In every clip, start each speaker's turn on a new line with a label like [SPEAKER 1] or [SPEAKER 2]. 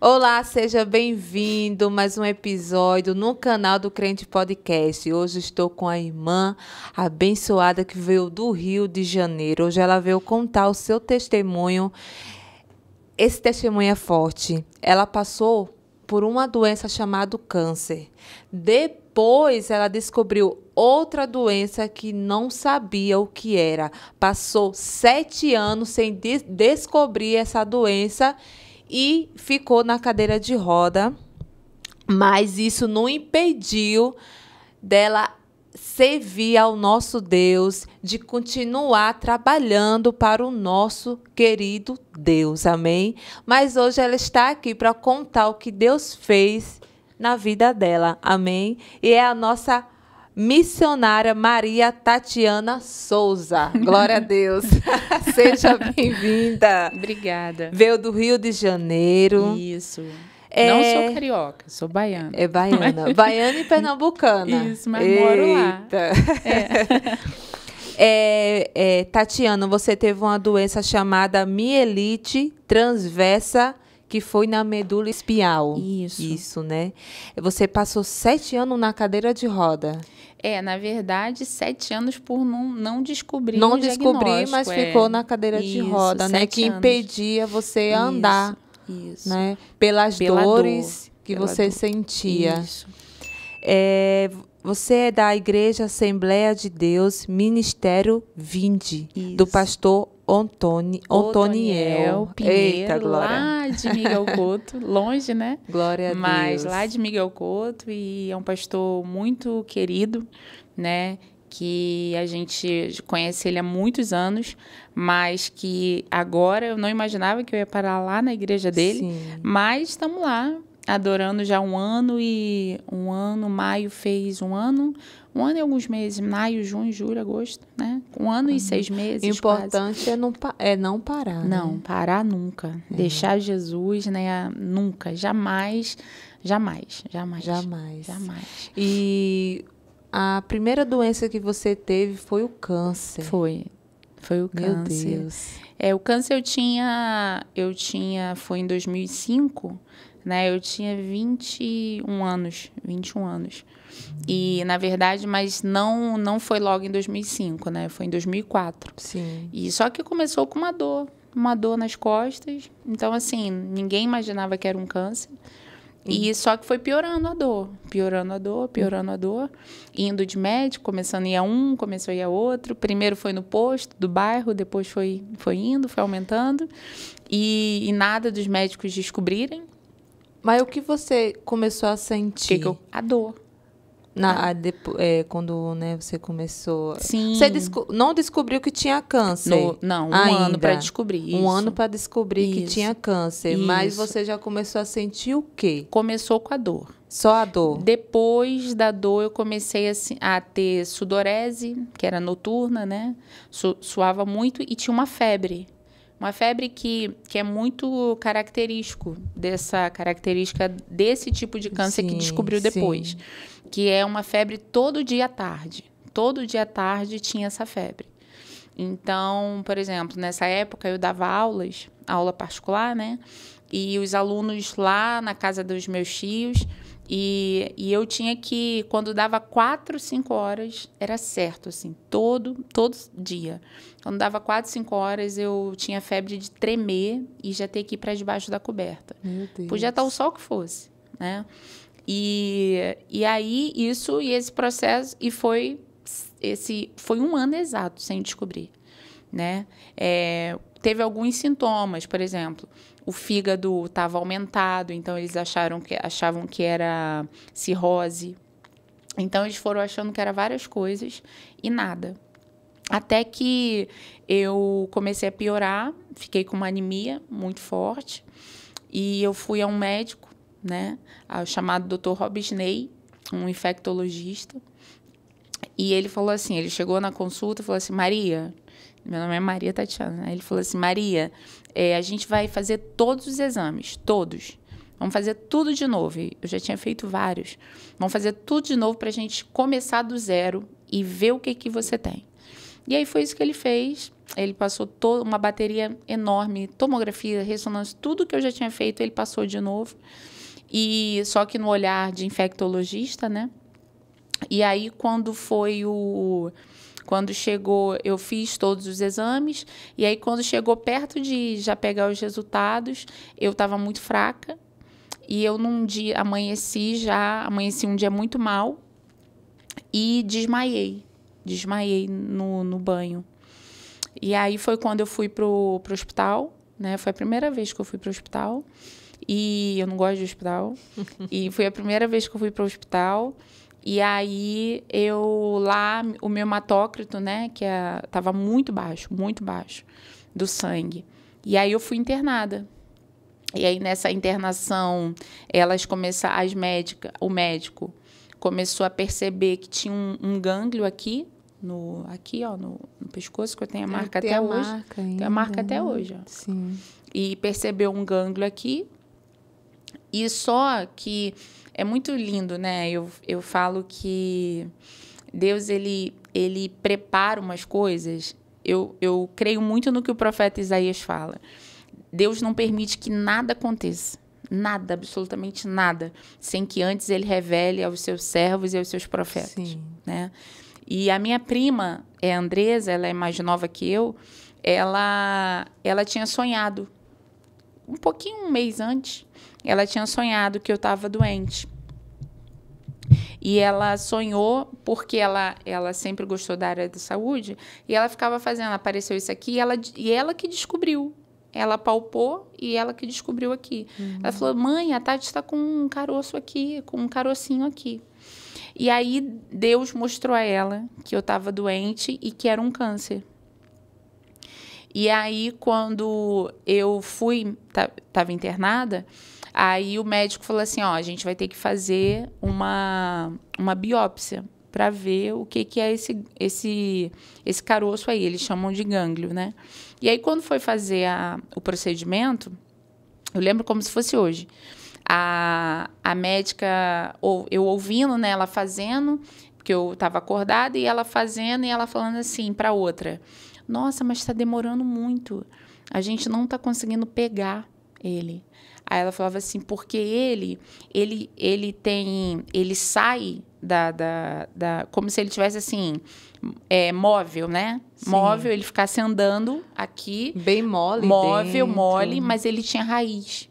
[SPEAKER 1] Olá, seja bem-vindo mais um episódio no canal do Crente Podcast. Hoje estou com a irmã abençoada que veio do Rio de Janeiro. Hoje ela veio contar o seu testemunho. Esse testemunho é forte. Ela passou por uma doença chamada câncer. Depois ela descobriu outra doença que não sabia o que era. Passou sete anos sem de descobrir essa doença e ficou na cadeira de roda. Mas isso não impediu dela servir ao nosso Deus, de continuar trabalhando para o nosso querido Deus, amém? Mas hoje ela está aqui para contar o que Deus fez na vida dela, amém? E é a nossa missionária Maria Tatiana Souza. Glória a Deus. Seja bem-vinda.
[SPEAKER 2] Obrigada.
[SPEAKER 1] Veio do Rio de Janeiro. Isso. É... Não sou carioca, sou baiana. É baiana. baiana e pernambucana. Isso, mas Eita. moro lá. É. é. é, Tatiana, você teve uma doença chamada mielite transversa que foi na medula espial. Isso. Isso, né? Você passou sete anos na cadeira de roda. É,
[SPEAKER 2] na verdade, sete anos por não, não descobrir. Não descobri, mas é. ficou na cadeira Isso, de roda, né? Que impedia você Isso.
[SPEAKER 1] andar. Isso. Né? Pelas Pela dores dor, que pela você dor. sentia. Isso. É, você é da Igreja Assembleia de Deus, Ministério Vinde, Isso. do pastor Antoni, Antoniel Pinheiro, Eita, Glória. lá de Miguel Couto,
[SPEAKER 2] longe, né? Glória a Deus. Mas lá de Miguel Couto e é um pastor muito querido, né? que a gente conhece ele há muitos anos, mas que agora eu não imaginava que eu ia parar lá na igreja dele, Sim. mas estamos lá adorando já um ano e um ano, maio fez um ano, um ano e alguns meses, maio, junho, julho, agosto, né? Um ano uhum. e seis meses. O importante quase. é não, é não parar. Né? Não, né? parar nunca. É. Deixar Jesus, né? Nunca. Jamais, jamais, jamais. Jamais.
[SPEAKER 1] Jamais. E a primeira doença que você teve foi o câncer.
[SPEAKER 2] Foi. Foi o câncer. Meu Deus. É, o câncer eu tinha, eu tinha, foi em 2005, né? Eu tinha 21 anos, 21 anos. E na verdade, mas não não foi logo em 2005, né? Foi em 2004. Sim. E só que começou com uma dor, uma dor nas costas. Então assim, ninguém imaginava que era um câncer. E uhum. só que foi piorando a dor, piorando a dor, piorando a dor, indo de médico, começando a ir a um, começou a ir a outro. Primeiro foi no posto do bairro, depois foi, foi indo, foi aumentando. E, e nada dos médicos descobrirem. Mas o que você começou a sentir? Que que eu, a dor.
[SPEAKER 1] Na, é. Ah, é, quando né, você começou. Sim. Você desco não descobriu que tinha câncer. No, não, um ainda. ano para descobrir. Isso. Um ano para descobrir isso. que tinha
[SPEAKER 2] câncer. Isso. Mas você já começou a sentir o quê? Começou com a dor. Só a dor? Depois da dor, eu comecei a, assim, a ter sudorese, que era noturna, né? Su suava muito e tinha uma febre. Uma febre que, que é muito característico dessa característica desse tipo de câncer sim, que descobriu depois. Sim que é uma febre todo dia à tarde. Todo dia à tarde tinha essa febre. Então, por exemplo, nessa época eu dava aulas, aula particular, né? E os alunos lá na casa dos meus tios, e, e eu tinha que, quando dava quatro, cinco horas, era certo, assim, todo, todo dia. Quando dava quatro, cinco horas, eu tinha febre de tremer e já ter que ir para debaixo da coberta. Podia estar o sol que fosse, né? E, e aí isso e esse processo e foi esse foi um ano exato sem descobrir, né? É, teve alguns sintomas, por exemplo, o fígado estava aumentado, então eles acharam que achavam que era cirrose. Então eles foram achando que era várias coisas e nada. Até que eu comecei a piorar, fiquei com uma anemia muito forte e eu fui a um médico né, ah, chamado Dr. Rob Sney, um infectologista. E ele falou assim, ele chegou na consulta e falou assim, Maria, meu nome é Maria Tatiana, né? ele falou assim, Maria, é, a gente vai fazer todos os exames, todos. Vamos fazer tudo de novo. Eu já tinha feito vários. Vamos fazer tudo de novo para a gente começar do zero e ver o que, que você tem. E aí foi isso que ele fez. Ele passou toda uma bateria enorme, tomografia, ressonância, tudo que eu já tinha feito, ele passou de novo. E só que no olhar de infectologista, né? E aí quando foi o quando chegou, eu fiz todos os exames, e aí quando chegou perto de já pegar os resultados, eu estava muito fraca. E eu num dia amanheci já, amanheci um dia muito mal e desmaiei. Desmaiei no, no banho. E aí foi quando eu fui pro, pro hospital, né? Foi a primeira vez que eu fui pro hospital. E eu não gosto de hospital. e foi a primeira vez que eu fui para o hospital. E aí eu lá, o meu hematócrito, né, que estava é, muito baixo, muito baixo do sangue. E aí eu fui internada. E aí nessa internação, elas começaram, as médicas, o médico começou a perceber que tinha um, um gânglio aqui, no, aqui ó, no, no pescoço, que eu tenho a é, marca até hoje. Marca ainda, a marca até né? hoje. Ó. Sim. E percebeu um gânglio aqui e só que é muito lindo, né? Eu, eu falo que Deus ele, ele prepara umas coisas. Eu, eu creio muito no que o profeta Isaías fala. Deus não permite que nada aconteça. Nada, absolutamente nada, sem que antes ele revele aos seus servos e aos seus profetas. Sim. Né? E a minha prima, é a Andresa, ela é mais nova que eu, ela, ela tinha sonhado um pouquinho, um mês antes, ela tinha sonhado que eu estava doente. E ela sonhou, porque ela, ela sempre gostou da área da saúde, e ela ficava fazendo, apareceu isso aqui, e ela, e ela que descobriu. Ela palpou e ela que descobriu aqui. Uhum. Ela falou: mãe, a Tati está com um caroço aqui, com um carocinho aqui. E aí Deus mostrou a ela que eu estava doente e que era um câncer. E aí, quando eu fui, estava internada, Aí o médico falou assim: ó, a gente vai ter que fazer uma, uma biópsia para ver o que, que é esse, esse, esse caroço aí. Eles chamam de gânglio, né? E aí, quando foi fazer a, o procedimento, eu lembro como se fosse hoje. A, a médica, ou, eu ouvindo, né, ela fazendo, porque eu estava acordada, e ela fazendo, e ela falando assim para outra: Nossa, mas está demorando muito. A gente não está conseguindo pegar ele. Aí ela falava assim, porque ele, ele, ele tem, ele sai da, da, da como se ele tivesse assim, é, móvel, né? Sim. Móvel, ele ficasse andando aqui, bem mole, móvel, dentro. mole, mas ele tinha raiz.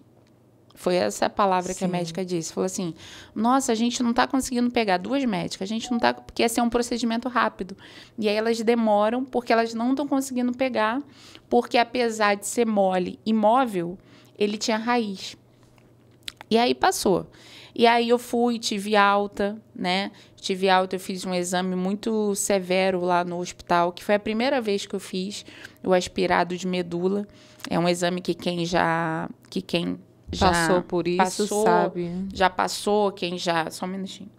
[SPEAKER 2] Foi essa palavra Sim. que a médica disse. Falou assim: nossa, a gente não está conseguindo pegar duas médicas, a gente não está. Porque esse é um procedimento rápido. E aí elas demoram porque elas não estão conseguindo pegar, porque apesar de ser mole e móvel, ele tinha raiz. E aí passou. E aí eu fui, tive alta, né? Tive alta, eu fiz um exame muito severo lá no hospital, que foi a primeira vez que eu fiz o aspirado de medula. É um exame que quem já que quem já passou por isso, passou, sabe? Já passou, quem já, só um minutinho.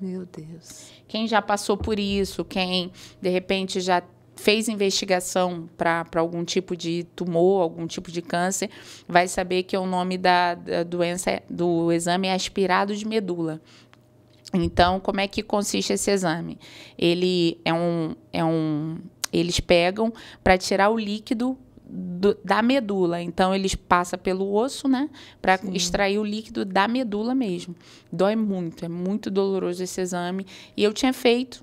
[SPEAKER 2] Meu Deus. Quem já passou por isso, quem de repente já fez investigação para algum tipo de tumor, algum tipo de câncer, vai saber que o nome da, da doença é, do exame é aspirado de medula. Então, como é que consiste esse exame? Ele é um, é um eles pegam para tirar o líquido do, da medula. Então, eles passam pelo osso, né? Para extrair o líquido da medula mesmo. Dói muito, é muito doloroso esse exame. E eu tinha feito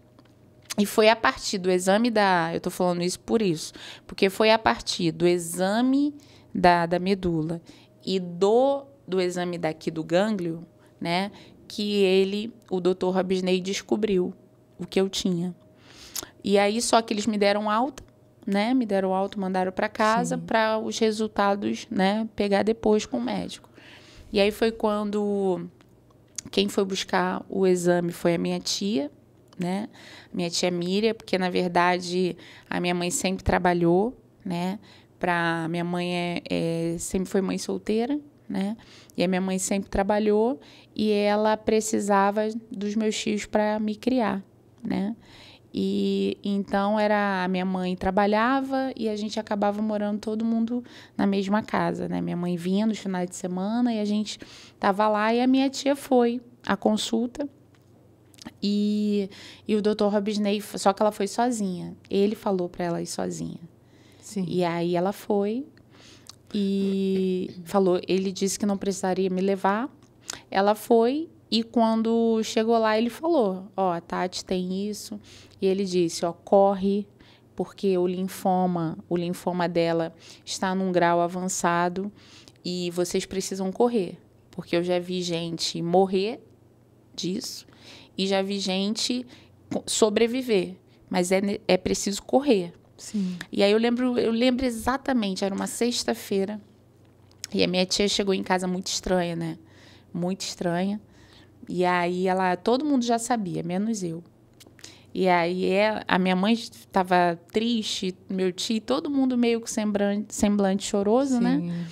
[SPEAKER 2] e foi a partir do exame da. Eu estou falando isso por isso, porque foi a partir do exame da, da medula e do, do exame daqui do gânglio, né, que ele, o doutor Robiney, descobriu o que eu tinha. E aí só que eles me deram alta, né, me deram alta, mandaram para casa para os resultados, né, pegar depois com o médico. E aí foi quando quem foi buscar o exame foi a minha tia, né? Minha tia Miriam, porque na verdade a minha mãe sempre trabalhou, né? Pra, minha mãe é, é, sempre foi mãe solteira, né? E a minha mãe sempre trabalhou e ela precisava dos meus tios para me criar, né? E então era a minha mãe trabalhava e a gente acabava morando todo mundo na mesma casa, né? Minha mãe vinha nos finais de semana e a gente tava lá e a minha tia foi à consulta e, e o doutor Robisney, só que ela foi sozinha. Ele falou para ela ir sozinha. Sim. E aí ela foi e falou, ele disse que não precisaria me levar. Ela foi e quando chegou lá ele falou, ó, oh, a Tati tem isso. E ele disse, ó, oh, corre porque o linfoma, o linfoma dela está num grau avançado e vocês precisam correr, porque eu já vi gente morrer disso e já vi gente sobreviver, mas é, é preciso correr. Sim. E aí eu lembro, eu lembro exatamente, era uma sexta-feira, e a minha tia chegou em casa muito estranha, né? Muito estranha. E aí ela, todo mundo já sabia, menos eu. E aí é, a minha mãe estava triste, meu tio, todo mundo meio com semblante, semblante choroso, né? Sim. né?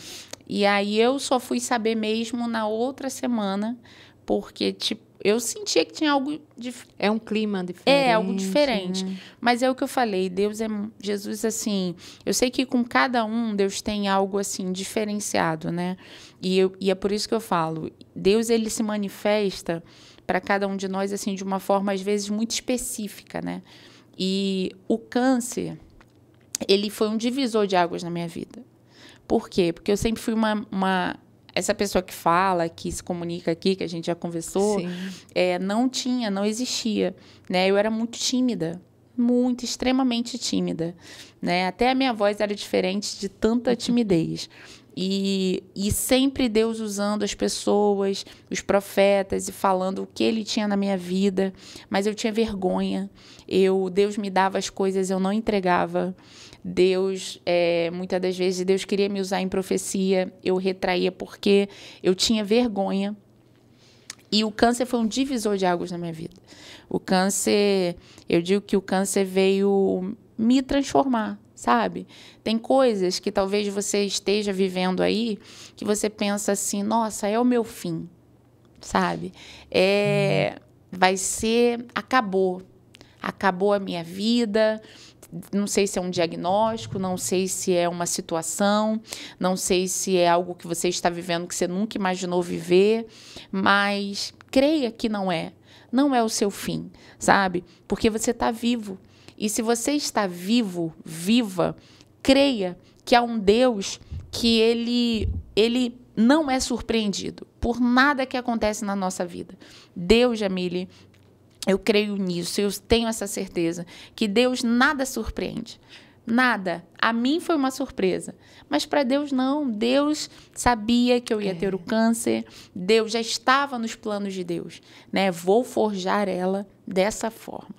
[SPEAKER 2] E aí eu só fui saber mesmo na outra semana, porque tipo eu sentia que tinha algo diferente. é um clima diferente. É algo diferente. Né? Mas é o que eu falei, Deus é Jesus assim, eu sei que com cada um Deus tem algo assim diferenciado, né? E, eu, e é por isso que eu falo, Deus ele se manifesta para cada um de nós assim de uma forma às vezes muito específica, né? E o câncer ele foi um divisor de águas na minha vida. Por quê? Porque eu sempre fui uma, uma essa pessoa que fala, que se comunica aqui, que a gente já conversou, é, não tinha, não existia. Né? Eu era muito tímida, muito, extremamente tímida. Né? Até a minha voz era diferente de tanta uhum. timidez. E, e sempre Deus usando as pessoas, os profetas e falando o que ele tinha na minha vida, mas eu tinha vergonha. Eu Deus me dava as coisas, eu não entregava. Deus, é, muitas das vezes, Deus queria me usar em profecia, eu retraía porque eu tinha vergonha. E o câncer foi um divisor de águas na minha vida. O câncer, eu digo que o câncer veio me transformar, sabe? Tem coisas que talvez você esteja vivendo aí que você pensa assim, nossa, é o meu fim, sabe? É, uhum. vai ser, acabou, acabou a minha vida, não sei se é um diagnóstico, não sei se é uma situação, não sei se é algo que você está vivendo que você nunca imaginou viver, mas creia que não é. Não é o seu fim, sabe? Porque você está vivo. E se você está vivo, viva, creia que há um Deus que ele ele não é surpreendido por nada que acontece na nossa vida. Deus, Jamile, eu creio nisso, eu tenho essa certeza que Deus nada surpreende. Nada. A mim foi uma surpresa. Mas para Deus, não. Deus sabia que eu ia é. ter o é. câncer. Deus já estava nos planos de Deus. Né? Vou forjar ela dessa forma.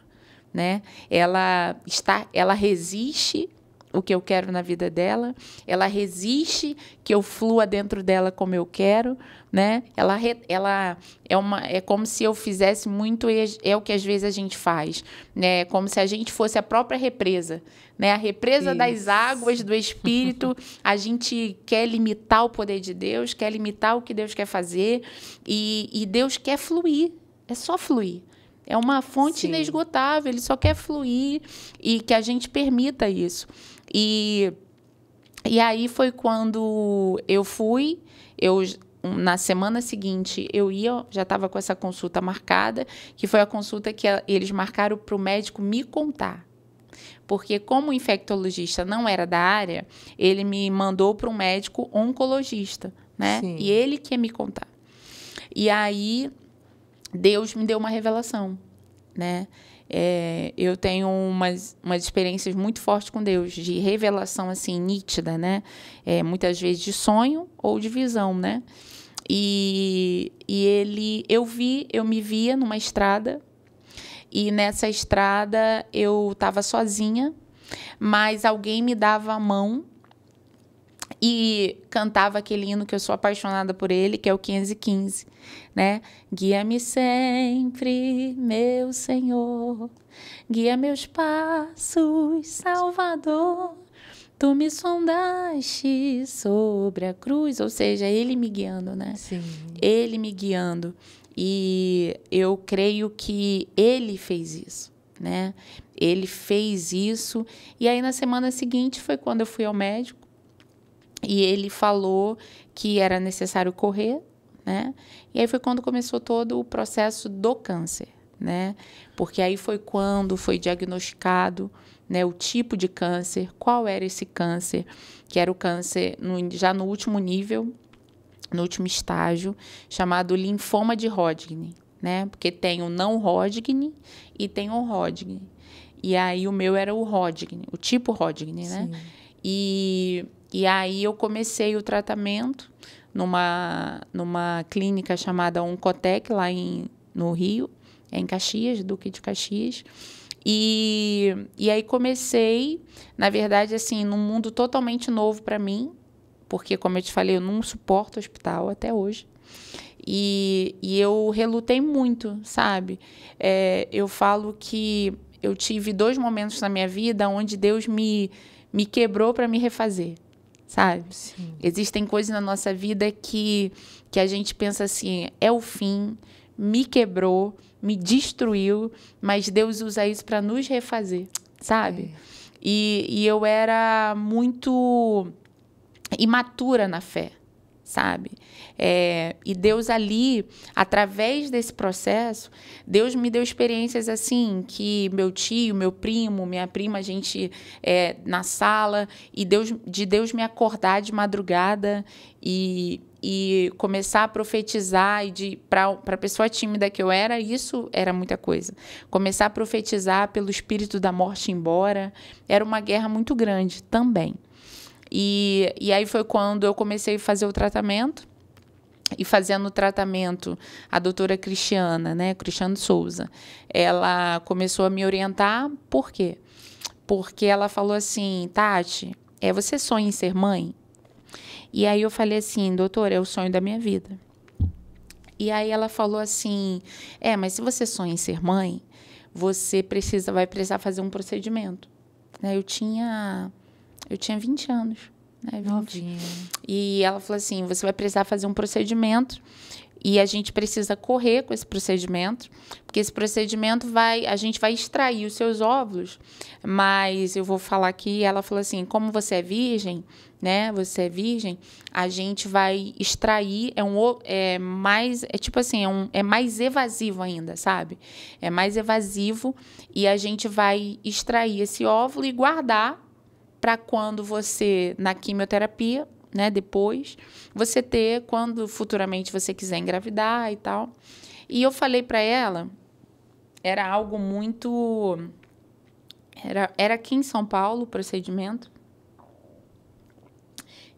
[SPEAKER 2] Né? Ela está, ela resiste o que eu quero na vida dela, ela resiste que eu flua dentro dela como eu quero, né? Ela, ela é uma é como se eu fizesse muito é o que às vezes a gente faz, né? É como se a gente fosse a própria represa, né? A represa Isso. das águas do espírito, a gente quer limitar o poder de Deus, quer limitar o que Deus quer fazer e, e Deus quer fluir, é só fluir. É uma fonte Sim. inesgotável, ele só quer fluir e que a gente permita isso. E, e aí foi quando eu fui, eu na semana seguinte eu ia, já estava com essa consulta marcada, que foi a consulta que eles marcaram para o médico me contar. Porque, como o infectologista não era da área, ele me mandou para um médico oncologista, né? Sim. E ele quer me contar. E aí, Deus me deu uma revelação, né? é, eu tenho umas, umas experiências muito fortes com Deus, de revelação assim nítida, né? É, muitas vezes de sonho ou de visão, né? E, e ele, eu vi, eu me via numa estrada e nessa estrada eu estava sozinha, mas alguém me dava a mão e cantava aquele hino que eu sou apaixonada por ele, que é o 515, né? Guia-me sempre, meu Senhor, guia meus passos, Salvador. Tu me sondaste sobre a cruz, ou seja, ele me guiando, né? Sim. Ele me guiando. E eu creio que ele fez isso, né? Ele fez isso. E aí na semana seguinte foi quando eu fui ao médico e ele falou que era necessário correr, né? E aí foi quando começou todo o processo do câncer, né? Porque aí foi quando foi diagnosticado né, o tipo de câncer, qual era esse câncer, que era o câncer no, já no último nível, no último estágio, chamado linfoma de Hodgkin, né? Porque tem o não Hodgkin e tem o Hodgkin. E aí o meu era o Hodgkin, o tipo Hodgkin, né? Sim. E e aí eu comecei o tratamento numa, numa clínica chamada Oncotec, lá em, no Rio, é em Caxias, Duque de Caxias. E, e aí comecei, na verdade, assim, num mundo totalmente novo para mim, porque, como eu te falei, eu não suporto hospital até hoje. E, e eu relutei muito, sabe? É, eu falo que eu tive dois momentos na minha vida onde Deus me, me quebrou para me refazer sabe? Sim. Existem coisas na nossa vida que, que a gente pensa assim, é o fim, me quebrou, me destruiu, mas Deus usa isso para nos refazer, sabe? É. E, e eu era muito imatura na fé sabe? É, e Deus ali, através desse processo, Deus me deu experiências assim que meu tio, meu primo, minha prima, a gente é, na sala e Deus, de Deus me acordar de madrugada e, e começar a profetizar e de para a pessoa tímida que eu era, isso era muita coisa. Começar a profetizar pelo espírito da morte embora, era uma guerra muito grande também. E, e aí foi quando eu comecei a fazer o tratamento. E fazendo o tratamento, a doutora Cristiana, né, Cristiane Souza, ela começou a me orientar, por quê? Porque ela falou assim, Tati, é, você sonha em ser mãe? E aí eu falei assim, doutora, é o sonho da minha vida. E aí ela falou assim: "É, mas se você sonha em ser mãe, você precisa vai precisar fazer um procedimento". Né, eu tinha eu tinha 20 anos. Né, 20. E ela falou assim: você vai precisar fazer um procedimento e a gente precisa correr com esse procedimento, porque esse procedimento vai, a gente vai extrair os seus óvulos, mas eu vou falar aqui, ela falou assim, como você é virgem, né, você é virgem, a gente vai extrair, é um, é mais, é tipo assim, é, um, é mais evasivo ainda, sabe? É mais evasivo e a gente vai extrair esse óvulo e guardar para quando você, na quimioterapia, né, depois, você ter quando futuramente você quiser engravidar e tal. E eu falei para ela, era algo muito era, era aqui em São Paulo o procedimento.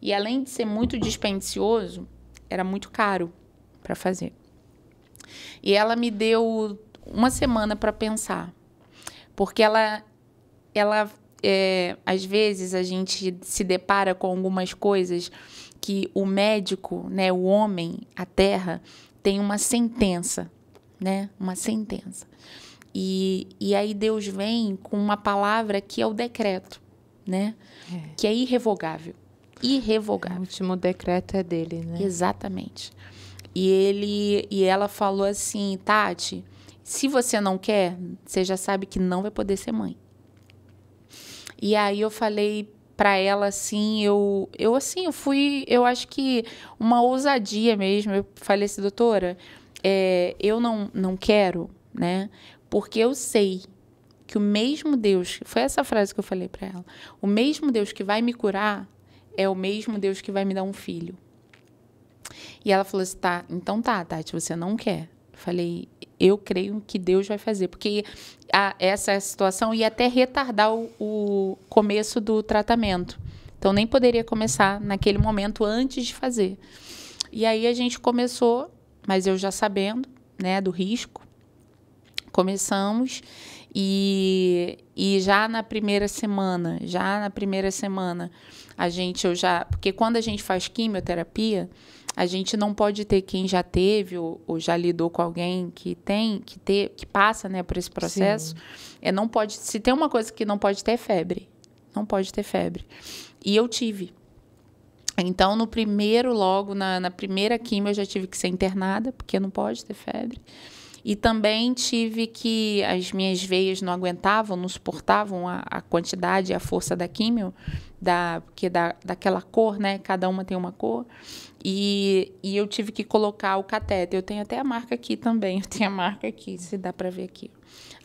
[SPEAKER 2] E além de ser muito dispendioso, era muito caro para fazer. E ela me deu uma semana para pensar, porque ela ela é, às vezes a gente se depara com algumas coisas que o médico, né, o homem, a terra, tem uma sentença, né? Uma sentença. E, e aí Deus vem com uma palavra que é o decreto, né? É. Que é irrevogável. Irrevogável. O último decreto é dele, né? Exatamente. E ele e ela falou assim, Tati, se você não quer, você já sabe que não vai poder ser mãe. E aí eu falei para ela assim, eu eu assim, eu fui, eu acho que uma ousadia mesmo. Eu falei assim, doutora, é, eu não não quero, né? Porque eu sei que o mesmo Deus, foi essa frase que eu falei para ela, o mesmo Deus que vai me curar é o mesmo Deus que vai me dar um filho. E ela falou assim, tá, então tá, Tati, você não quer. Eu falei, eu creio que Deus vai fazer, porque a, essa situação ia até retardar o, o começo do tratamento. Então nem poderia começar naquele momento antes de fazer. E aí a gente começou, mas eu já sabendo, né, do risco, começamos e, e já na primeira semana, já na primeira semana, a gente eu já, porque quando a gente faz quimioterapia, a gente não pode ter quem já teve ou, ou já lidou com alguém que tem, que, ter, que passa né, por esse processo. É, não pode. Se tem uma coisa que não pode ter é febre. Não pode ter febre. E eu tive. Então, no primeiro, logo, na, na primeira quimio, eu já tive que ser internada, porque não pode ter febre. E também tive que as minhas veias não aguentavam, não suportavam a, a quantidade e a força da químio, da, porque da, daquela cor, né? Cada uma tem uma cor. E, e eu tive que colocar o catéter. Eu tenho até a marca aqui também. Eu tenho a marca aqui, se dá para ver aqui.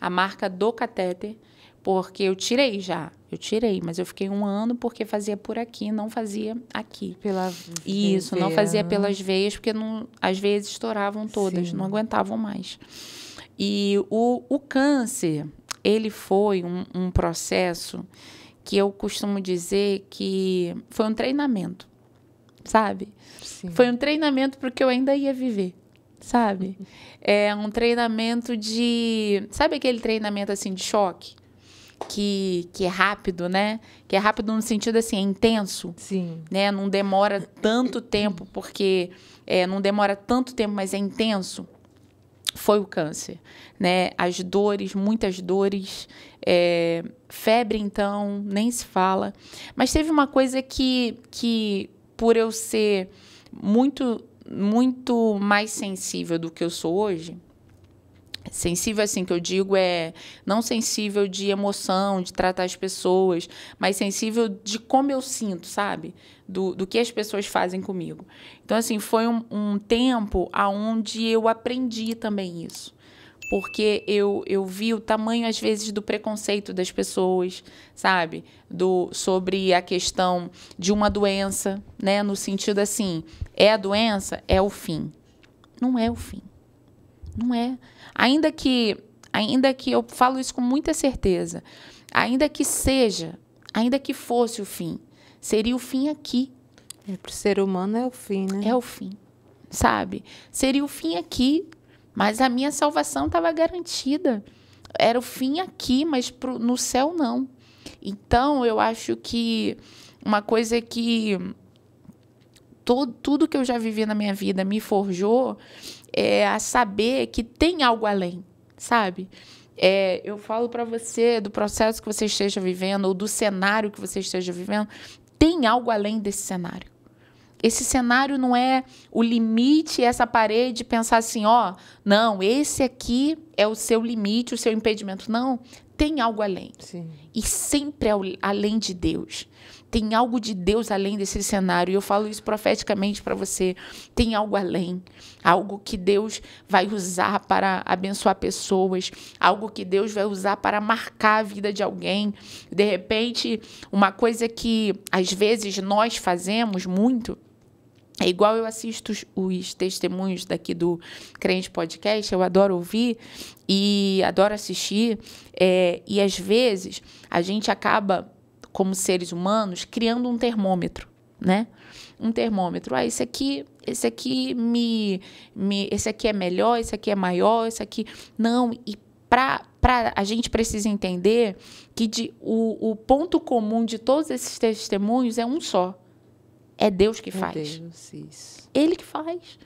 [SPEAKER 2] A marca do catéter, porque eu tirei já. Eu tirei, mas eu fiquei um ano porque fazia por aqui, não fazia aqui. Pela Isso, não fazia né? pelas veias, porque não, as veias estouravam todas, Sim. não aguentavam mais. E o, o câncer, ele foi um, um processo que eu costumo dizer que foi um treinamento sabe? Sim. Foi um treinamento porque eu ainda ia viver, sabe? Uhum. É um treinamento de. Sabe aquele treinamento assim de choque? Que, que é rápido, né? Que é rápido no sentido assim, é intenso. Sim. Né? Não demora tanto tempo, porque é, não demora tanto tempo, mas é intenso foi o câncer, né? As dores, muitas dores, é, febre então nem se fala. Mas teve uma coisa que que por eu ser muito muito mais sensível do que eu sou hoje. Sensível, assim, que eu digo é não sensível de emoção, de tratar as pessoas, mas sensível de como eu sinto, sabe? Do, do que as pessoas fazem comigo. Então, assim, foi um, um tempo aonde eu aprendi também isso porque eu, eu vi o tamanho, às vezes, do preconceito das pessoas, sabe? Do, sobre a questão de uma doença, né? No sentido assim, é a doença, é o fim. Não é o fim. Não é. Ainda que, ainda que eu falo isso com muita certeza, ainda que seja, ainda que fosse o fim, seria o fim aqui. É, para o ser humano é o fim, né? É o fim, sabe? Seria o fim aqui mas a minha salvação estava garantida. Era o fim aqui, mas pro, no céu não. Então, eu acho que uma coisa que tudo que eu já vivi na minha vida me forjou é a saber que tem algo além, sabe? É, eu falo para você do processo que você esteja vivendo ou do cenário que você esteja vivendo, tem algo além desse cenário esse cenário não é o limite, essa parede, pensar assim, ó, não, esse aqui é o seu limite, o seu impedimento. Não, tem algo além. Sim. E sempre é além de Deus. Tem algo de Deus além desse cenário. E eu falo isso profeticamente para você. Tem algo além. Algo que Deus vai usar para abençoar pessoas. Algo que Deus vai usar para marcar a vida de alguém. De repente, uma coisa que às vezes nós fazemos muito é igual eu assisto os, os, testemunhos daqui do Crente Podcast, eu adoro ouvir e adoro assistir. É, e às vezes a gente acaba, como seres humanos, criando um termômetro, né? Um termômetro. Ah, esse aqui, esse aqui me, me esse aqui é melhor, esse aqui é maior, esse aqui. Não, e para a gente precisa entender que de, o, o ponto comum de todos esses testemunhos é um só é Deus que é faz.
[SPEAKER 1] Deus,
[SPEAKER 2] ele que faz.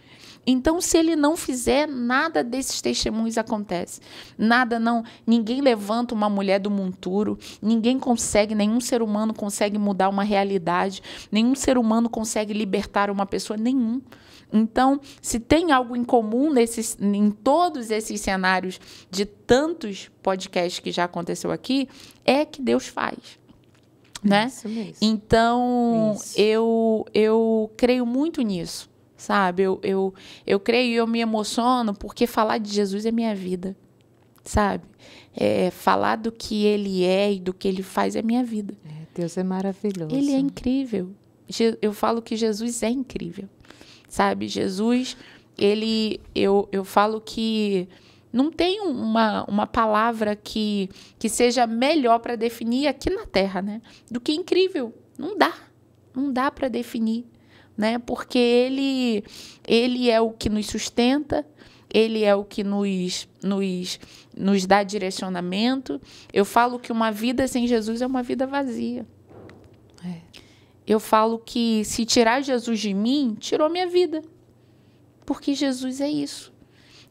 [SPEAKER 2] Então, se ele não fizer, nada desses testemunhos acontece. Nada não. Ninguém levanta uma mulher do monturo. Ninguém consegue, nenhum ser humano consegue mudar uma realidade. Nenhum ser humano consegue libertar uma pessoa. Nenhum. Então, se tem algo em comum nesses, em todos esses cenários de tantos podcasts que já aconteceu aqui, é que Deus faz né? Isso mesmo. Então, Isso. eu eu creio muito nisso, sabe? Eu, eu, eu creio e eu me emociono porque falar de Jesus é minha vida, sabe? É, falar do que ele é e do que ele faz é minha vida. É, Deus é maravilhoso. Ele é incrível. Eu falo que Jesus é incrível, sabe? Jesus, ele, eu, eu falo que não tem uma, uma palavra que, que seja melhor para definir aqui na Terra, né? Do que incrível. Não dá. Não dá para definir, né? Porque ele, ele é o que nos sustenta, ele é o que nos, nos, nos dá direcionamento. Eu falo que uma vida sem Jesus é uma vida vazia. É. Eu falo que se tirar Jesus de mim, tirou minha vida. Porque Jesus é isso.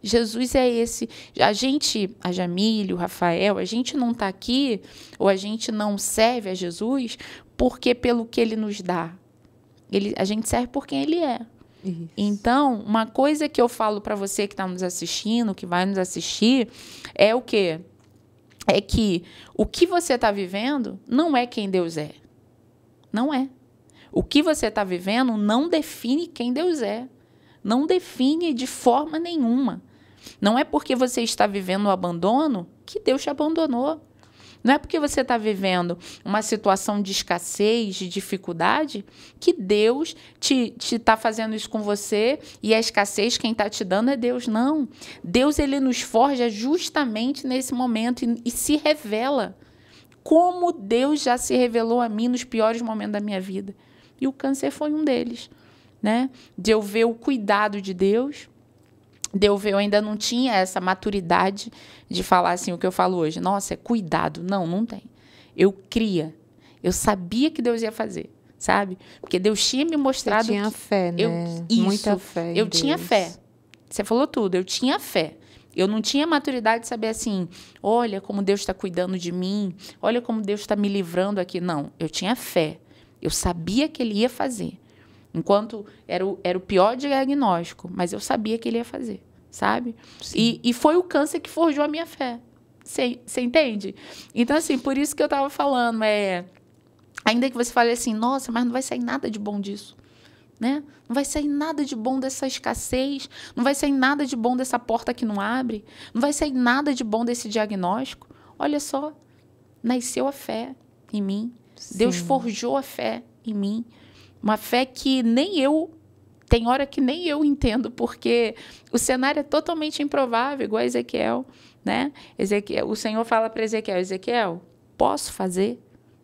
[SPEAKER 2] Jesus é esse. A gente, a Jamile, o Rafael, a gente não está aqui ou a gente não serve a Jesus porque pelo que ele nos dá. Ele, a gente serve por quem ele é. Isso. Então, uma coisa que eu falo para você que está nos assistindo, que vai nos assistir, é o quê? É que o que você está vivendo não é quem Deus é. Não é. O que você está vivendo não define quem Deus é. Não define de forma nenhuma. Não é porque você está vivendo o abandono que Deus te abandonou. Não é porque você está vivendo uma situação de escassez, de dificuldade, que Deus te está fazendo isso com você e a escassez quem está te dando é Deus. Não. Deus ele nos forja justamente nesse momento e, e se revela. Como Deus já se revelou a mim nos piores momentos da minha vida. E o câncer foi um deles. Né? De eu ver o cuidado de Deus, deu ver, eu ainda não tinha essa maturidade de falar assim o que eu falo hoje. Nossa, é cuidado. Não, não tem. Eu cria. Eu sabia que Deus ia fazer, sabe? Porque Deus tinha me mostrado. Eu tinha que... fé, né? Eu, isso, Muita fé. eu Deus. tinha fé. Você falou tudo. Eu tinha fé. Eu não tinha maturidade de saber assim, olha como Deus está cuidando de mim, olha como Deus está me livrando aqui. Não, eu tinha fé. Eu sabia que Ele ia fazer. Enquanto era o, era o pior diagnóstico, mas eu sabia que ele ia fazer, sabe? E, e, foi o câncer que forjou a minha fé. Você entende? Então, assim, por isso que eu tava falando, é. Ainda que você fale assim, nossa, mas não vai sair nada de bom disso. Né? Não vai sair nada de bom dessa escassez, não vai sair nada de bom dessa porta que não abre, não vai sair nada de bom desse diagnóstico. Olha só, nasceu a fé em mim, Sim. Deus forjou a fé em mim. Uma fé que nem eu tem hora que nem eu entendo, porque o cenário é totalmente improvável, igual a Ezequiel, né? Ezequiel, o Senhor fala para Ezequiel, Ezequiel, posso fazer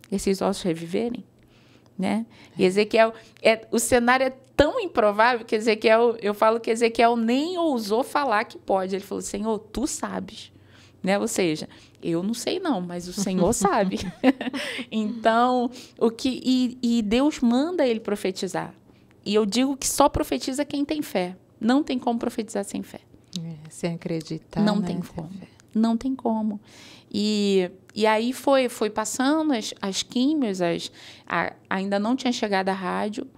[SPEAKER 2] esses ossos reviverem? Né? E Ezequiel, é, o cenário é tão improvável que Ezequiel, eu falo que Ezequiel nem ousou falar que pode. Ele falou, Senhor, tu sabes. Né? Ou seja, eu não sei não, mas o Senhor sabe. então, o que e, e Deus manda ele profetizar. E eu digo que só profetiza quem tem fé. Não tem como profetizar sem fé.
[SPEAKER 1] É, sem acreditar. Não né? tem como.
[SPEAKER 2] não tem como. E, e aí foi, foi passando as, as químios, as, a, ainda não tinha chegado a rádio.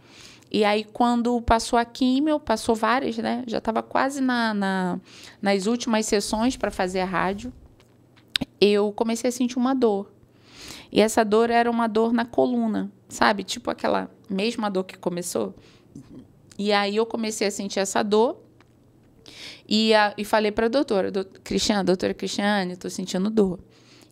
[SPEAKER 2] E aí, quando passou a químio, passou várias, né? Já estava quase na, na, nas últimas sessões para fazer a rádio eu comecei a sentir uma dor. E essa dor era uma dor na coluna, sabe? Tipo aquela mesma dor que começou. E aí eu comecei a sentir essa dor e, a, e falei para a doutora, Cristiane, doutora Cristiane, eu estou sentindo dor.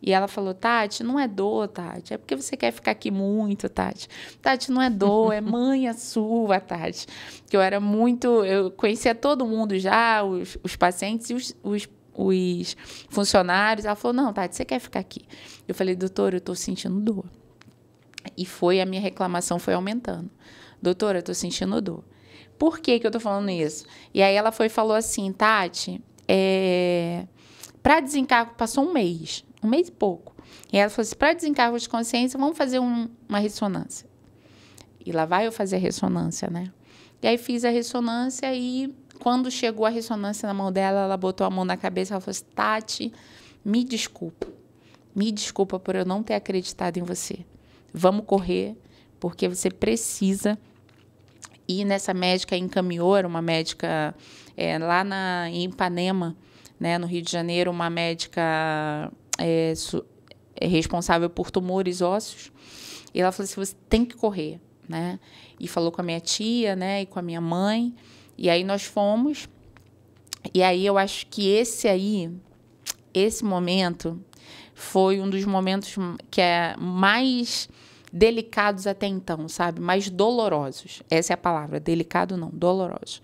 [SPEAKER 2] E ela falou, Tati, não é dor, Tati, é porque você quer ficar aqui muito, Tati. Tati, não é dor, é manha sua, Tati. Que eu era muito, eu conhecia todo mundo já, os, os pacientes e os, os os funcionários. Ela falou: Não, Tati, você quer ficar aqui? Eu falei: Doutor, eu estou sentindo dor. E foi, a minha reclamação foi aumentando. Doutora, eu estou sentindo dor. Por que, que eu estou falando isso? E aí ela foi falou assim: Tati, é... para desencargo, passou um mês, um mês e pouco. E ela falou assim: para desencargo de consciência, vamos fazer um, uma ressonância. E lá vai eu fazer a ressonância, né? E aí fiz a ressonância e quando chegou a ressonância na mão dela, ela botou a mão na cabeça e falou assim: Tati, me desculpa. Me desculpa por eu não ter acreditado em você. Vamos correr, porque você precisa. E nessa médica encaminhou, era uma médica é, lá na, em Ipanema, né, no Rio de Janeiro, uma médica é, su, é responsável por tumores ósseos. E ela falou assim: você tem que correr. Né? E falou com a minha tia né, e com a minha mãe. E aí nós fomos. E aí eu acho que esse aí, esse momento, foi um dos momentos que é mais delicados até então, sabe? Mais dolorosos. Essa é a palavra, delicado não, doloroso.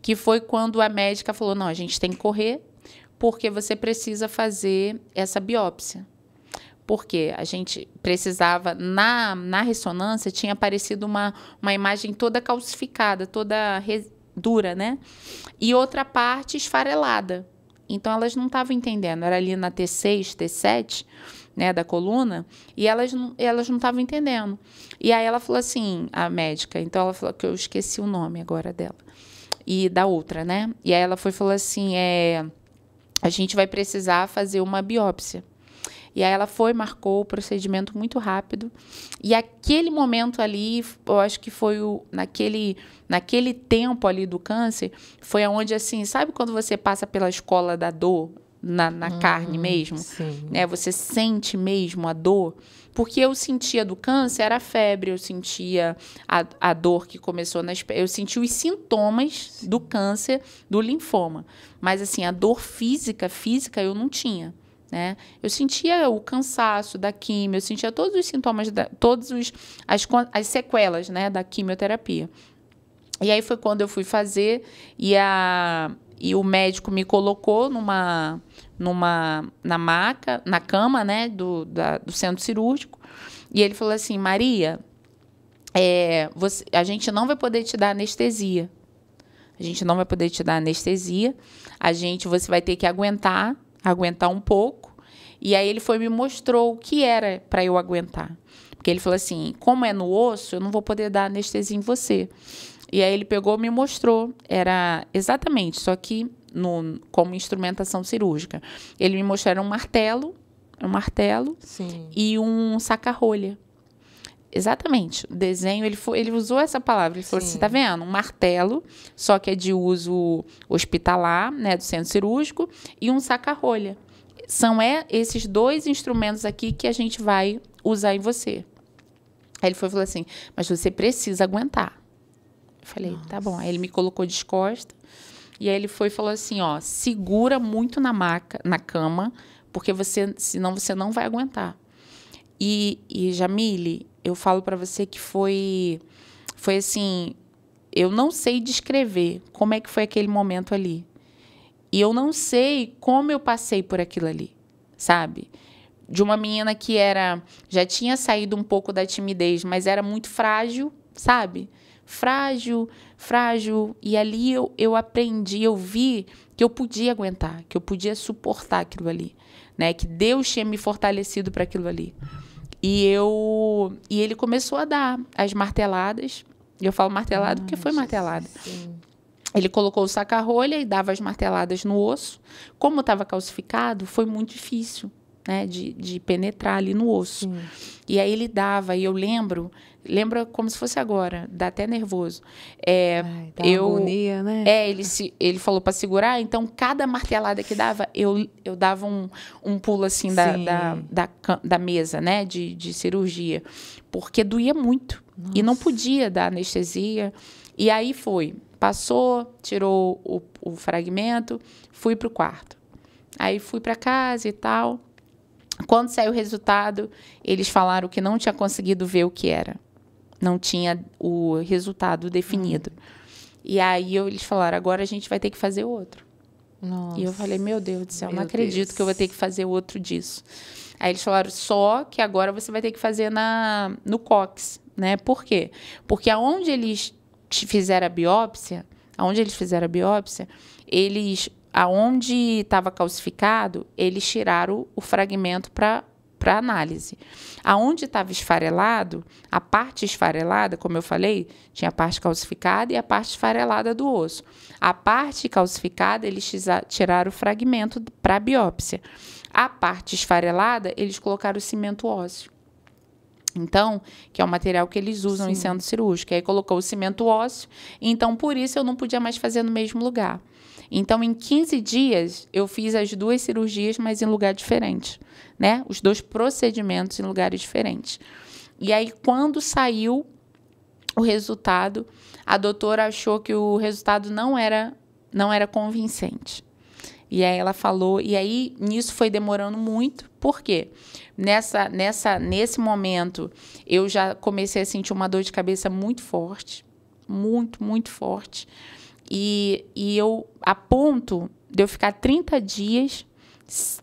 [SPEAKER 2] Que foi quando a médica falou: não, a gente tem que correr, porque você precisa fazer essa biópsia. Porque a gente precisava, na, na ressonância, tinha aparecido uma, uma imagem toda calcificada, toda dura, né? E outra parte esfarelada. Então elas não estavam entendendo. Era ali na T6, T7, né, da coluna, e elas não, elas não estavam entendendo. E aí ela falou assim, a médica, então ela falou que eu esqueci o nome agora dela. E da outra, né? E aí ela foi falou assim, é, a gente vai precisar fazer uma biópsia. E aí ela foi, marcou o procedimento muito rápido. E aquele momento ali, eu acho que foi o, naquele, naquele tempo ali do câncer, foi aonde assim, sabe quando você passa pela escola da dor na, na hum, carne mesmo? Sim. Né? Você sente mesmo a dor? Porque eu sentia do câncer era a febre, eu sentia a, a dor que começou nas eu sentia os sintomas do câncer, do linfoma. Mas assim, a dor física, física eu não tinha. Né? Eu sentia o cansaço da quimio, eu sentia todos os sintomas, da, todas as, as sequelas né, da quimioterapia. E aí foi quando eu fui fazer e, a, e o médico me colocou numa, numa na maca, na cama né, do, da, do centro cirúrgico. E ele falou assim, Maria, é, você, a gente não vai poder te dar anestesia. A gente não vai poder te dar anestesia. A gente, você vai ter que aguentar aguentar um pouco. E aí ele foi me mostrou o que era para eu aguentar. Porque ele falou assim: como é no osso, eu não vou poder dar anestesia em você. E aí ele pegou me mostrou. Era exatamente, só que no, como instrumentação cirúrgica. Ele me mostrou um martelo, um martelo Sim. e um saca-rolha. Exatamente. O desenho, ele, foi, ele usou essa palavra. Ele falou assim: tá vendo? Um martelo, só que é de uso hospitalar, né, do centro cirúrgico, e um saca-rolha. São é, esses dois instrumentos aqui que a gente vai usar em você. Aí ele foi falou assim: mas você precisa aguentar. Eu falei: Nossa. tá bom. Aí ele me colocou de costas. E aí ele foi e falou assim: ó, segura muito na maca, na cama, porque você, senão você não vai aguentar. E, e Jamile, eu falo para você que foi foi assim, eu não sei descrever como é que foi aquele momento ali. E eu não sei como eu passei por aquilo ali, sabe? De uma menina que era já tinha saído um pouco da timidez, mas era muito frágil, sabe? Frágil, frágil. E ali eu, eu aprendi, eu vi que eu podia aguentar, que eu podia suportar aquilo ali, né? Que Deus tinha me fortalecido para aquilo ali. E eu e ele começou a dar as marteladas. Eu falo martelado ah, porque foi martelada. Ele colocou o saca-rolha e dava as marteladas no osso. Como estava calcificado, foi muito difícil, né, de, de penetrar ali no osso. Sim. E aí ele dava, e eu lembro lembra como se fosse agora, dá até nervoso. É, Ai, dá eu, agonia, né? É, ele, se, ele falou para segurar, então cada martelada que dava, eu, eu dava um, um pulo assim da, da, da, da, mesa, né, de, de cirurgia, porque doía muito Nossa. e não podia dar anestesia. E aí foi, passou, tirou o, o fragmento, fui pro quarto. Aí fui para casa e tal. Quando saiu o resultado, eles falaram que não tinha conseguido ver o que era não tinha o resultado definido. E aí eles falaram: agora a gente vai ter que fazer outro. Nossa. E eu falei: meu Deus do céu, meu não acredito Deus. que eu vou ter que fazer outro disso. Aí eles falaram: só que agora você vai ter que fazer na, no COX. Né? Por quê? Porque aonde eles fizeram a biópsia, aonde eles fizeram a biópsia, eles aonde estava calcificado, eles tiraram o fragmento para para análise. Aonde estava esfarelado, a parte esfarelada, como eu falei, tinha a parte calcificada e a parte esfarelada do osso. A parte calcificada, eles tiraram o fragmento para biópsia. A parte esfarelada, eles colocaram o cimento ósseo. Então, que é o material que eles usam Sim. em centro cirúrgico. Aí colocou o cimento ósseo, então por isso eu não podia mais fazer no mesmo lugar. Então, em 15 dias, eu fiz as duas cirurgias, mas em lugar diferente né? Os dois procedimentos em lugares diferentes. E aí, quando saiu o resultado, a doutora achou que o resultado não era, não era convincente. E aí ela falou, e aí nisso foi demorando muito, porque nessa, nessa, nesse momento eu já comecei a sentir uma dor de cabeça muito forte, muito, muito forte. E, e eu a ponto de eu ficar 30 dias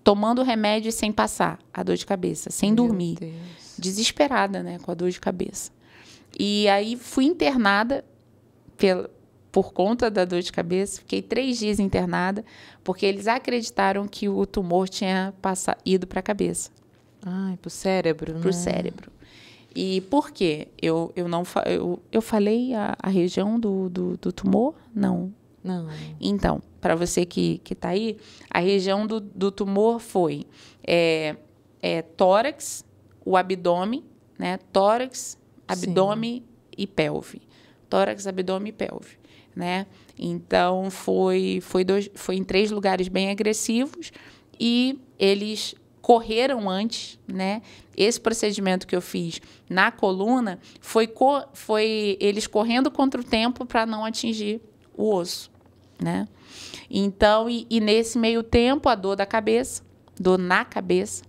[SPEAKER 2] tomando remédio sem passar a dor de cabeça, sem Meu dormir. Deus. Desesperada, né, com a dor de cabeça. E aí fui internada pela, por conta da dor de cabeça. Fiquei três dias internada, porque eles acreditaram que o tumor tinha passado ido para a cabeça. Ai, para o cérebro, Para o né? cérebro. E por quê? Eu, eu, não, eu, eu falei a, a região do, do, do tumor? Não. Não. Então, para você que está aí, a região do, do tumor foi é, é, tórax, o abdômen, né? Tórax, abdômen Sim. e pelve. Tórax, abdômen e pelve, né? Então foi foi dois, foi em três lugares bem agressivos e eles correram antes, né? Esse procedimento que eu fiz na coluna foi co foi eles correndo contra o tempo para não atingir o osso, né? Então, e, e nesse meio tempo, a dor da cabeça, dor na cabeça.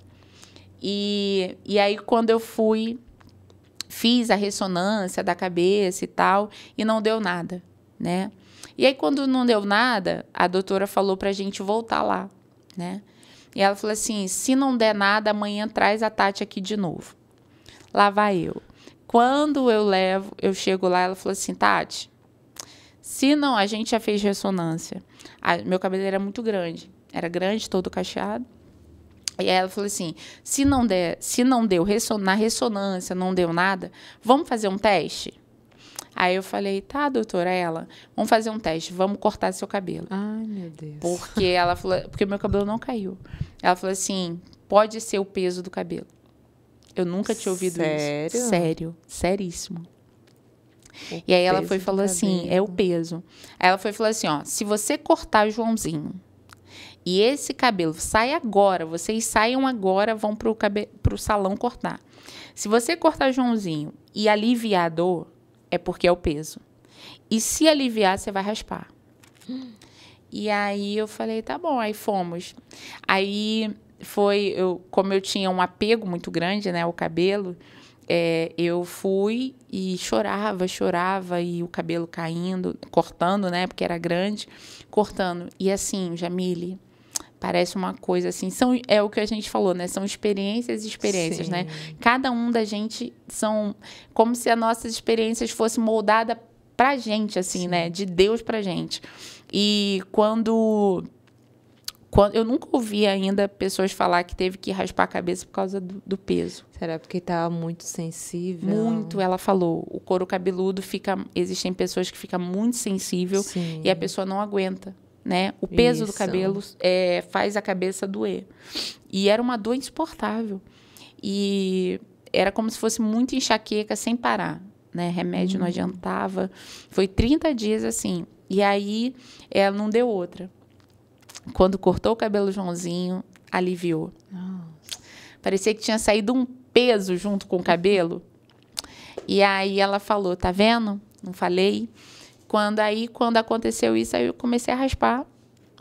[SPEAKER 2] E, e aí, quando eu fui, fiz a ressonância da cabeça e tal, e não deu nada, né? E aí, quando não deu nada, a doutora falou pra gente voltar lá, né? E ela falou assim: se não der nada, amanhã traz a Tati aqui de novo. Lá vai eu. Quando eu levo, eu chego lá, ela falou assim: Tati, se não, a gente já fez ressonância. A, meu cabelo era muito grande, era grande, todo cacheado. E aí ela falou assim: se não der, se não deu resson na ressonância, não deu nada, vamos fazer um teste? Aí eu falei, tá, doutora, ela, vamos fazer um teste, vamos cortar seu cabelo. Ai, meu Deus. Porque ela falou, porque meu cabelo não caiu. Ela falou assim: pode ser o peso do cabelo. Eu nunca tinha ouvido Sério? isso. Sério? Sério, seríssimo e aí ela foi falou tá assim, é o peso. Aí ela foi falou assim, ó, se você cortar Joãozinho e esse cabelo sai agora, vocês saiam agora, vão pro, cabe pro salão cortar. Se você cortar Joãozinho e aliviar a dor, é porque é o peso. E se aliviar, você vai raspar. E aí eu falei, tá bom, aí fomos. Aí foi, eu, como eu tinha um apego muito grande, né, ao cabelo, é, eu fui e chorava, chorava, e o cabelo caindo, cortando, né? Porque era grande, cortando. E assim, Jamile, parece uma coisa assim. São, é o que a gente falou, né? São experiências e experiências, né. Sim. né? Cada um da gente são como se as nossas experiências fossem moldadas pra gente, assim, né, Sim. né? De Deus pra gente. E quando quando, eu nunca ouvi ainda pessoas falar que teve que raspar a cabeça por causa do, do peso. Será porque estava tá muito sensível? Muito, ela falou. O couro cabeludo fica. Existem pessoas que ficam muito sensível Sim. e a pessoa não aguenta. Né? O peso Isso. do cabelo é, faz a cabeça doer. E era uma dor insuportável. E era como se fosse muita enxaqueca sem parar. Né? Remédio hum. não uhum. adiantava. Foi 30 dias assim. E aí ela não deu outra. Quando cortou o cabelo Joãozinho, aliviou. Nossa. Parecia que tinha saído um peso junto com o cabelo. E aí ela falou: "Tá vendo? Não falei". Quando aí, quando aconteceu isso, aí eu comecei a raspar.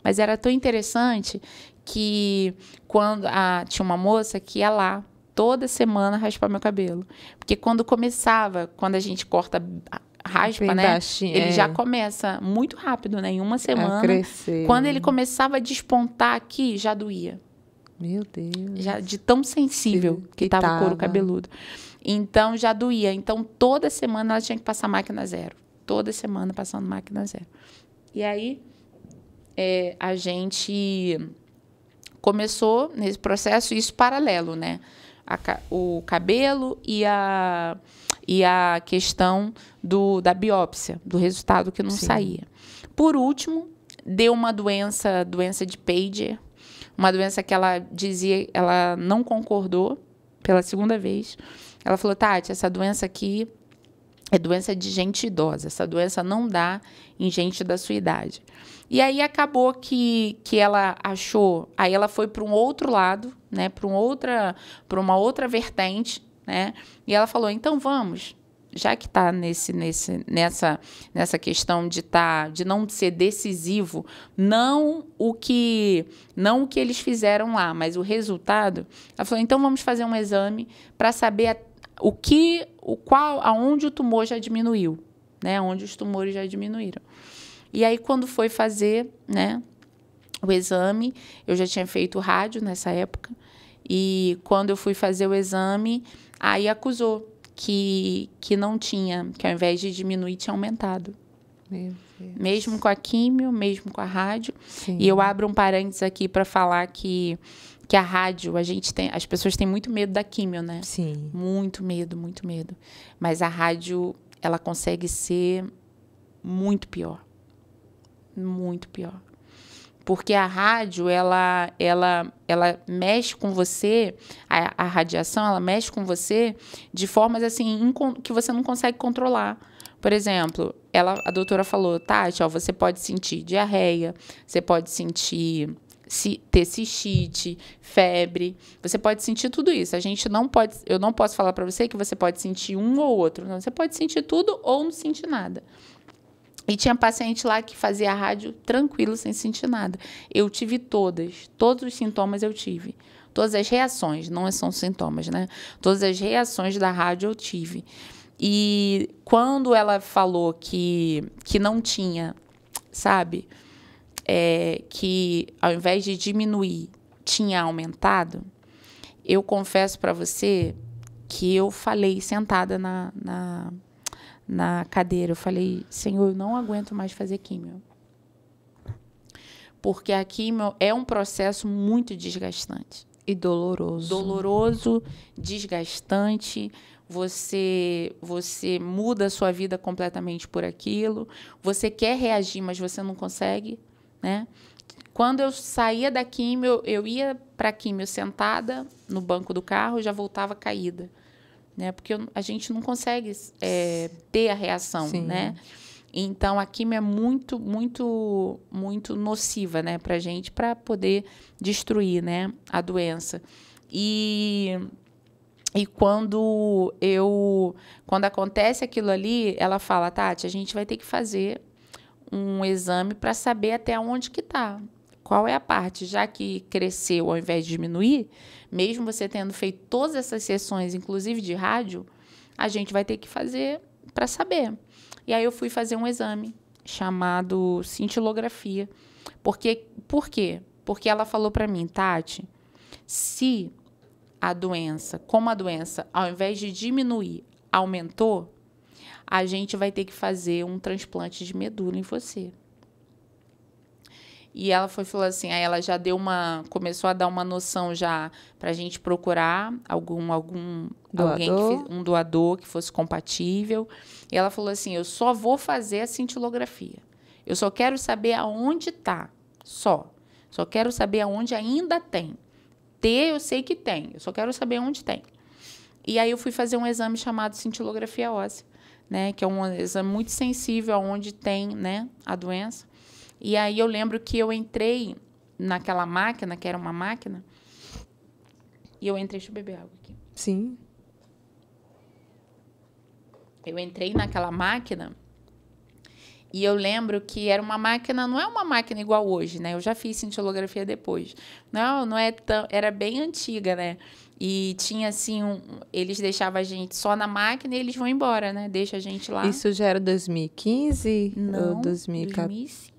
[SPEAKER 2] Mas era tão interessante que quando a, ah, tinha uma moça que ia lá toda semana raspar meu cabelo. Porque quando começava, quando a gente corta raspa, Bem né? Baixinho, ele é. já começa muito rápido, né? Em uma semana. A crescer. Quando ele começava a despontar aqui, já doía. Meu Deus. Já de tão sensível que, estava o couro cabeludo. Então já doía. Então toda semana ela tinha que passar máquina zero. Toda semana passando máquina zero. E aí é, a gente começou nesse processo isso paralelo, né? A, o cabelo e a e a questão do, da biópsia, do resultado que não Sim. saía. Por último, deu uma doença, doença de Pager, uma doença que ela dizia, ela não concordou pela segunda vez. Ela falou: Tati, essa doença aqui é doença de gente idosa, essa doença não dá em gente da sua idade. E aí acabou que, que ela achou, aí ela foi para um outro lado, né, para um outra, para uma outra vertente né? E ela falou: então vamos, já que está nesse, nesse, nessa, nessa questão de tá, de não ser decisivo, não o que não o que eles fizeram lá, mas o resultado. Ela falou: então vamos fazer um exame para saber o que, o qual, aonde o tumor já diminuiu, né? Onde os tumores já diminuíram. E aí quando foi fazer, né? O exame, eu já tinha feito rádio nessa época. E quando eu fui fazer o exame, Aí acusou que, que não tinha, que ao invés de diminuir, tinha aumentado. Mesmo com a químio, mesmo com a rádio. Sim. E eu abro um parênteses aqui para falar que, que a rádio, a gente tem, as pessoas têm muito medo da químio, né? Sim. Muito medo, muito medo. Mas a rádio, ela consegue ser muito pior. Muito pior porque a rádio ela ela ela mexe com você a, a radiação ela mexe com você de formas assim que você não consegue controlar por exemplo ela a doutora falou Tati ó, você pode sentir diarreia você pode sentir se, ter cistite, febre, você pode sentir tudo isso. A gente não pode, eu não posso falar para você que você pode sentir um ou outro. Não, você pode sentir tudo ou não sentir nada. E tinha paciente lá que fazia rádio tranquilo, sem sentir nada. Eu tive todas, todos os sintomas eu tive. Todas as reações, não é são sintomas, né? Todas as reações da rádio eu tive. E quando ela falou que, que não tinha, sabe? É, que ao invés de diminuir, tinha aumentado, eu confesso para você que eu falei sentada na, na na cadeira. Eu falei, Senhor, eu não aguento mais fazer químio. Porque a químio é um processo muito desgastante. E doloroso. Doloroso, desgastante. Você, você muda a sua vida completamente por aquilo. Você quer reagir, mas você não consegue. Né? Quando eu saía da químio, eu ia para a químio sentada no banco do carro, já voltava caída né? Porque a gente não consegue é, ter a reação, Sim. né? Então a química é muito, muito, muito nociva, né, para gente, para poder destruir, né, a doença. E e quando eu, quando acontece aquilo ali, ela fala, Tati, a gente vai ter que fazer um exame para saber até onde que tá qual é a parte, já que cresceu ao invés de diminuir, mesmo você tendo feito todas essas sessões, inclusive de rádio, a gente vai ter que fazer para saber. E aí eu fui fazer um exame chamado cintilografia. Porque, por quê? Porque ela falou para mim, Tati, se a doença, como a doença, ao invés de diminuir, aumentou, a gente vai ter que fazer um transplante de medula em você. E ela foi falou assim, aí ela já deu uma, começou a dar uma noção já para a gente procurar algum algum doador. alguém que, um doador que fosse compatível. E ela falou assim, eu só vou fazer a cintilografia. Eu só quero saber aonde tá, só. Só quero saber aonde ainda tem. Ter eu sei que tem, eu só quero saber onde tem. E aí eu fui fazer um exame chamado cintilografia óssea, né, que é um exame muito sensível aonde tem, né, a doença. E aí eu lembro que eu entrei naquela máquina, que era uma máquina, e eu entrei. Deixa eu beber água aqui. Sim. Eu entrei naquela máquina e eu lembro que era uma máquina, não é uma máquina igual hoje, né? Eu já fiz cintilografia depois. Não, não é tão. Era bem antiga, né? E tinha assim, um, eles deixavam a gente só na máquina e eles vão embora, né? Deixa a gente lá. Isso
[SPEAKER 1] já era 2015 não, ou 2014? 2005.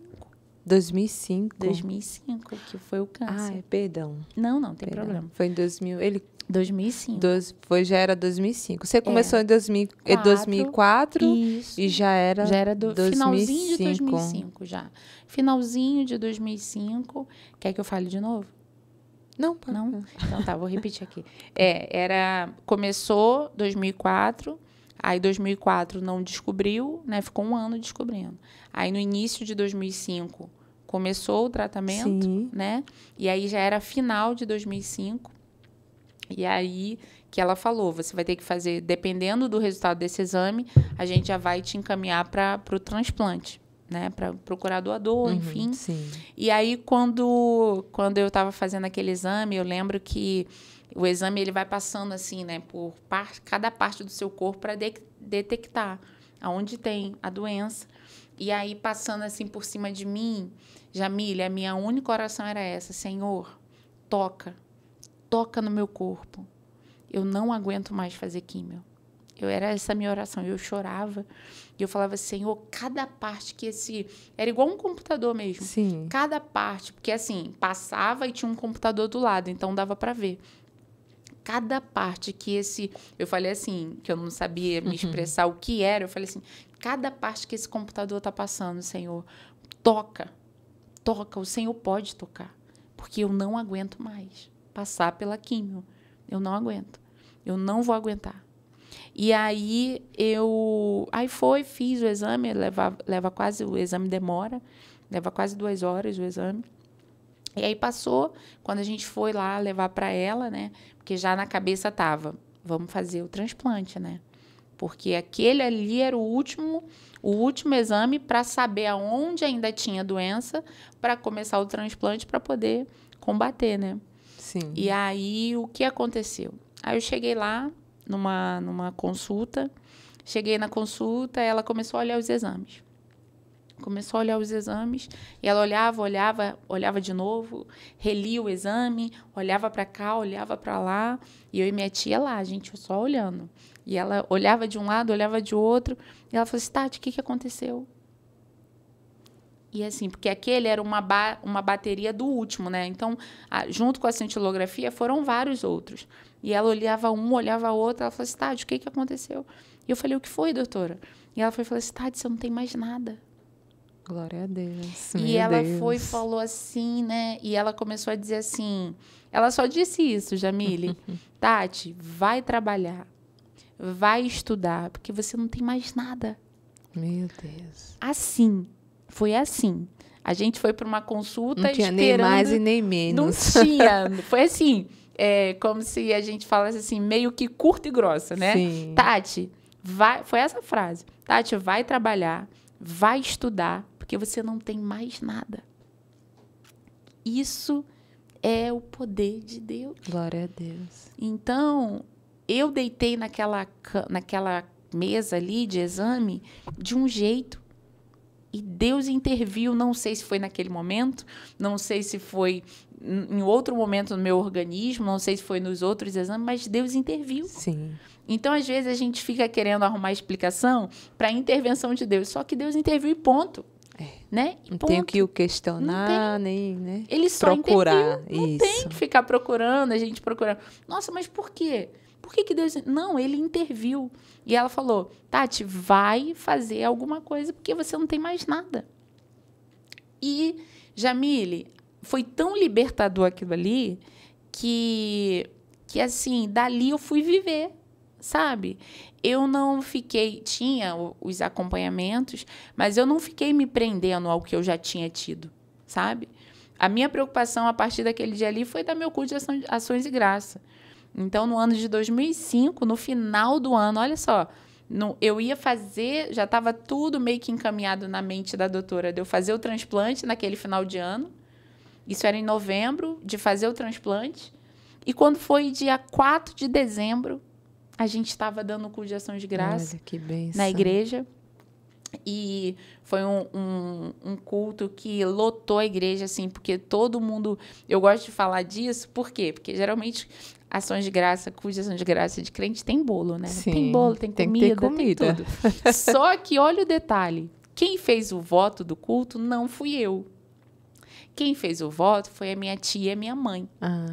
[SPEAKER 1] 2005. 2005, que foi o câncer. Ah, perdão. Não, não, tem perdão. problema. Foi em 2000, ele 2005. Dois, foi, já era 2005. Você começou é. em 2000, 2004
[SPEAKER 2] Isso. e já era, já era do, 2005. finalzinho de 2005 já. Finalzinho de 2005. Quer que eu fale de novo? Não, pode. não. Então tá, vou repetir aqui. É, era começou 2004, aí 2004 não descobriu, né? Ficou um ano descobrindo. Aí no início de 2005 começou o tratamento, Sim. né? E aí já era final de 2005. E aí que ela falou, você vai ter que fazer, dependendo do resultado desse exame, a gente já vai te encaminhar para o transplante, né? Para procurar doador, uhum, enfim. Sim. E aí quando quando eu estava fazendo aquele exame, eu lembro que o exame ele vai passando assim, né? Por par, cada parte do seu corpo para de, detectar aonde tem a doença. E aí passando assim por cima de mim, Jamília, a minha única oração era essa: Senhor, toca, toca no meu corpo. Eu não aguento mais fazer químio. Eu era essa minha oração. Eu chorava e eu falava, Senhor, cada parte que esse. Era igual um computador mesmo. Sim. Cada parte. Porque assim, passava e tinha um computador do lado, então dava para ver. Cada parte que esse. Eu falei assim, que eu não sabia me uhum. expressar uhum. o que era. Eu falei assim: cada parte que esse computador tá passando, Senhor, toca toca, o Senhor pode tocar, porque eu não aguento mais passar pela químio. Eu não aguento. Eu não vou aguentar. E aí eu. Aí foi, fiz o exame, leva, leva quase. O exame demora, leva quase duas horas o exame. E aí passou, quando a gente foi lá levar para ela, né? Porque já na cabeça tava, vamos fazer o transplante, né? porque aquele ali era o último, o último exame para saber aonde ainda tinha doença para começar o transplante para poder combater, né? Sim. E aí o que aconteceu? Aí eu cheguei lá numa numa consulta, cheguei na consulta, ela começou a olhar os exames. Começou a olhar os exames e ela olhava, olhava, olhava de novo, relia o exame, olhava para cá, olhava para lá, e eu e minha tia lá, a gente só olhando. E ela olhava de um lado, olhava de outro, e ela falou assim, Tati, o que, que aconteceu? E assim, porque aquele era uma, ba uma bateria do último, né? Então, a, junto com a cintilografia, foram vários outros. E ela olhava um, olhava outro, ela falou assim, Tati, o que, que aconteceu? E eu falei, o que foi, doutora? E ela foi falou assim, Tati, você não tem mais nada. Glória a Deus. E ela Deus. foi e falou assim, né? E ela começou a dizer assim, ela só disse isso, Jamile, Tati, vai trabalhar, vai estudar, porque você não tem mais nada. Meu Deus. Assim, foi assim. A gente foi para uma consulta não tinha nem mais e nem menos. Não tinha. Foi assim, é, como se a gente falasse assim, meio que curta e grossa, né? Sim. Tati, vai, foi essa frase. Tati, vai trabalhar, vai estudar, porque você não tem mais nada. Isso é o poder de Deus. Glória a Deus. Então, eu deitei naquela, naquela mesa ali de exame de um jeito. E Deus interviu, não sei se foi naquele momento, não sei se foi em outro momento no meu organismo, não sei se foi nos outros exames, mas Deus interviu. Sim. Então, às vezes, a gente fica querendo arrumar explicação para a intervenção de Deus, só que Deus interviu e ponto. É. Né? E não ponto. que o questionar, nem né? Ele só procurar. Interviu, não isso. tem que ficar procurando, a gente procurando. Nossa, mas por quê? Por que, que Deus. Não, ele interviu. E ela falou: Tati, vai fazer alguma coisa porque você não tem mais nada. E, Jamile, foi tão libertador aquilo ali que, que assim, dali eu fui viver, sabe? Eu não fiquei. Tinha os acompanhamentos, mas eu não fiquei me prendendo ao que eu já tinha tido, sabe? A minha preocupação a partir daquele dia ali foi dar meu curso de ações e graça. Então, no ano de 2005, no final do ano, olha só, no, eu ia fazer, já estava tudo meio que encaminhado na mente da doutora de eu fazer o transplante naquele final de ano. Isso era em novembro, de fazer o transplante. E quando foi dia 4 de dezembro, a gente estava dando o cu de ação de graça Olha, na igreja. E foi um, um, um, culto que lotou a igreja, assim, porque todo mundo. Eu gosto de falar disso, por quê? Porque geralmente ações de graça, cuja ações de graça de crente tem bolo, né? Sim, tem bolo, tem, tem comida, comida, tem tudo. Só que olha o detalhe. Quem fez o voto do culto não fui eu. Quem fez o voto foi a minha tia e a minha mãe. Ah.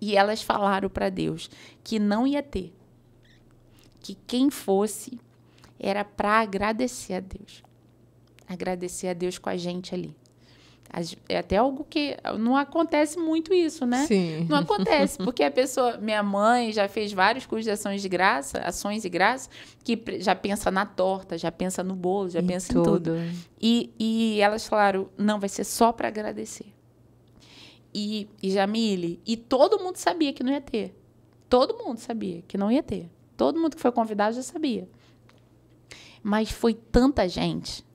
[SPEAKER 2] E elas falaram para Deus que não ia ter. Que quem fosse era para agradecer a Deus. Agradecer a Deus com a gente ali. É até algo que não acontece muito isso, né? Sim. Não acontece, porque a pessoa, minha mãe já fez vários cursos de ações de graça, ações de graça, que já pensa na torta, já pensa no bolo, já em pensa tudo. em tudo. E, e elas falaram, não, vai ser só para agradecer. E, e Jamile, e todo mundo sabia que não ia ter. Todo mundo sabia que não ia ter. Todo mundo que foi convidado já sabia. Mas foi tanta gente.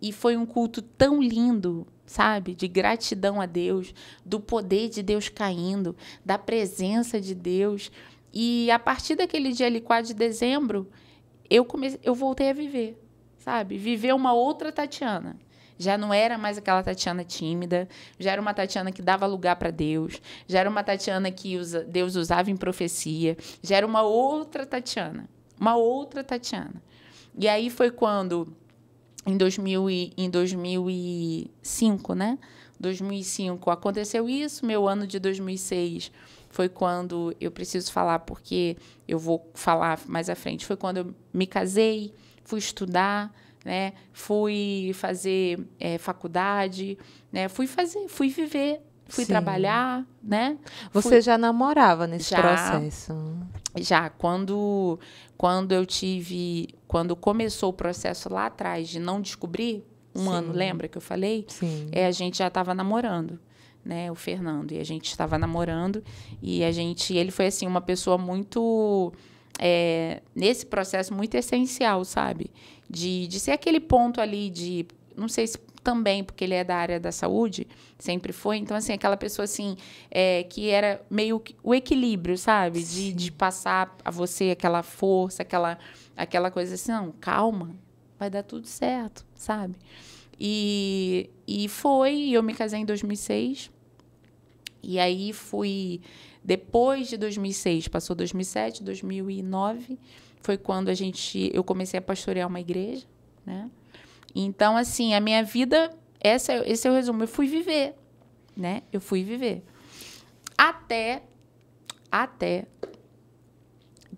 [SPEAKER 2] E foi um culto tão lindo sabe? De gratidão a Deus, do poder de Deus caindo, da presença de Deus. E a partir daquele dia ali, 4 de dezembro, eu comecei, eu voltei a viver, sabe? Viver uma outra Tatiana. Já não era mais aquela Tatiana tímida, já era uma Tatiana que dava lugar para Deus, já era uma Tatiana que usa, Deus usava em profecia, já era uma outra Tatiana, uma outra Tatiana. E aí foi quando em, 2000 e, em 2005, né? 2005 aconteceu isso, meu ano de 2006 foi quando eu preciso falar porque eu vou falar mais à frente. Foi quando eu me casei, fui estudar, né? Fui fazer é, faculdade, né? Fui fazer, fui viver fui Sim. trabalhar, né? Você fui... já namorava nesse já, processo? Já, quando quando eu tive, quando começou o processo lá atrás de não descobrir um Sim. ano, lembra que eu falei? Sim. É, a gente já estava namorando. Né, o Fernando e a gente estava namorando e a gente ele foi assim uma pessoa muito é, nesse processo muito essencial sabe de, de ser aquele ponto ali de não sei se também, porque ele é da área da saúde, sempre foi. Então, assim, aquela pessoa assim, é, que era meio o equilíbrio, sabe? De, de passar a você aquela força, aquela, aquela coisa assim, não, calma, vai dar tudo certo, sabe? E, e foi, eu me casei em 2006. E aí fui, depois de 2006, passou 2007, 2009, foi quando a gente, eu comecei a pastorear uma igreja, né? Então, assim, a minha vida, essa, esse é o resumo. Eu fui viver, né? Eu fui viver. Até, até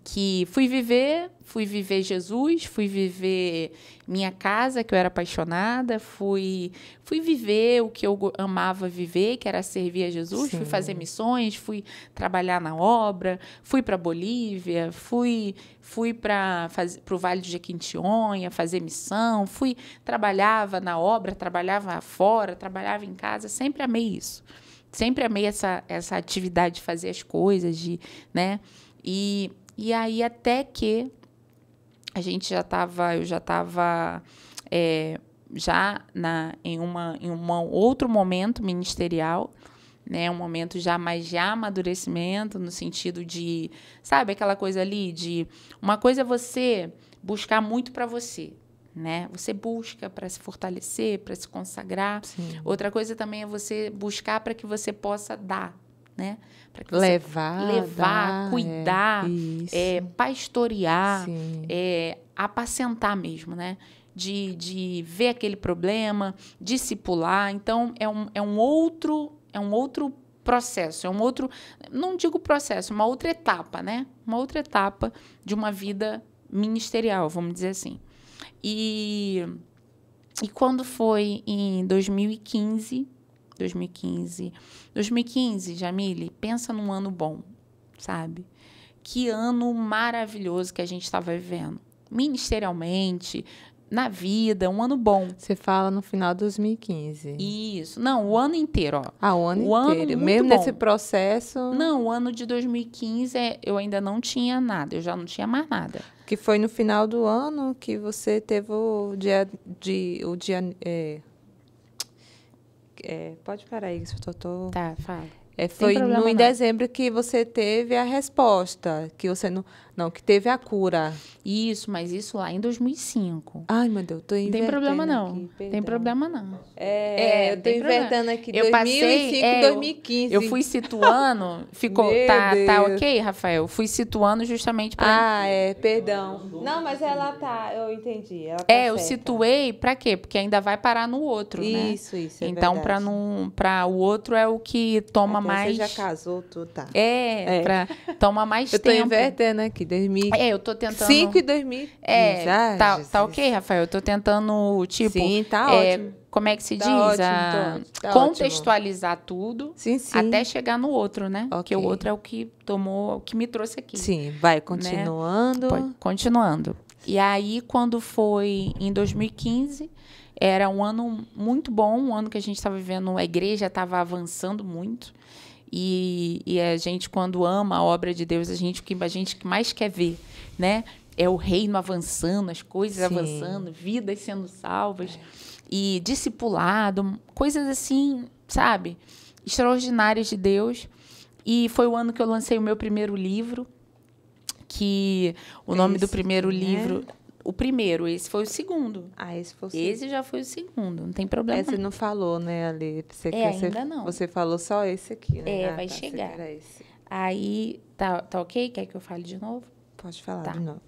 [SPEAKER 2] que fui viver fui viver Jesus, fui viver minha casa que eu era apaixonada, fui fui viver o que eu amava viver, que era servir a Jesus, Sim. fui fazer missões, fui trabalhar na obra, fui para Bolívia, fui fui para o Vale do Jequitinhonha fazer missão, fui trabalhava na obra, trabalhava fora, trabalhava em casa, sempre amei isso. Sempre amei essa essa atividade de fazer as coisas, de, né? E e aí até que a gente já estava, eu já estava é, já na, em, uma, em um outro momento ministerial, né? Um momento já mais de amadurecimento, no sentido de, sabe, aquela coisa ali de uma coisa é você buscar muito para você. Né? Você busca para se fortalecer, para se consagrar. Sim. Outra coisa também é você buscar para que você possa dar, né? Para que levar, levar, dar, é, cuidar, é, é, pastorear, é, apacentar mesmo, né? De, de ver aquele problema, discipular. Então é um, é um outro é um outro processo, é um outro, não digo processo, uma outra etapa, né? Uma outra etapa de uma vida ministerial, vamos dizer assim. E, e quando foi em 2015, 2015. 2015, Jamile, pensa num ano bom, sabe? Que ano maravilhoso que a gente estava vivendo. Ministerialmente, na vida, um ano bom. Você fala no final de 2015. Isso. Não, o ano inteiro, ó. Ah, o ano o inteiro. Ano, Mesmo bom. nesse processo. Não, o ano de 2015 é, eu ainda não tinha nada, eu já não tinha mais nada. Que foi no final do
[SPEAKER 1] ano que você teve o dia de. O dia é, é, pode parar aí, se eu tô... Tá, fala. É, foi no, em não. dezembro que você teve a resposta, que você não, não, que teve a cura. Isso, mas isso
[SPEAKER 2] lá em 2005. Ai, meu Deus, tô invertendo Tem problema não. Aqui, tem problema não. É, é eu tô invertendo problema. aqui. Eu 2005, passei, é, 2015. Eu, eu fui situando, ficou tá, tá OK, Rafael? Fui situando justamente para Ah, é,
[SPEAKER 1] perdão. Não, mas ela tá, eu entendi. Tá é, certa. eu
[SPEAKER 2] situei para quê? Porque ainda vai parar no outro, isso, né? Isso, isso. É então para não para o outro é o que toma Até então, mais Você já
[SPEAKER 1] casou, tu tá.
[SPEAKER 2] É, é. Pra, toma mais eu tempo. Eu tô invertendo aqui e dormir. É, eu tô tentando. 5 e 2000. É, ah, tá, tá ok, Rafael. Eu tô tentando, tipo. Sim, tá é, ótimo. Como é que se tá diz? Ótimo, a... Ah, tá contextualizar ótimo. tudo sim, sim. até chegar no outro, né? Okay. Porque o outro é o que tomou, o que me trouxe aqui. Sim, vai né? continuando. Né? Continuando. E aí, quando foi em 2015, era um ano muito bom, um ano que a gente estava vivendo, a igreja estava avançando muito. E, e a gente, quando ama a obra de Deus, a gente, o que a gente mais quer ver, né? É o reino avançando, as coisas Sim. avançando, vidas sendo salvas. E discipulado, coisas assim, sabe? Extraordinárias de Deus. E foi o ano que eu lancei o meu primeiro livro, que o é nome isso, do primeiro né? livro o primeiro, esse foi o segundo. Ah, esse foi o segundo. Esse já foi o segundo, não tem problema. É, você não falou,
[SPEAKER 1] né, Ali? Você, é, ainda você, não. Você falou só esse aqui, né? É, ah, vai tá, chegar.
[SPEAKER 2] Aí, tá, tá ok? Quer que eu fale de novo? Pode falar tá. de novo.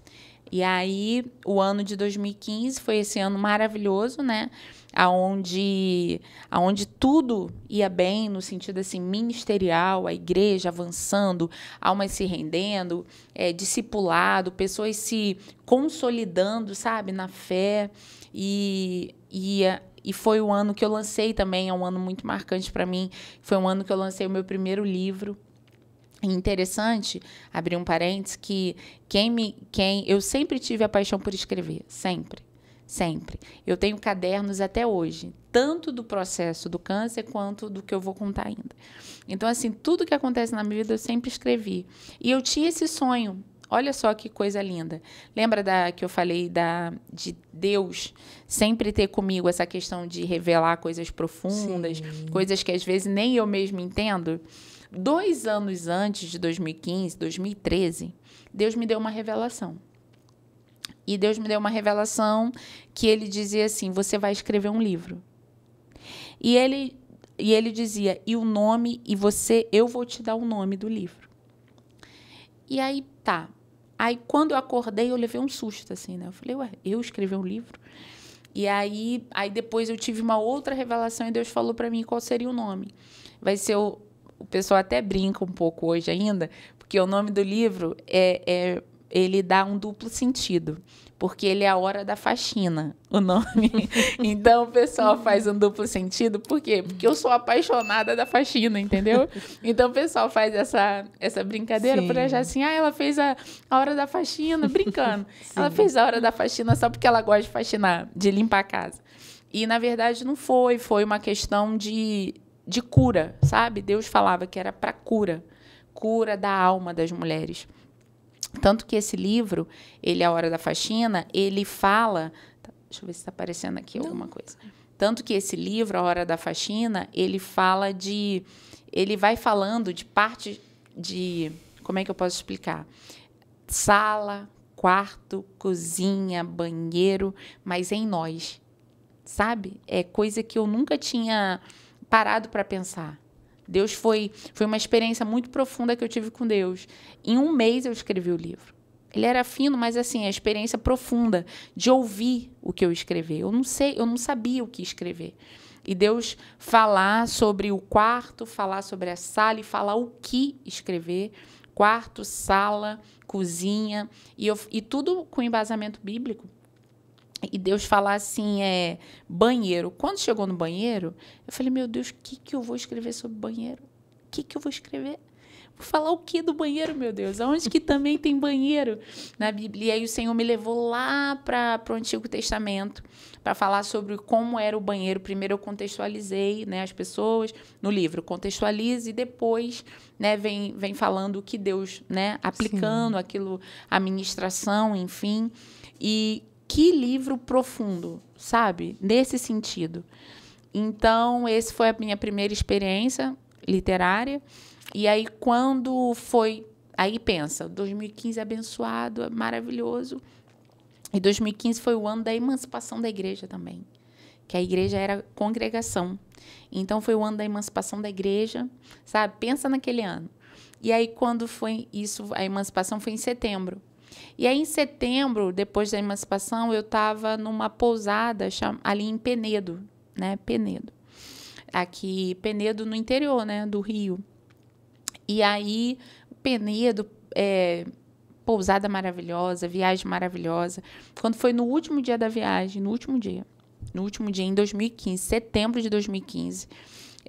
[SPEAKER 2] E aí, o ano de 2015 foi esse ano maravilhoso, né? aonde, aonde tudo ia bem no sentido assim ministerial, a igreja avançando, almas se rendendo, é, discipulado, pessoas se consolidando, sabe, na fé e, e e foi o ano que eu lancei também, é um ano muito marcante para mim. Foi um ano que eu lancei o meu primeiro livro, interessante abrir um parênteses que quem me quem eu sempre tive a paixão por escrever sempre sempre. Eu tenho cadernos até hoje, tanto do processo do câncer quanto do que eu vou contar ainda. Então, assim, tudo que acontece na minha vida eu sempre escrevi. E eu tinha esse sonho. Olha só que coisa linda. Lembra da que eu falei da de Deus sempre ter comigo essa questão de revelar coisas profundas, Sim. coisas que às vezes nem eu mesmo entendo? Dois anos antes de 2015, 2013, Deus me deu uma revelação. E Deus me deu uma revelação que ele dizia assim: você vai escrever um livro. E ele e ele dizia: "E o nome e você, eu vou te dar o nome do livro". E aí tá. Aí quando eu acordei, eu levei um susto assim, né? Eu falei: "Ué, eu escrevi um livro?". E aí, aí depois eu tive uma outra revelação e Deus falou para mim qual seria o nome. Vai ser o o pessoal até brinca um pouco hoje ainda, porque o nome do livro é, é ele dá um duplo sentido, porque ele é a hora da faxina, o nome. então o pessoal faz um duplo sentido, por quê? Porque eu sou apaixonada da faxina, entendeu? Então o pessoal faz essa, essa brincadeira Sim. por achar assim, ah, ela fez a, a hora da faxina, brincando. Sim. Ela fez a hora da faxina só porque ela gosta de faxinar, de limpar a casa. E na verdade não foi, foi uma questão de, de cura, sabe? Deus falava que era para cura, cura da alma das mulheres. Tanto que esse livro, ele, A Hora da Faxina, ele fala. Tá, deixa eu ver se está aparecendo aqui Não. alguma coisa. Tanto que esse livro, A Hora da Faxina, ele fala de. Ele vai falando de parte de. Como é que eu posso explicar? Sala, quarto, cozinha, banheiro, mas é em nós. Sabe? É coisa que eu nunca tinha parado para pensar. Deus foi, foi uma experiência muito profunda que eu tive com Deus. Em um mês eu escrevi o livro. Ele era fino, mas assim, a experiência profunda de ouvir o que eu escrevi. Eu não sei, eu não sabia o que escrever. E Deus falar sobre o quarto, falar sobre a sala e falar o que escrever. Quarto, sala, cozinha, e, eu, e tudo com embasamento bíblico e Deus falar assim, é, banheiro. Quando chegou no banheiro, eu falei, meu Deus, o que, que eu vou escrever sobre banheiro? O que, que eu vou escrever? Vou falar o que do banheiro, meu Deus? Aonde que também tem banheiro na Bíblia? E aí o Senhor me levou lá para o Antigo Testamento para falar sobre como era o banheiro. Primeiro eu contextualizei né, as pessoas no livro, contextualize e depois né, vem, vem falando o que Deus, né, aplicando Sim. aquilo, a ministração, enfim. E que livro profundo, sabe? Nesse sentido. Então, esse foi a minha primeira experiência literária. E aí, quando foi. Aí pensa, 2015 abençoado, maravilhoso. E 2015 foi o ano da emancipação da igreja também, que a igreja era congregação. Então foi o ano da emancipação da igreja, sabe? Pensa naquele ano. E aí quando foi isso, a emancipação foi em setembro. E aí, em setembro, depois da emancipação, eu estava numa pousada ali em Penedo, né? Penedo. Aqui, Penedo no interior, né? Do Rio. E aí, Penedo, é, pousada maravilhosa, viagem maravilhosa. Quando foi no último dia da viagem, no último dia, no último dia, em 2015, setembro de 2015,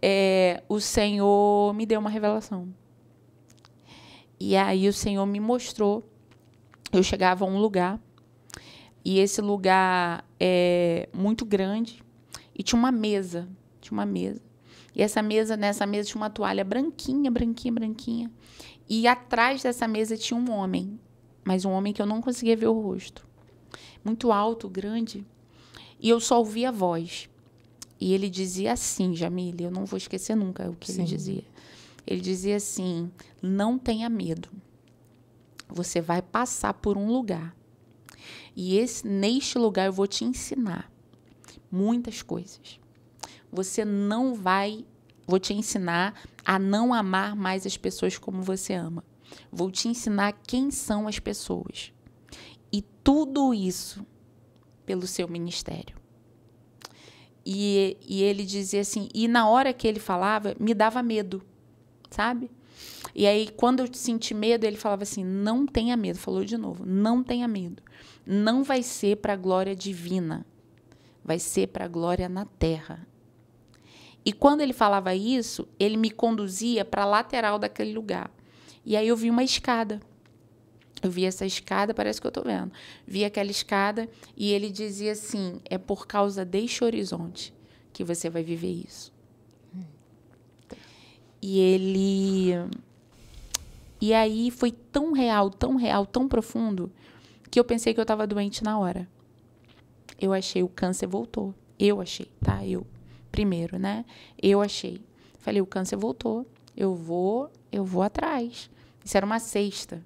[SPEAKER 2] é, o Senhor me deu uma revelação. E aí o Senhor me mostrou eu chegava a um lugar e esse lugar é muito grande e tinha uma mesa, tinha uma mesa. E essa mesa, nessa mesa tinha uma toalha branquinha, branquinha, branquinha. E atrás dessa mesa tinha um homem, mas um homem que eu não conseguia ver o rosto. Muito alto, grande. E eu só ouvia a voz. E ele dizia assim, Jamile, eu não vou esquecer nunca o que Sim. ele dizia. Ele dizia assim: "Não tenha medo" você vai passar por um lugar. E esse, neste lugar eu vou te ensinar muitas coisas. Você não vai. Vou te ensinar a não amar mais as pessoas como você ama. Vou te ensinar quem são as pessoas. E tudo isso pelo seu ministério. E, e ele dizia assim, e na hora que ele falava, me dava medo, sabe? E aí, quando eu senti medo, ele falava assim: não tenha medo. Falou de novo: não tenha medo. Não vai ser para a glória divina, vai ser para a glória na terra. E quando ele falava isso, ele me conduzia para a lateral daquele lugar. E aí eu vi uma escada. Eu vi essa escada, parece que eu estou vendo. Vi aquela escada e ele dizia assim: é por causa deste horizonte que você vai viver isso. Hum. E ele e aí foi tão real, tão real, tão profundo, que eu pensei que eu estava doente na hora. Eu achei o câncer voltou. Eu achei, tá? Eu primeiro, né? Eu achei. Falei, o câncer voltou. Eu vou, eu vou atrás. Isso era uma sexta.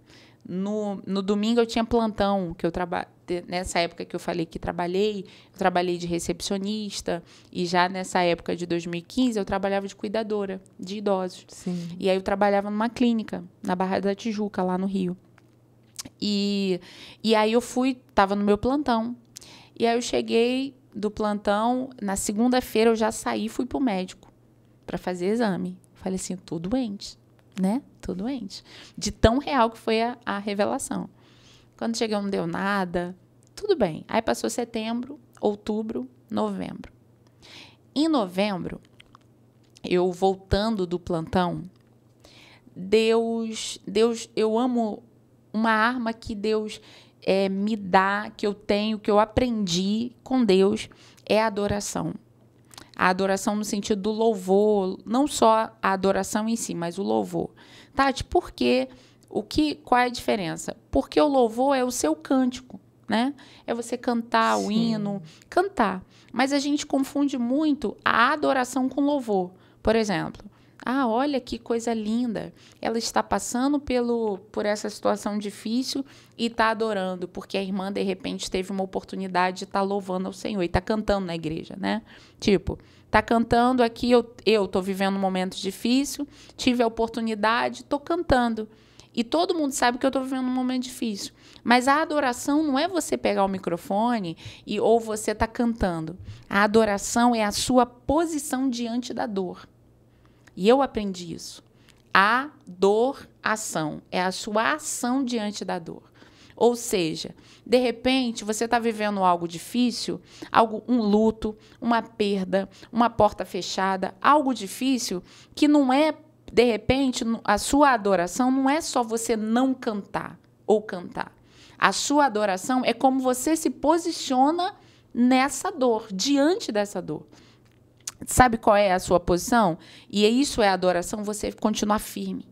[SPEAKER 2] No, no domingo eu tinha plantão, que eu trabalho nessa época que eu falei que trabalhei, eu trabalhei de recepcionista e já nessa época de 2015 eu trabalhava de cuidadora de idosos. Sim. E aí eu trabalhava numa clínica na Barra da Tijuca, lá no Rio. E, e aí eu fui, estava no meu plantão. E aí eu cheguei do plantão, na segunda-feira eu já saí, fui pro médico para fazer exame. Falei assim, tô doente né? Tô doente. De tão real que foi a, a revelação. Quando chegou, não deu nada. Tudo bem. Aí passou setembro, outubro, novembro. Em novembro, eu voltando do plantão, Deus, Deus, eu amo uma arma que Deus é, me dá, que eu tenho, que eu aprendi com Deus, é a adoração. A adoração no sentido do louvor, não só a adoração em si, mas o louvor. Tati, por quê? O que, qual é a diferença? Porque o louvor é o seu cântico, né? É você cantar Sim. o hino, cantar. Mas a gente confunde muito a adoração com louvor. Por exemplo, ah, olha que coisa linda. Ela está passando pelo por essa situação difícil e está adorando, porque a irmã de repente teve uma oportunidade de estar tá louvando ao Senhor e está cantando na igreja, né? Tipo, está cantando aqui, eu eu tô vivendo um momento difícil, tive a oportunidade, estou cantando. E todo mundo sabe que eu estou vivendo um momento difícil. Mas a adoração não é você pegar o microfone e ou você está cantando. A adoração é a sua posição diante da dor. E eu aprendi isso. A dor ação é a sua ação diante da dor. Ou seja, de repente você está vivendo algo difícil, algo, um luto, uma perda, uma porta fechada, algo difícil que não é, de repente, a sua adoração não é só você não cantar ou cantar. A sua adoração é como você se posiciona nessa dor, diante dessa dor sabe qual é a sua posição? E é isso é adoração, você continuar firme.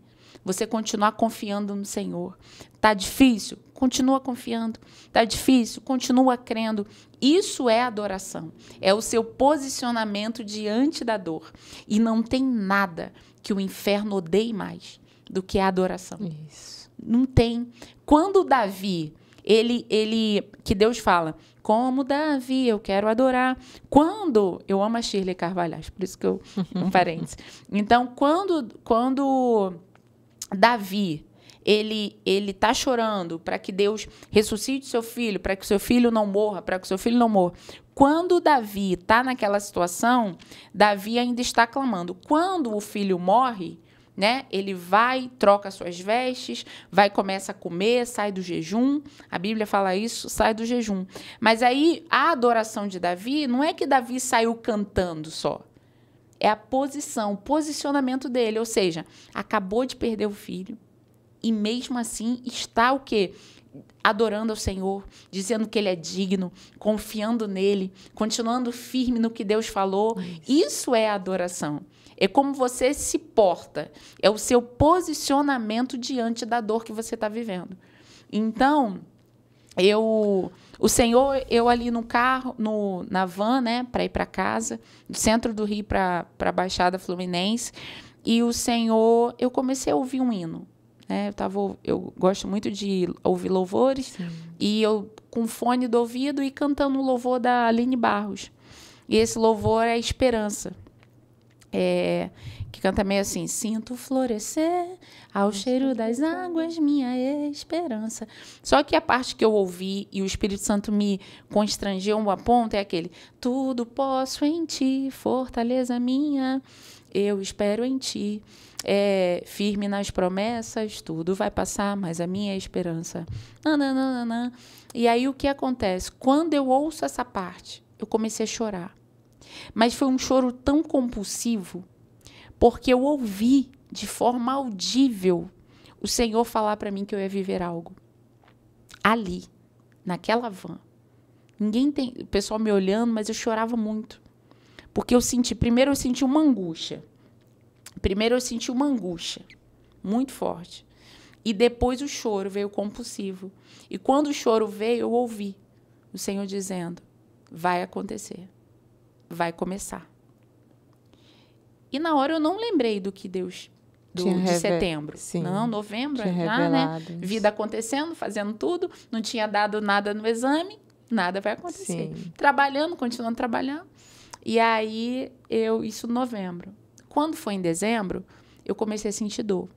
[SPEAKER 2] Você continuar confiando no Senhor. Tá difícil? Continua confiando. Tá difícil? Continua crendo. Isso é adoração. É o seu posicionamento diante da dor. E não tem nada que o inferno odeie mais do que a adoração. Isso. Não tem. Quando Davi, ele ele que Deus fala, como Davi, eu quero adorar. Quando eu amo a Shirley Carvalhais, por isso que eu um parênteses. Então, quando quando Davi ele ele tá chorando para que Deus ressuscite seu filho, para que seu filho não morra, para que seu filho não morra. Quando Davi está naquela situação, Davi ainda está clamando. Quando o filho morre, né? Ele vai, troca suas vestes, vai, começa a comer, sai do jejum. A Bíblia fala isso, sai do jejum. Mas aí a adoração de Davi não é que Davi saiu cantando só. É a posição, o posicionamento dele, ou seja, acabou de perder o filho e mesmo assim está o quê? adorando ao Senhor, dizendo que Ele é digno, confiando nele, continuando firme no que Deus falou. Isso, Isso é adoração é como você se porta, é o seu posicionamento diante da dor que você está vivendo. Então, eu, o Senhor, eu ali no carro, no, na van, né, para ir para casa, do centro do Rio para a Baixada Fluminense, e o Senhor, eu comecei a ouvir um hino. Né? Eu, tava, eu gosto muito de ouvir louvores, Sim. e eu com fone do ouvido e cantando o louvor da Aline Barros. E esse louvor é Esperança. É, que canta meio assim: Sinto florescer ao cheiro das águas, minha esperança. Só que a parte que eu ouvi e o Espírito Santo me constrangeu uma ponta é aquele: Tudo posso em ti, fortaleza minha, eu espero em ti. É, firme nas promessas, tudo vai passar, mas a minha esperança. Nananana. E aí o que acontece? Quando eu ouço essa parte, eu comecei a chorar. Mas foi um choro tão compulsivo, porque eu ouvi de forma audível o Senhor falar para mim que eu ia viver algo. Ali, naquela van. Ninguém tem, o pessoal me olhando, mas eu chorava muito. Porque eu senti, primeiro eu senti uma angústia. Primeiro eu senti uma angústia muito forte. E depois o choro veio compulsivo. E quando o choro veio, eu ouvi o Senhor dizendo: vai acontecer vai começar. E na hora eu não lembrei do que Deus do, de setembro. Sim. Não, novembro, já, né? Vida acontecendo, fazendo tudo, não tinha dado nada no exame, nada vai acontecer. Sim. Trabalhando, continuando trabalhando. E aí eu isso em novembro. Quando foi em dezembro, eu comecei a sentir dor.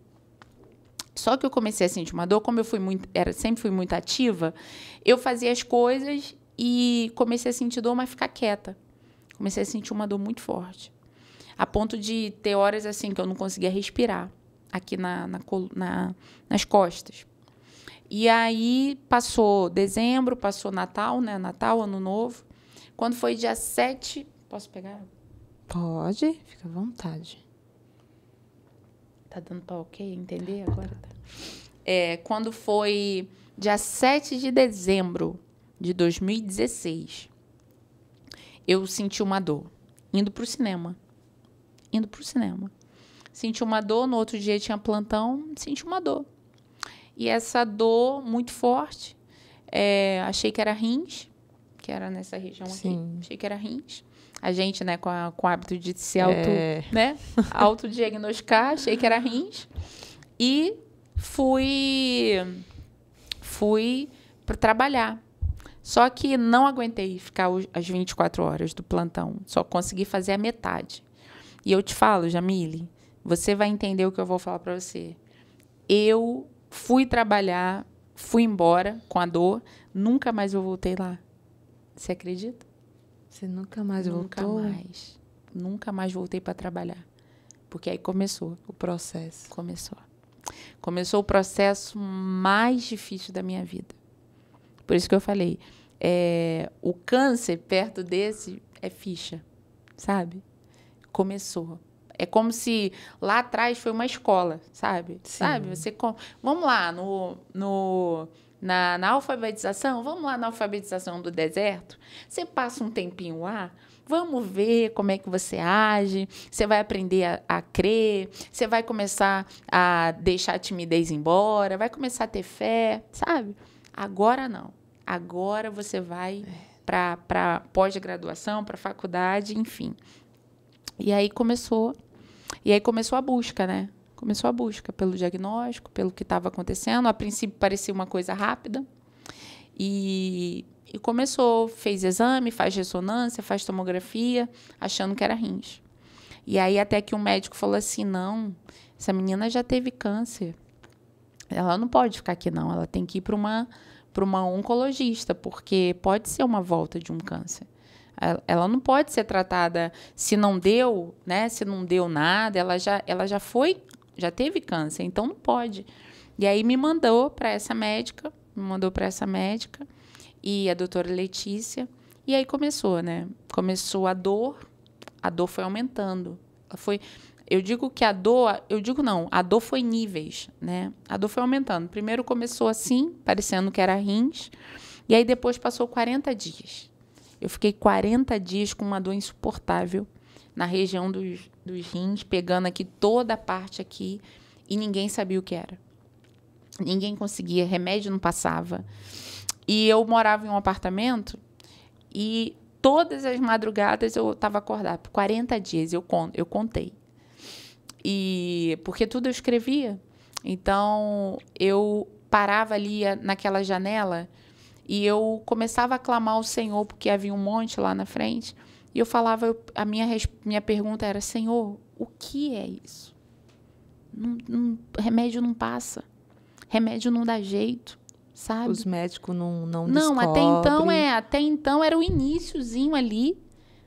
[SPEAKER 2] Só que eu comecei a sentir uma dor, como eu fui muito, era, sempre fui muito ativa, eu fazia as coisas e comecei a sentir dor, mas ficar quieta comecei a sentir uma dor muito forte. A ponto de ter horas assim que eu não conseguia respirar aqui na, na, na nas costas. E aí passou dezembro, passou Natal, né? Natal, Ano Novo. Quando foi dia 7. Posso pegar?
[SPEAKER 1] Pode, fica à
[SPEAKER 2] vontade. Tá dando pra ok entender tá, agora? tá. É, quando foi dia 7 de dezembro de 2016, eu senti uma dor indo para o cinema. Indo para o cinema. Senti uma dor, no outro dia tinha plantão, senti uma dor. E essa dor muito forte, é, achei que era rins, que era nessa região Sim. aqui. Achei que era rins. A gente, né, com, a, com o hábito de se auto, é. né, autodiagnosticar, achei que era rins. E fui fui para trabalhar. Só que não aguentei ficar as 24 horas do plantão, só consegui fazer a metade. E eu te falo, Jamile, você vai entender o que eu vou falar para você. Eu fui trabalhar, fui embora com a dor, nunca mais eu voltei lá. Você acredita? Você nunca mais nunca voltou? Nunca mais. Nunca mais voltei para trabalhar. Porque aí começou o processo. Começou. Começou o processo mais difícil da minha vida. Por isso que eu falei, é, o câncer perto desse é ficha, sabe? Começou. É como se lá atrás foi uma escola, sabe? Sim. Sabe? Você com... Vamos lá, no, no, na, na alfabetização, vamos lá na alfabetização do deserto. Você passa um tempinho lá, vamos ver como é que você age, você vai aprender a, a crer, você vai começar a deixar a timidez embora, vai começar a ter fé, sabe? Agora não agora você vai é. para pós-graduação, para faculdade, enfim. E aí começou, e aí começou a busca, né? Começou a busca pelo diagnóstico, pelo que estava acontecendo. A princípio parecia uma coisa rápida. E, e começou, fez exame, faz ressonância, faz tomografia, achando que era rins. E aí até que um médico falou assim: "Não, essa menina já teve câncer. Ela não pode ficar aqui não, ela tem que ir para uma para uma oncologista, porque pode ser uma volta de um câncer. Ela não pode ser tratada se não deu, né? Se não deu nada, ela já, ela já foi, já teve câncer, então não pode. E aí me mandou para essa médica, me mandou para essa médica e a doutora Letícia. E aí começou, né? Começou a dor, a dor foi aumentando. Ela foi, eu digo que a dor, eu digo não, a dor foi níveis, né? A dor foi aumentando. Primeiro começou assim, parecendo que era rins, e aí depois passou 40 dias. Eu fiquei 40 dias com uma dor insuportável na região dos, dos rins, pegando aqui toda a parte aqui, e ninguém sabia o que era. Ninguém conseguia, remédio não passava. E eu morava em um apartamento e todas as madrugadas eu estava acordada, por 40 dias, eu, conto, eu contei. E porque tudo eu escrevia. Então eu parava ali eh, naquela janela e eu começava a clamar ao Senhor, porque havia um monte lá na frente. E eu falava, a minha, minha pergunta era: Senhor, o que é isso? Não, não, remédio não passa. Remédio não dá jeito, sabe? Os médicos não Não, não descobrem. até então é, até então era o iníciozinho ali,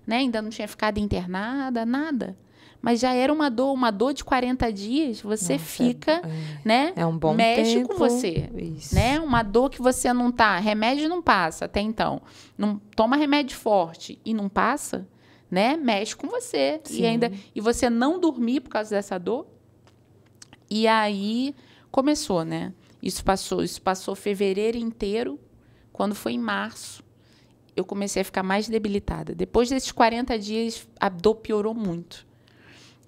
[SPEAKER 2] né? Ainda não tinha ficado internada, nada mas já era uma dor, uma dor de 40 dias, você Nossa, fica, é, né? É um bom mexe tempo. com você, Isso. né? Uma dor que você não tá, remédio não passa até então. Não toma remédio forte e não passa, né? Mexe com você Sim. e ainda e você não dormir por causa dessa dor. E aí começou, né? Isso passou, isso passou fevereiro inteiro. Quando foi em março, eu comecei a ficar mais debilitada. Depois desses 40 dias, a dor piorou muito.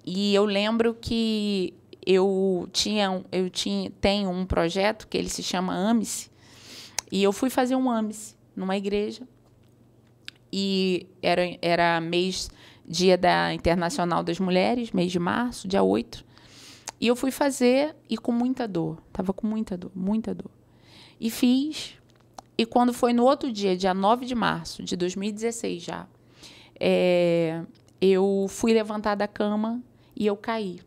[SPEAKER 2] E eu lembro que eu tinha eu tinha tenho um projeto que ele se chama Amice e eu fui fazer um Amice numa igreja e era era mês dia da Internacional das Mulheres, mês de março, dia 8. E eu fui fazer e com muita dor, tava com muita dor, muita dor. E fiz. E quando foi no outro dia, dia 9 de março de 2016 já, é, eu fui levantar da cama e eu caí.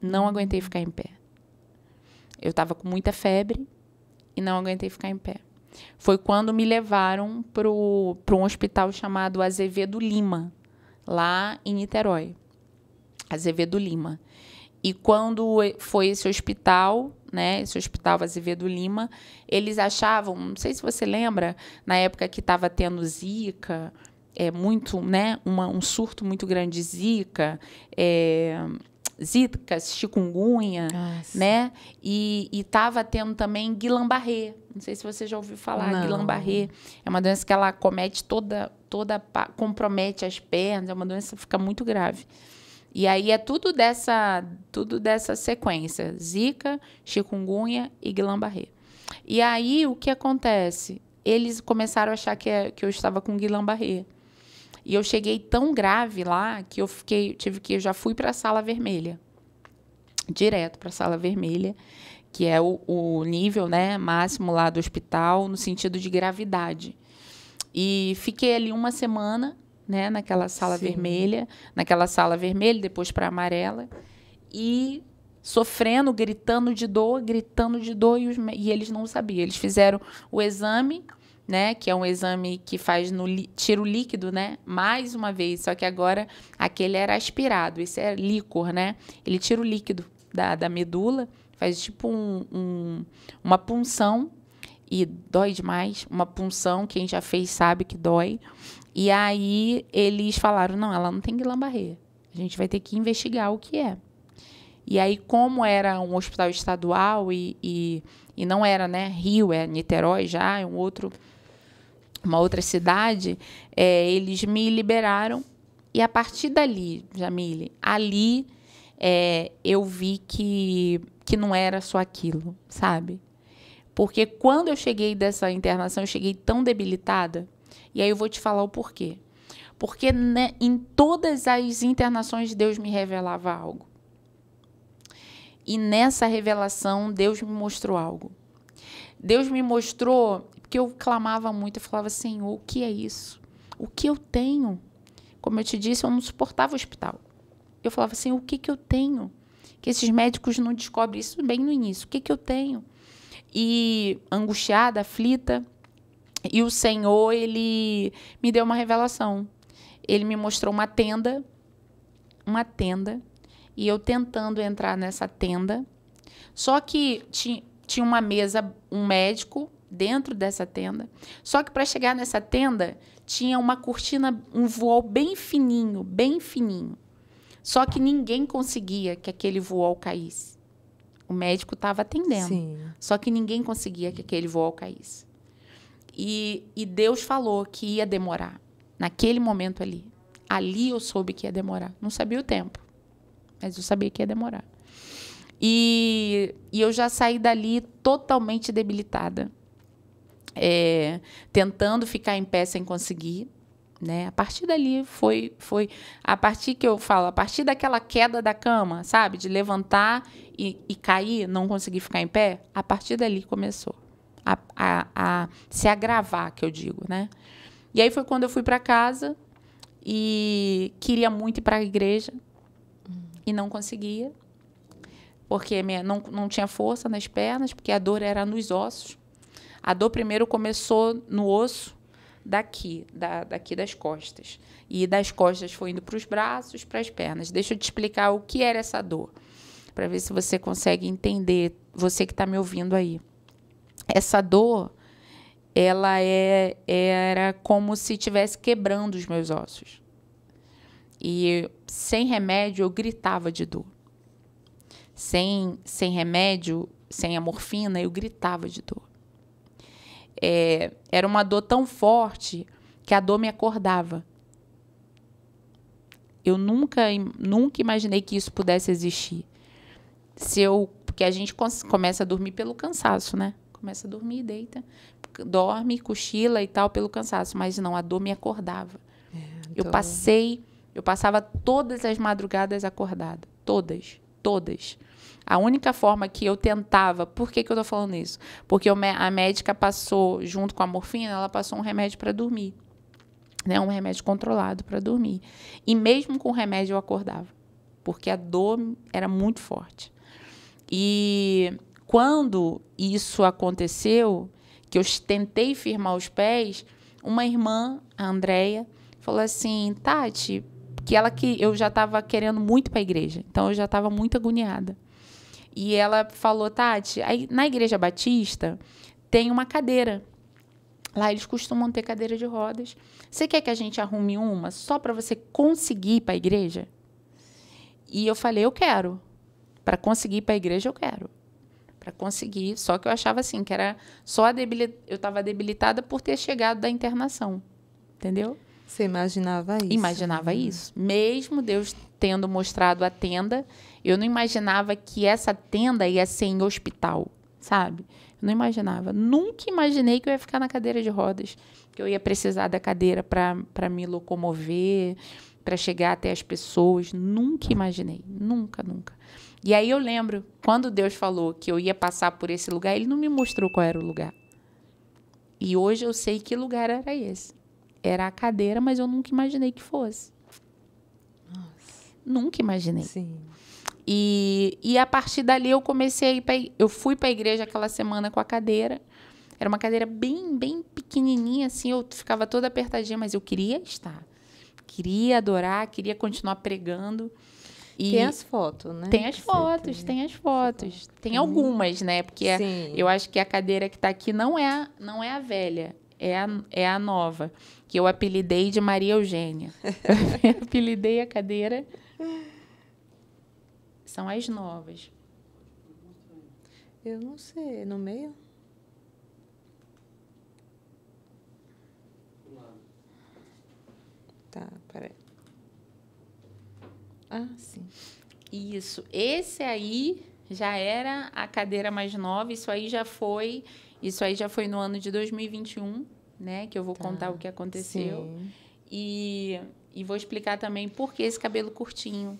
[SPEAKER 2] Não aguentei ficar em pé. Eu estava com muita febre e não aguentei ficar em pé. Foi quando me levaram para um hospital chamado Azevedo Lima, lá em Niterói. Azevedo Lima. E quando foi esse hospital, né, esse hospital Azevedo Lima, eles achavam, não sei se você lembra, na época que estava tendo zika, é muito, né, uma, um surto muito grande de zika, é, chikungunya, né? E estava tendo também guillain Não sei se você já ouviu falar, guillain É uma doença que ela comete toda, toda compromete as pernas, é uma doença que fica muito grave. E aí é tudo dessa, tudo dessa sequência, zika, chikungunya e guillain E aí o que acontece? Eles começaram a achar que, é, que eu estava com Guillain-Barré. E eu cheguei tão grave lá que eu fiquei, tive que, eu já fui para a sala vermelha, direto para a sala vermelha, que é o, o nível, né, máximo lá do hospital no sentido de gravidade. E fiquei ali uma semana, né, naquela sala Sim. vermelha, naquela sala vermelha, depois para amarela, e sofrendo, gritando de dor, gritando de dor, e, os, e eles não sabiam. Eles fizeram o exame né? Que é um exame que faz no tiro líquido, né? Mais uma vez, só que agora aquele era aspirado, esse é líquor, né? Ele tira o líquido da, da medula, faz tipo um, um, uma punção e dói demais. Uma punção, quem já fez sabe que dói. E aí eles falaram: não, ela não tem Guillain-Barré. A gente vai ter que investigar o que é. E aí, como era um hospital estadual e, e, e não era, né? Rio, é Niterói já, é um outro uma outra cidade, é, eles me liberaram. E a partir dali, Jamile, ali é, eu vi que, que não era só aquilo, sabe? Porque quando eu cheguei dessa internação, eu cheguei tão debilitada. E aí eu vou te falar o porquê. Porque né, em todas as internações Deus me revelava algo. E nessa revelação Deus me mostrou algo. Deus me mostrou que eu clamava muito, eu falava assim, o que é isso? O que eu tenho? Como eu te disse, eu não suportava o hospital. Eu falava assim, o que, que eu tenho? Que esses médicos não descobrem isso bem no início. O que, que eu tenho? E angustiada, aflita, e o Senhor, ele me deu uma revelação. Ele me mostrou uma tenda, uma tenda, e eu tentando entrar nessa tenda. Só que tinha, tinha uma mesa, um médico, dentro dessa tenda. Só que para chegar nessa tenda, tinha uma cortina, um voal bem fininho, bem fininho. Só que ninguém conseguia que aquele voal caísse. O médico estava atendendo. Sim. Só que ninguém conseguia que aquele voal caísse. E, e Deus falou que ia demorar. Naquele momento ali. Ali eu soube que ia demorar. Não sabia o tempo. Mas eu sabia que ia demorar. E, e eu já saí dali totalmente debilitada é, tentando ficar em pé sem conseguir. Né? A partir dali foi, foi. A partir que eu falo, a partir daquela queda da cama, sabe? De levantar e, e cair, não conseguir ficar em pé, a partir dali começou a, a, a se agravar, que eu digo, né? E aí foi quando eu fui para casa e queria muito ir para a igreja hum. e não conseguia, porque minha, não, não tinha força nas pernas, porque a dor era nos ossos. A dor primeiro começou no osso daqui, da, daqui das costas. E das costas foi indo para os braços, para as pernas. Deixa eu te explicar o que era essa dor, para ver se você consegue entender, você que está me ouvindo aí. Essa dor, ela é, era como se estivesse quebrando os meus ossos. E sem remédio, eu gritava de dor. Sem, sem remédio, sem a morfina, eu gritava de dor é, era uma dor tão forte que a dor me acordava. Eu nunca, nunca imaginei que isso pudesse existir. Se eu, porque a gente começa a dormir pelo cansaço, né? Começa a dormir, deita, dorme, cochila e tal pelo cansaço, mas não, a dor me acordava. É, então... Eu passei, eu passava todas as madrugadas acordada, todas, todas. A única forma que eu tentava, por que, que eu tô falando isso? Porque eu, a médica passou, junto com a morfina, ela passou um remédio para dormir. Né? Um remédio controlado para dormir. E mesmo com o remédio eu acordava, porque a dor era muito forte. E quando isso aconteceu, que eu tentei firmar os pés, uma irmã, a Andrea, falou assim: "Tati, que ela que eu já estava querendo muito para a igreja. Então eu já estava muito agoniada. E ela falou, Tati, aí, na Igreja Batista tem uma cadeira. Lá eles costumam ter cadeira de rodas. Você quer que a gente arrume uma só para você conseguir ir para a igreja? E eu falei, eu quero. Para conseguir ir para a igreja, eu quero. Para conseguir. Só que eu achava assim, que era só a debilidade. Eu estava debilitada por ter chegado da internação. Entendeu? Você imaginava isso? Imaginava né? isso. Mesmo Deus tendo mostrado a tenda eu não imaginava que essa tenda ia ser em hospital, sabe? Eu não imaginava. Nunca imaginei que eu ia ficar na cadeira de rodas, que eu ia precisar da cadeira para me locomover, para chegar até as pessoas. Nunca imaginei. Nunca, nunca. E aí eu lembro, quando Deus falou que eu ia passar por esse lugar, ele não me mostrou qual era o lugar. E hoje eu sei que lugar era esse. Era a cadeira, mas eu nunca imaginei que fosse. Nossa. Nunca imaginei. Sim. E, e a partir dali eu comecei a ir eu fui para a igreja aquela semana com a cadeira. Era uma cadeira bem, bem pequenininha assim, eu ficava toda apertadinha, mas eu queria estar. Queria adorar, queria continuar pregando. E tem as fotos, né? Tem as fotos, tem. tem as fotos. Tem algumas, né? Porque é, eu acho que a cadeira que está aqui não é, a, não é a velha, é a, é a nova, que eu apelidei de Maria Eugênia. apelidei a cadeira são as novas. Eu não sei, no meio? Tá, peraí. Ah, sim. Isso. Esse aí já era a cadeira mais nova. Isso aí já foi. Isso aí já foi no ano de 2021, né? Que eu vou tá. contar o que aconteceu. Sim. E, e vou explicar também por que esse cabelo curtinho,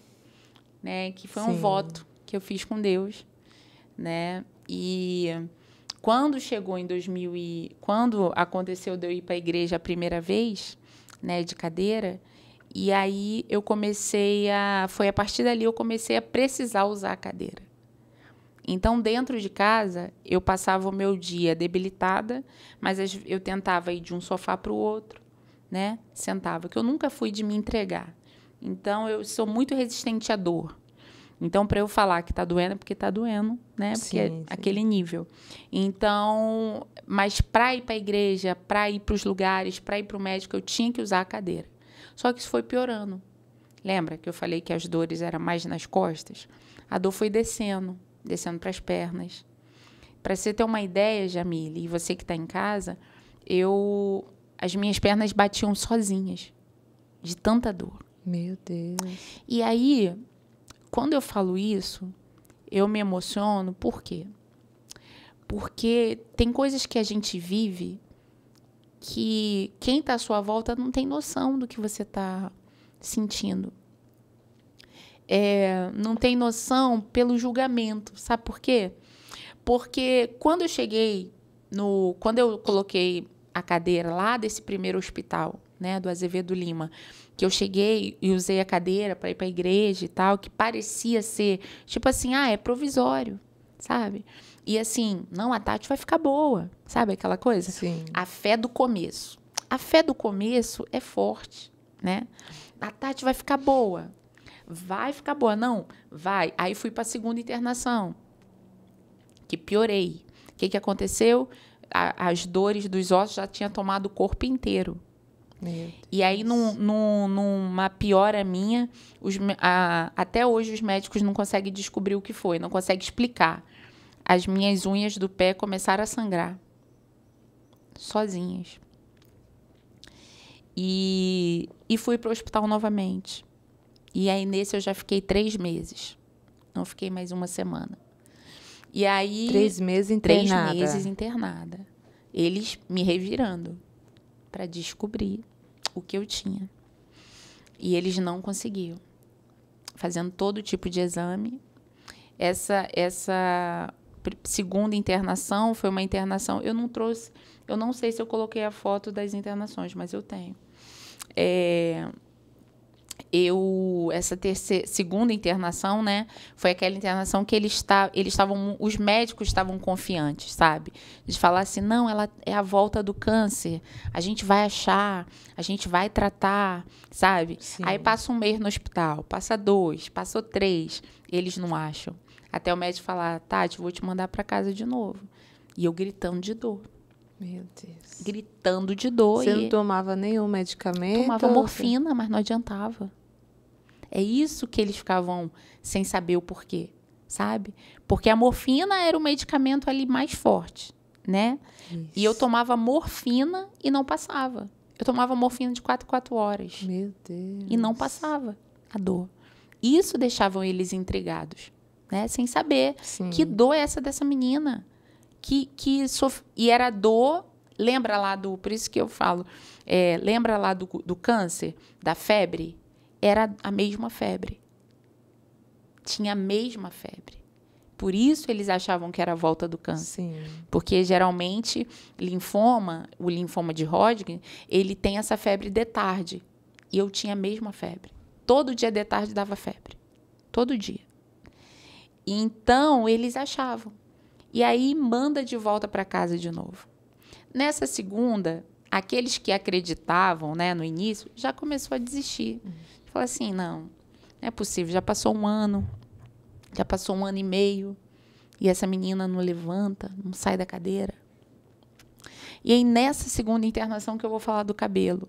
[SPEAKER 2] né? Que foi Sim. um voto que eu fiz com Deus, né? E quando chegou em 2000 e quando aconteceu de eu ir para a igreja a primeira vez, né, de cadeira, e aí eu comecei a foi a partir dali eu comecei a precisar usar a cadeira. Então, dentro de casa, eu passava o meu dia debilitada, mas eu tentava ir de um sofá para o outro, né? Sentava, que eu nunca fui de me entregar. Então, eu sou muito resistente à dor. Então, para eu falar que está doendo, é porque está doendo, né? Porque sim, é sim. aquele nível. Então, mas para ir para a igreja, para ir para os lugares, para ir para o médico, eu tinha que usar a cadeira. Só que isso foi piorando. Lembra que eu falei que as dores eram mais nas costas? A dor foi descendo, descendo para as pernas. Para você ter uma ideia, Jamile, e você que está em casa, eu as minhas pernas batiam sozinhas de tanta dor. Meu Deus. E aí, quando eu falo isso, eu me emociono, por quê? Porque tem coisas que a gente vive que quem está à sua volta não tem noção do que você está sentindo. É, não tem noção pelo julgamento, sabe por quê? Porque quando eu cheguei no, quando eu coloquei a cadeira lá desse primeiro hospital, né, do Azevedo Lima, que eu cheguei e usei a cadeira para ir para a igreja e tal, que parecia ser tipo assim, ah, é provisório, sabe? E assim, não, a Tati vai ficar boa, sabe aquela coisa? Sim. A fé do começo. A fé do começo é forte, né? A Tati vai ficar boa. Vai ficar boa, não? Vai. Aí fui para a segunda internação, que piorei. O que, que aconteceu? A, as dores dos ossos já tinha tomado o corpo inteiro. E aí, numa piora minha, os, a, até hoje os médicos não conseguem descobrir o que foi, não conseguem explicar. As minhas unhas do pé começaram a sangrar. Sozinhas. E, e fui para o hospital novamente. E aí, nesse, eu já fiquei três meses. Não fiquei mais uma semana. E aí. Três meses internada. Três meses internada. Eles me revirando para descobrir o que eu tinha. E eles não conseguiam. Fazendo todo tipo de exame. Essa, essa segunda internação foi uma internação. Eu não trouxe. Eu não sei se eu coloquei a foto das internações, mas eu tenho. É, eu essa terceira, segunda internação, né, foi aquela internação que eles está, eles estavam, os médicos estavam confiantes, sabe? De falar assim, não, ela é a volta do câncer, a gente vai achar, a gente vai tratar, sabe? Sim. Aí passa um mês no hospital, passa dois, passou três, eles não acham. Até o médico falar, Tati, vou te mandar para casa de novo. E eu gritando de dor. Meu Deus. Gritando de dor. Você e... não tomava nenhum medicamento? Tomava morfina, mas não adiantava. É isso que eles ficavam sem saber o porquê, sabe? Porque a morfina era o medicamento ali mais forte, né? Isso. E eu tomava morfina e não passava. Eu tomava morfina de 4 4 horas. Meu Deus. E não passava a dor. Isso deixava eles intrigados, né? Sem saber Sim. que dor é essa dessa menina. Que, que sof... E era dor, lembra lá do. Por isso que eu falo, é, lembra lá do, do câncer, da febre? era a mesma febre. Tinha a mesma febre. Por isso eles achavam que era a volta do câncer. Sim. Porque geralmente linfoma, o linfoma de Hodgkin, ele tem essa febre de tarde. E eu tinha a mesma febre. Todo dia de tarde dava febre. Todo dia. Então eles achavam. E aí manda de volta para casa de novo. Nessa segunda, aqueles que acreditavam, né, no início, já começou a desistir. Uhum Falei assim, não, não é possível, já passou um ano, já passou um ano e meio, e essa menina não levanta, não sai da cadeira. E aí, nessa segunda internação que eu vou falar do cabelo,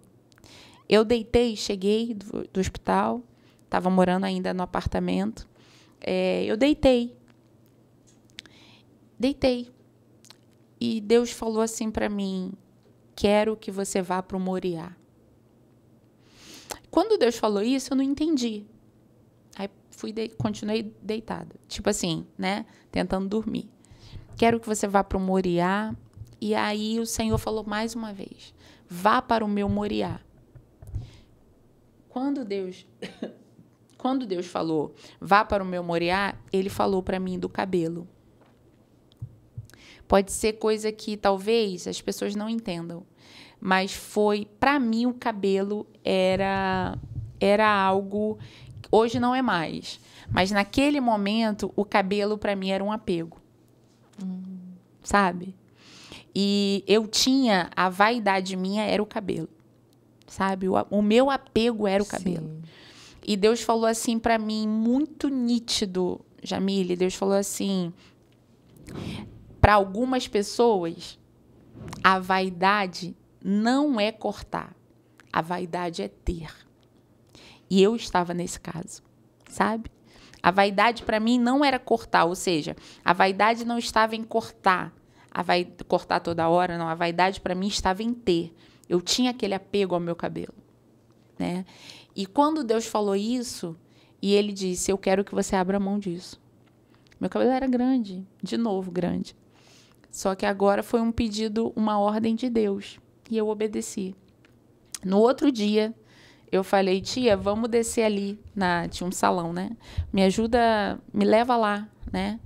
[SPEAKER 2] eu deitei, cheguei do, do hospital, estava morando ainda no apartamento, é, eu deitei, deitei, e Deus falou assim para mim, quero que você vá para o Moriá. Quando Deus falou isso, eu não entendi. Aí fui de... continuei deitada. Tipo assim, né? Tentando dormir. Quero que você vá para o Moriá. E aí o Senhor falou mais uma vez: vá para o meu Moriá. Quando Deus. Quando Deus falou, vá para o meu Moriá, ele falou para mim do cabelo. Pode ser coisa que talvez as pessoas não entendam, mas foi, para mim, o cabelo era era algo hoje não é mais. Mas naquele momento, o cabelo para mim era um apego. Hum. Sabe? E eu tinha a vaidade minha era o cabelo. Sabe? O, o meu apego era o cabelo. Sim. E Deus falou assim para mim muito nítido, Jamile, Deus falou assim, para algumas pessoas, a vaidade não é cortar. A vaidade é ter. E eu estava nesse caso, sabe? A vaidade para mim não era cortar, ou seja, a vaidade não estava em cortar, a vai cortar toda hora, não. A vaidade para mim estava em ter. Eu tinha aquele apego ao meu cabelo, né? E quando Deus falou isso, e ele disse: "Eu quero que você abra mão disso". Meu cabelo era grande, de novo grande. Só que agora foi um pedido, uma ordem de Deus. E eu obedeci. No outro dia, eu falei, tia, vamos descer ali. Na, tinha um salão, né? Me ajuda, me leva lá, né?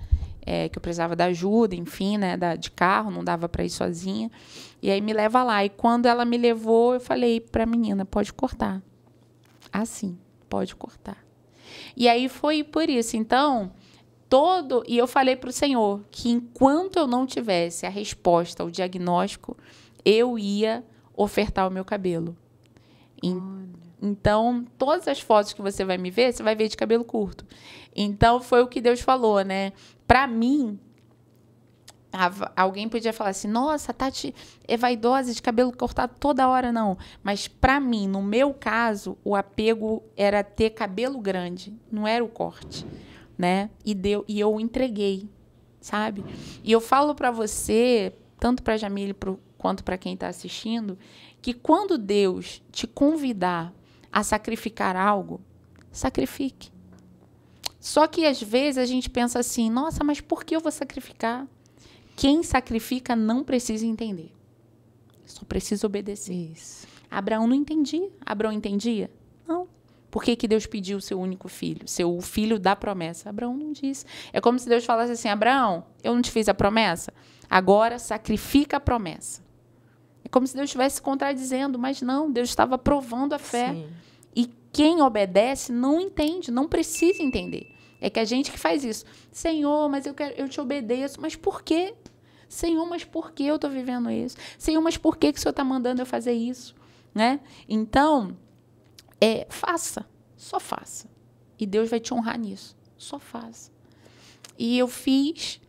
[SPEAKER 2] É, que eu precisava da ajuda, enfim, né? Da, de carro, não dava para ir sozinha. E aí me leva lá. E quando ela me levou, eu falei para a menina, pode cortar. Assim, pode cortar. E aí foi por isso. Então, todo. E eu falei para o Senhor que enquanto eu não tivesse a resposta, o diagnóstico, eu ia ofertar o meu cabelo. Então, todas as fotos que você vai me ver, você vai ver de cabelo curto. Então, foi o que Deus falou, né? Para mim, alguém podia falar assim: nossa, Tati é vaidosa de cabelo cortado toda hora, não. Mas, para mim, no meu caso, o apego era ter cabelo grande, não era o corte, né? E, deu, e eu entreguei, sabe? E eu falo para você, tanto para Jamile quanto para quem está assistindo, que quando Deus te convidar a sacrificar algo, sacrifique. Só que às vezes a gente pensa assim: nossa, mas por que eu vou sacrificar? Quem sacrifica não precisa entender. Só precisa obedecer. Isso. Abraão não entendia. Abraão entendia? Não. Por que, que Deus pediu o seu único filho? Seu filho da promessa. Abraão não disse. É como se Deus falasse assim: Abraão, eu não te fiz a promessa? Agora sacrifica a promessa como se Deus estivesse contradizendo, mas não, Deus estava provando a fé. Sim. E quem obedece não entende, não precisa entender. É que a gente que faz isso. Senhor, mas eu, quero, eu te obedeço. Mas por quê? Senhor, mas por que eu estou vivendo isso? Senhor, mas por que, que o Senhor está mandando eu fazer isso? Né? Então, é, faça. Só faça. E Deus vai te honrar nisso. Só faça. E eu fiz,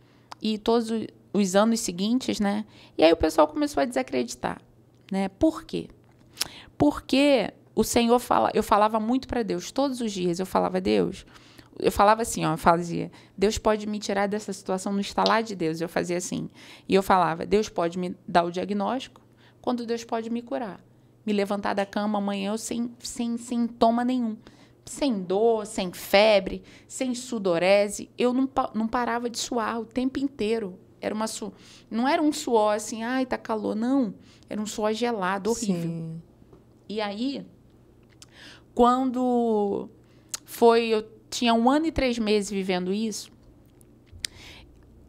[SPEAKER 2] e todos, os anos seguintes, né? E aí o pessoal começou a desacreditar, né? Por quê? Porque o Senhor fala, eu falava muito para Deus todos os dias, eu falava Deus, eu falava assim, ó, eu fazia, Deus pode me tirar dessa situação no instalar de Deus, eu fazia assim. E eu falava, Deus pode me dar o diagnóstico, quando Deus pode me curar. Me levantar da cama amanhã eu sem, sem sintoma nenhum sem dor, sem febre, sem sudorese. Eu não, não parava de suar o tempo inteiro. Era uma su... Não era um suor assim, ai, tá calor. Não. Era um suor gelado, horrível. Sim. E aí, quando foi. Eu tinha um ano e três meses vivendo isso.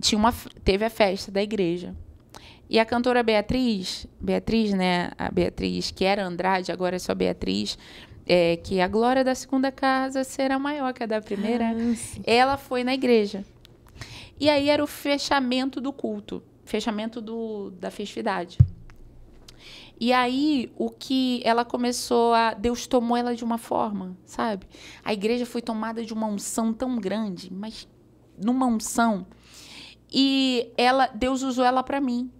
[SPEAKER 2] Tinha uma, teve a festa da igreja. E a cantora Beatriz, Beatriz, né? A Beatriz, que era Andrade, agora é só Beatriz, é, que a glória da segunda casa será maior que a da primeira. Ah, ela foi na igreja. E aí era o fechamento do culto, fechamento do, da festividade. E aí, o que ela começou a. Deus tomou ela de uma forma, sabe? A igreja foi tomada de uma unção tão grande, mas numa unção. E ela, Deus usou ela para mim.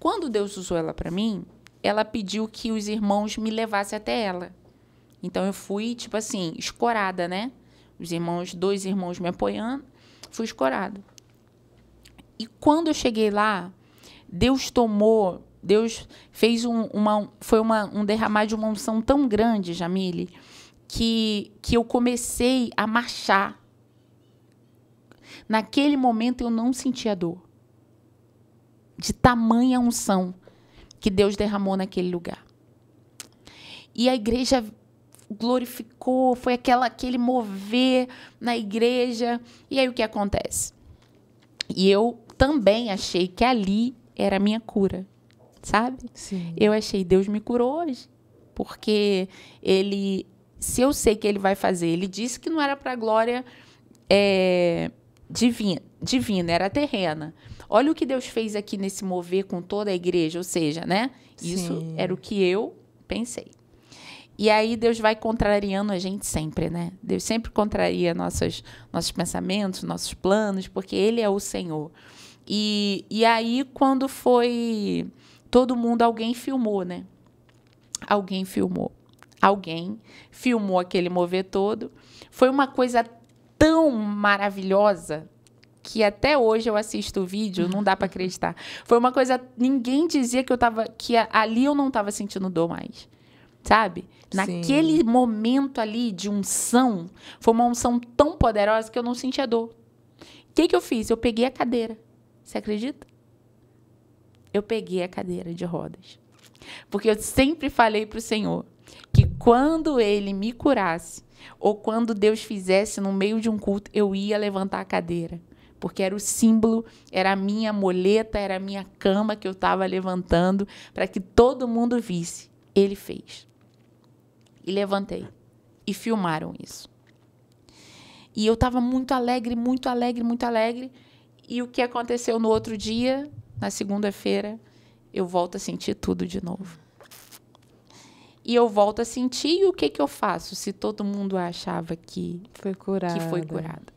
[SPEAKER 2] Quando Deus usou ela para mim, ela pediu que os irmãos me levassem até ela. Então eu fui, tipo assim, escorada, né? Os irmãos, dois irmãos me apoiando, fui escorada. E quando eu cheguei lá, Deus tomou, Deus fez um, uma, foi uma, um derramar de uma unção tão grande, Jamile, que, que eu comecei a marchar. Naquele momento eu não sentia dor. De tamanha unção que Deus derramou naquele lugar. E a igreja glorificou, foi aquela, aquele mover na igreja. E aí o que acontece? E eu também achei que ali era a minha cura, sabe? Sim. Eu achei, Deus me curou hoje. Porque ele, se eu sei que ele vai fazer, ele disse que não era para glória é, divina, divina, era terrena. Olha o que Deus fez aqui nesse mover com toda a igreja, ou seja, né? Isso Sim. era o que eu pensei. E aí Deus vai contrariando a gente sempre, né? Deus sempre contraria nossos, nossos pensamentos, nossos planos, porque Ele é o Senhor. E, e aí, quando foi todo mundo, alguém filmou, né? Alguém filmou. Alguém filmou aquele mover todo. Foi uma coisa tão maravilhosa que até hoje eu assisto o vídeo, não dá para acreditar. Foi uma coisa, ninguém dizia que eu tava que ali eu não tava sentindo dor mais. Sabe? Naquele Sim. momento ali de unção, foi uma unção tão poderosa que eu não sentia dor. O que que eu fiz? Eu peguei a cadeira você acredita? Eu peguei a cadeira de rodas. Porque eu sempre falei para o Senhor que quando ele me curasse, ou quando Deus fizesse no meio de um culto, eu ia levantar a cadeira. Porque era o símbolo, era a minha moleta, era a minha cama que eu estava levantando para que todo mundo visse. Ele fez. E levantei. E filmaram isso. E eu estava muito alegre, muito alegre, muito alegre. E o que aconteceu no outro dia, na segunda-feira, eu volto a sentir tudo de novo. E eu volto a sentir, e o que, que eu faço se todo mundo achava que foi curada? Que foi curada?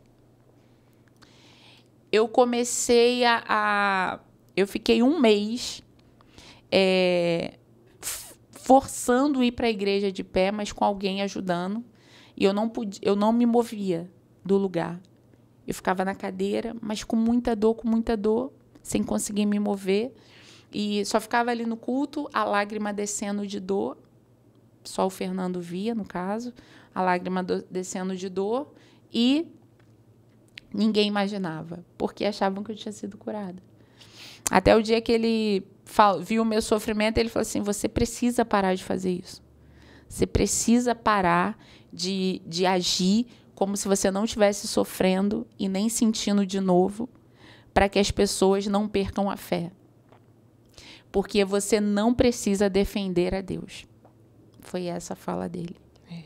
[SPEAKER 2] Eu comecei a, a Eu fiquei um mês é, forçando ir para a igreja de pé, mas com alguém ajudando. E eu não, podia, eu não me movia do lugar. Eu ficava na cadeira, mas com muita dor, com muita dor, sem conseguir me mover. E só ficava ali no culto, a lágrima descendo de dor. Só o Fernando via, no caso, a lágrima descendo de dor. E ninguém imaginava, porque achavam que eu tinha sido curada. Até o dia que ele viu o meu sofrimento, ele falou assim: Você precisa parar de fazer isso. Você precisa parar de, de agir como se você não estivesse sofrendo e nem sentindo de novo, para que as pessoas não percam a fé. Porque você não precisa defender a Deus. Foi essa a fala dele. É.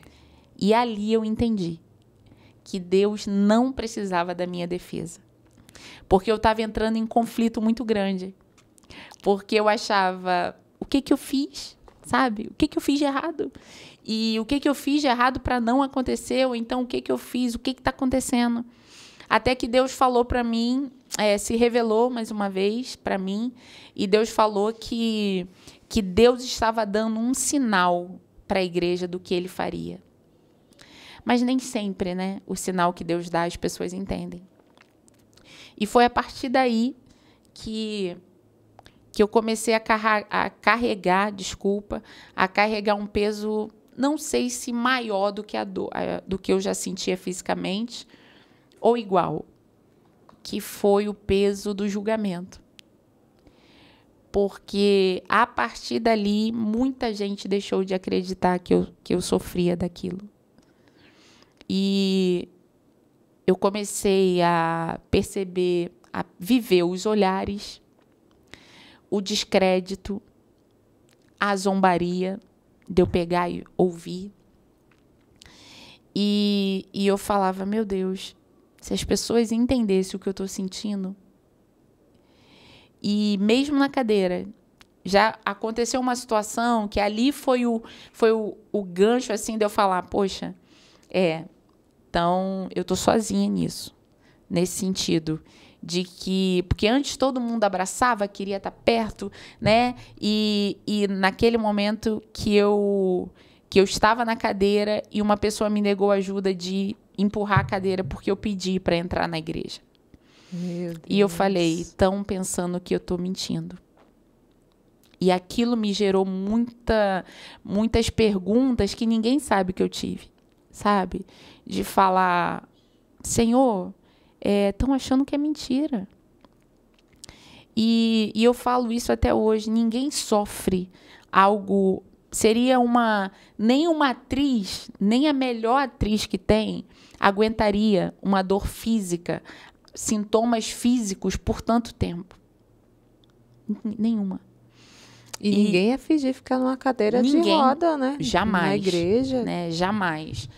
[SPEAKER 2] E ali eu entendi que Deus não precisava da minha defesa. Porque eu estava entrando em conflito muito grande. Porque eu achava, o que que eu fiz? Sabe? O que que eu fiz de errado? E o que, que eu fiz de errado para não acontecer? Ou então o que, que eu fiz? O que está acontecendo? Até que Deus falou para mim, é, se revelou mais uma vez para mim, e Deus falou que, que Deus estava dando um sinal para a igreja do que ele faria. Mas nem sempre, né? O sinal que Deus dá, as pessoas entendem. E foi a partir daí que que eu comecei a, carregar, a carregar desculpa, a carregar um peso não sei se maior do que a dor, do que eu já sentia fisicamente ou igual, que foi o peso do julgamento. Porque a partir dali, muita gente deixou de acreditar que eu, que eu sofria daquilo. E eu comecei a perceber, a viver os olhares, o descrédito, a zombaria de eu pegar e ouvir. E, e eu falava, meu Deus, se as pessoas entendessem o que eu estou sentindo. E mesmo na cadeira, já aconteceu uma situação que ali foi o, foi o, o gancho assim de eu falar, poxa, é, então eu estou sozinha nisso, nesse sentido de que. Porque antes todo mundo abraçava, queria estar perto, né? E, e naquele momento que eu. Que eu estava na cadeira e uma pessoa me negou ajuda de empurrar a cadeira porque eu pedi para entrar na igreja. E eu falei, estão pensando que eu estou mentindo. E aquilo me gerou muita, muitas perguntas que ninguém sabe que eu tive, sabe? De falar, Senhor, estão é, achando que é mentira. E, e eu falo isso até hoje: ninguém sofre algo. Seria uma. Nem uma atriz, nem a melhor atriz que tem, aguentaria uma dor física, sintomas físicos por tanto tempo. Nenhuma. E, e ninguém ia fingir ficar numa cadeira ninguém, de roda, né? Jamais. Na igreja. Né? Jamais.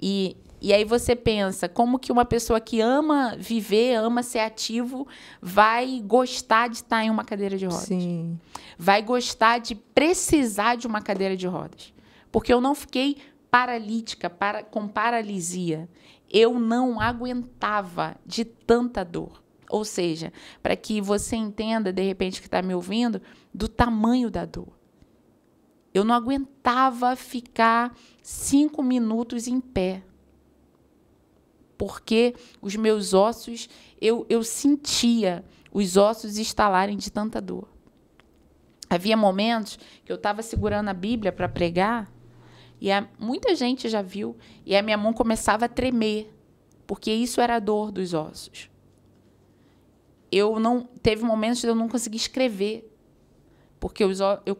[SPEAKER 2] E e aí você pensa, como que uma pessoa que ama viver, ama ser ativo, vai gostar de estar em uma cadeira de rodas? Sim. Vai gostar de precisar de uma cadeira de rodas. Porque eu não fiquei paralítica, para, com paralisia. Eu não aguentava de tanta dor. Ou seja, para que você entenda, de repente, que está me ouvindo, do tamanho da dor. Eu não aguentava ficar cinco minutos em pé porque os meus ossos, eu, eu sentia os ossos estalarem de tanta dor. Havia momentos que eu estava segurando a Bíblia para pregar, e a, muita gente já viu, e a minha mão começava a tremer, porque isso era a dor dos ossos. Eu não teve momentos que eu não consegui escrever, porque os eu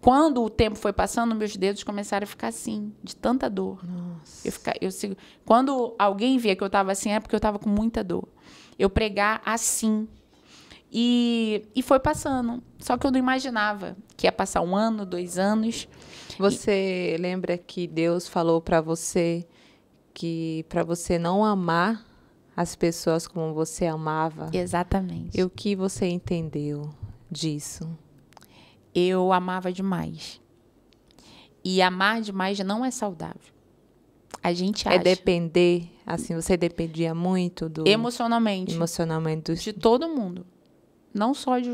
[SPEAKER 2] quando o tempo foi passando, meus dedos começaram a ficar assim, de tanta dor. Nossa. Eu fica, eu sigo, quando alguém via que eu estava assim, é porque eu estava com muita dor. Eu pregar assim. E, e foi passando. Só que eu não imaginava que ia passar um ano, dois anos. Você e...
[SPEAKER 1] lembra que Deus falou para você que para você não amar as pessoas como você amava? Exatamente. E o que você entendeu
[SPEAKER 2] disso? eu amava demais. E amar demais não é saudável.
[SPEAKER 1] A gente é acha. É depender, assim, você dependia
[SPEAKER 2] muito do emocionalmente, emocionalmente dos... de todo mundo. Não só de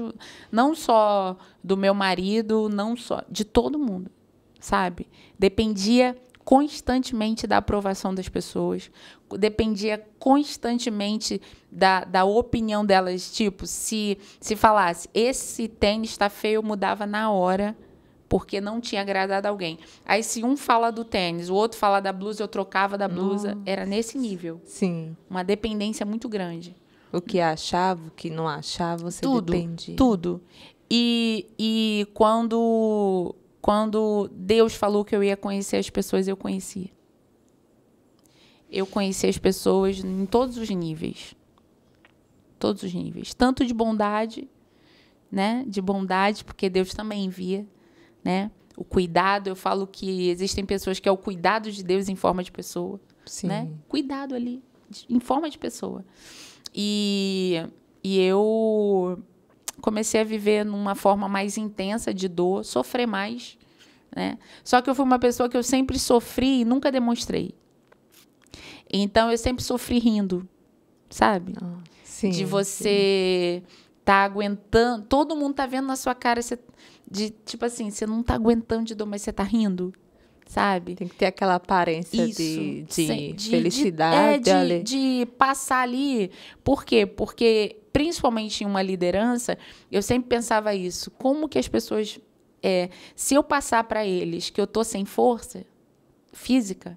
[SPEAKER 2] não só do meu marido, não só de todo mundo, sabe? Dependia constantemente da aprovação das pessoas, dependia constantemente da, da opinião delas. Tipo, se, se falasse, esse tênis está feio, mudava na hora, porque não tinha agradado alguém. Aí, se um fala do tênis, o outro fala da blusa, eu trocava da blusa. Nossa. Era nesse nível. Sim. Uma dependência muito grande. O que achava, o que não achava, você tudo, dependia. Tudo. E, e quando, quando Deus falou que eu ia conhecer as pessoas, eu conhecia eu conheci as pessoas em todos os níveis. Todos os níveis. Tanto de bondade, né? De bondade, porque Deus também envia, né? O cuidado, eu falo que existem pessoas que é o cuidado de Deus em forma de pessoa, Sim. né? Cuidado ali em forma de pessoa. E e eu comecei a viver numa forma mais intensa de dor, sofrer mais, né? Só que eu fui uma pessoa que eu sempre sofri e nunca demonstrei. Então eu sempre sofri rindo, sabe? Ah, sim, de você sim. tá aguentando, todo mundo tá vendo na sua cara você, de tipo assim, você não tá aguentando de dor, mas você tá rindo.
[SPEAKER 1] Sabe? Tem que
[SPEAKER 2] ter aquela aparência Isso, de, de, de, felicidade. De, é, de, de passar ali. Por quê? Porque, principalmente em uma liderança, eu sempre pensava isso. Como que as pessoas é, se eu passar para eles que eu tô sem força física,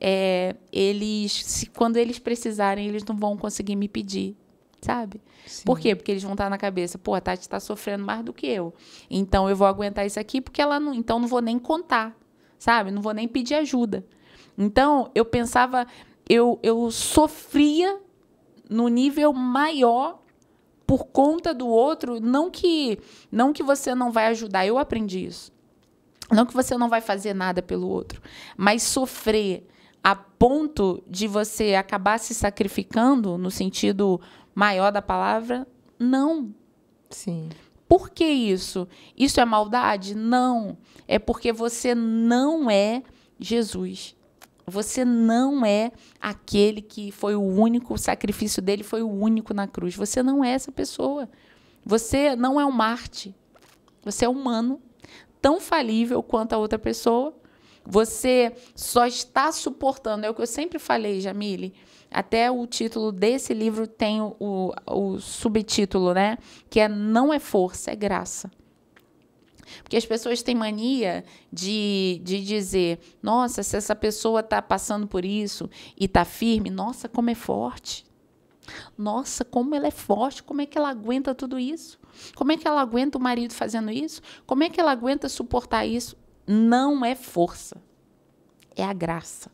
[SPEAKER 2] é, eles, se, quando eles precisarem, eles não vão conseguir me pedir, sabe? Sim. Por quê? Porque eles vão estar na cabeça, pô, a Tati está sofrendo mais do que eu. Então eu vou aguentar isso aqui porque ela não. Então não vou nem contar, sabe? Não vou nem pedir ajuda. Então eu pensava, eu, eu sofria no nível maior por conta do outro, não que não que você não vai ajudar, eu aprendi isso. Não que você não vai fazer nada pelo outro, mas sofrer a ponto de você acabar se sacrificando no sentido maior da palavra? Não. Sim. Por que isso? Isso é maldade? Não. É porque você não é Jesus. Você não é aquele que foi o único, o sacrifício dele foi o único na cruz. Você não é essa pessoa. Você não é um Marte. Você é humano, tão falível quanto a outra pessoa, você só está suportando, é o que eu sempre falei, Jamile. Até o título desse livro tem o, o, o subtítulo, né? Que é Não é Força, é Graça. Porque as pessoas têm mania de, de dizer: nossa, se essa pessoa está passando por isso e está firme, nossa, como é forte. Nossa, como ela é forte, como é que ela aguenta tudo isso? Como é que ela aguenta o marido fazendo isso? Como é que ela aguenta suportar isso? não é força, é a graça.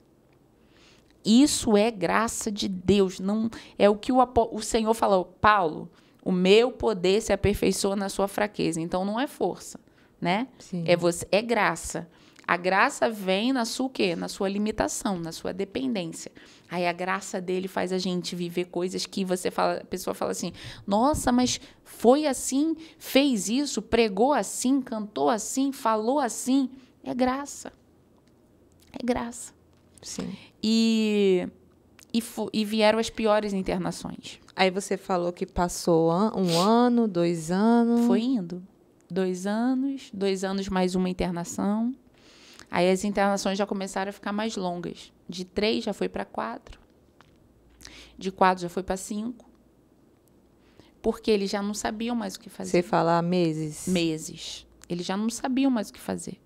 [SPEAKER 2] Isso é graça de Deus, não é o que o, o Senhor falou, Paulo, o meu poder se aperfeiçoa na sua fraqueza. Então não é força, né? Sim. É você, é graça. A graça vem na sua quê? Na sua limitação, na sua dependência. Aí a graça dele faz a gente viver coisas que você fala, a pessoa fala assim: "Nossa, mas foi assim, fez isso, pregou assim, cantou assim, falou assim". É graça. É graça. Sim. E, e, e vieram as piores internações. Aí você falou que passou an um ano, dois anos. Foi indo. Dois anos, dois anos mais uma internação. Aí as internações já começaram a ficar mais longas. De três já foi para quatro. De quatro já foi para cinco. Porque eles já não sabiam mais o que fazer. Você fala meses? Meses. Eles já não sabiam mais o que fazer.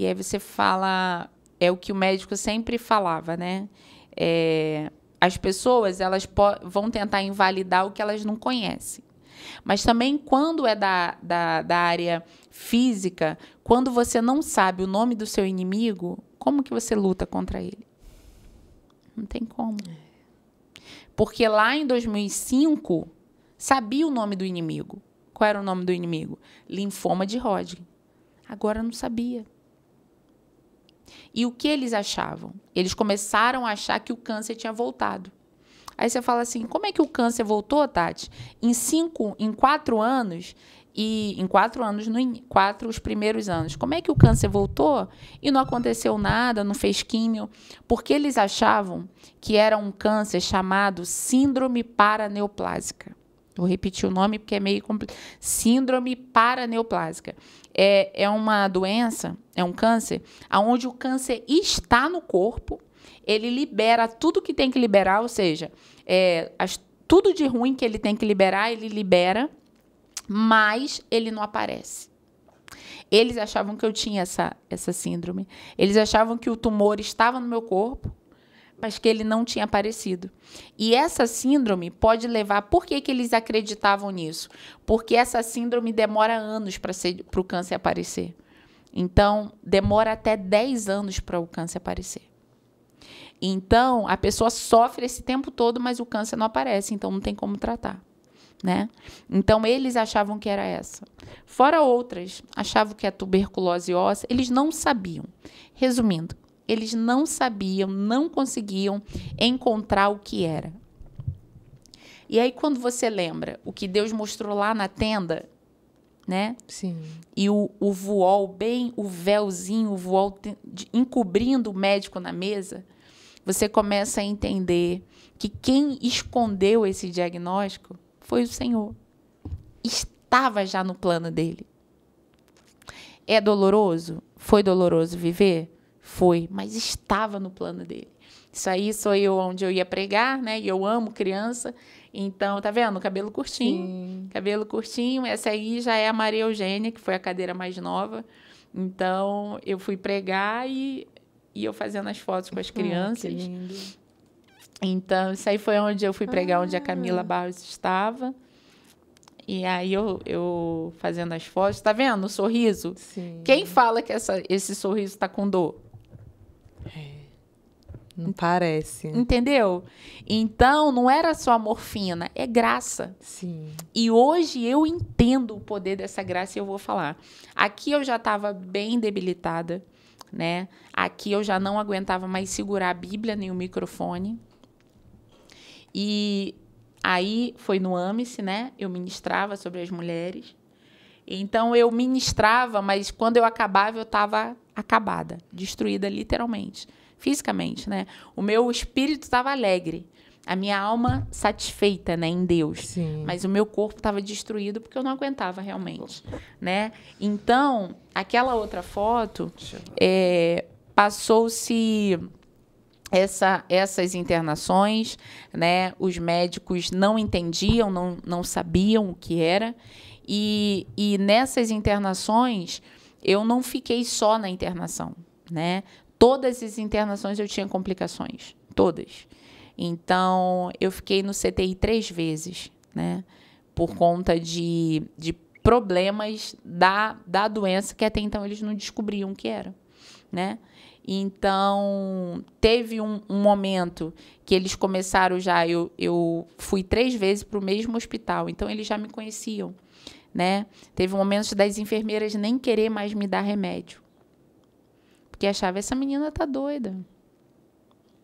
[SPEAKER 2] E aí você fala, é o que o médico sempre falava, né? É, as pessoas elas vão tentar invalidar o que elas não conhecem. Mas também quando é da, da, da área física, quando você não sabe o nome do seu inimigo, como que você luta contra ele? Não tem como. É. Porque lá em 2005, sabia o nome do inimigo. Qual era o nome do inimigo? Linfoma de Hodgkin. Agora não sabia. E o que eles achavam? Eles começaram a achar que o câncer tinha voltado. Aí você fala assim: como é que o câncer voltou, Tati? Em cinco, em quatro anos, e em quatro anos, no, quatro os primeiros anos, como é que o câncer voltou e não aconteceu nada, não fez químio? Porque eles achavam que era um câncer chamado síndrome paraneoplásica. Vou repetir o nome porque é meio complicado. Síndrome paraneoplásica. É, é uma doença, é um câncer, onde o câncer está no corpo, ele libera tudo que tem que liberar, ou seja, é, as, tudo de ruim que ele tem que liberar, ele libera, mas ele não aparece. Eles achavam que eu tinha essa, essa síndrome. Eles achavam que o tumor estava no meu corpo, mas que ele não tinha aparecido. E essa síndrome pode levar. Por que, que eles acreditavam nisso? Porque essa síndrome demora anos para o câncer aparecer. Então, demora até 10 anos para o câncer aparecer. Então, a pessoa sofre esse tempo todo, mas o câncer não aparece, então não tem como tratar. Né? Então eles achavam que era essa. Fora outras, achavam que é tuberculose óssea, eles não sabiam. Resumindo, eles não sabiam, não conseguiam encontrar o que era. E aí, quando você lembra o que Deus mostrou lá na tenda, né? Sim. E o, o voal, bem o véuzinho, o voal te, de, encobrindo o médico na mesa, você começa a entender que quem escondeu esse diagnóstico foi o Senhor. Estava já no plano dele. É doloroso? Foi doloroso viver? foi, mas estava no plano dele. Isso aí sou eu onde eu ia pregar, né? E eu amo criança. Então, tá vendo? Cabelo curtinho. Sim. Cabelo curtinho. Essa aí já é a Maria Eugênia, que foi a cadeira mais nova. Então, eu fui pregar e, e eu fazendo as fotos com as ah, crianças. lindo. então, isso aí foi onde eu fui pregar, ah. onde a ah. Camila Barros estava. E aí eu, eu fazendo as fotos, tá vendo o sorriso? Sim. Quem fala que essa, esse sorriso tá com dor? Não parece. Entendeu? Então, não era só morfina, é graça. Sim. E hoje eu entendo o poder dessa graça e eu vou falar. Aqui eu já estava bem debilitada, né? Aqui eu já não aguentava mais segurar a Bíblia nem o microfone. E aí foi no Amice, né? Eu ministrava sobre as mulheres. Então eu ministrava, mas quando eu acabava, eu estava acabada, destruída literalmente fisicamente, né? O meu espírito estava alegre. A minha alma satisfeita, né, em Deus. Sim. Mas o meu corpo estava destruído porque eu não aguentava realmente, né? Então, aquela outra foto é, passou-se essa, essas internações, né? Os médicos não entendiam, não, não sabiam o que era. E, e nessas internações, eu não fiquei só na internação, né? Todas as internações eu tinha complicações, todas. Então, eu fiquei no CTI três vezes, né? Por conta de, de problemas da, da doença que até então eles não descobriam o que era, né? Então, teve um, um momento que eles começaram já, eu, eu fui três vezes para o mesmo hospital, então eles já me conheciam, né? Teve momentos das enfermeiras nem querer mais me dar remédio porque achava, essa menina tá doida.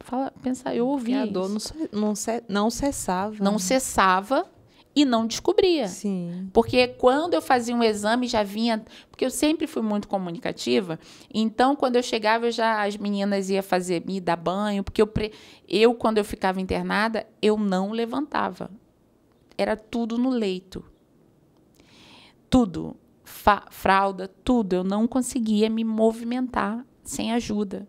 [SPEAKER 2] Fala, pensa, eu ouvi. Porque a dor isso. não, não cessava. Não cessava e não descobria. Sim. Porque quando eu fazia um exame já vinha, porque eu sempre fui muito comunicativa, então quando eu chegava eu já as meninas ia fazer me dar banho, porque eu eu quando eu ficava internada, eu não levantava. Era tudo no leito. Tudo, Fa fralda, tudo, eu não conseguia me movimentar sem ajuda.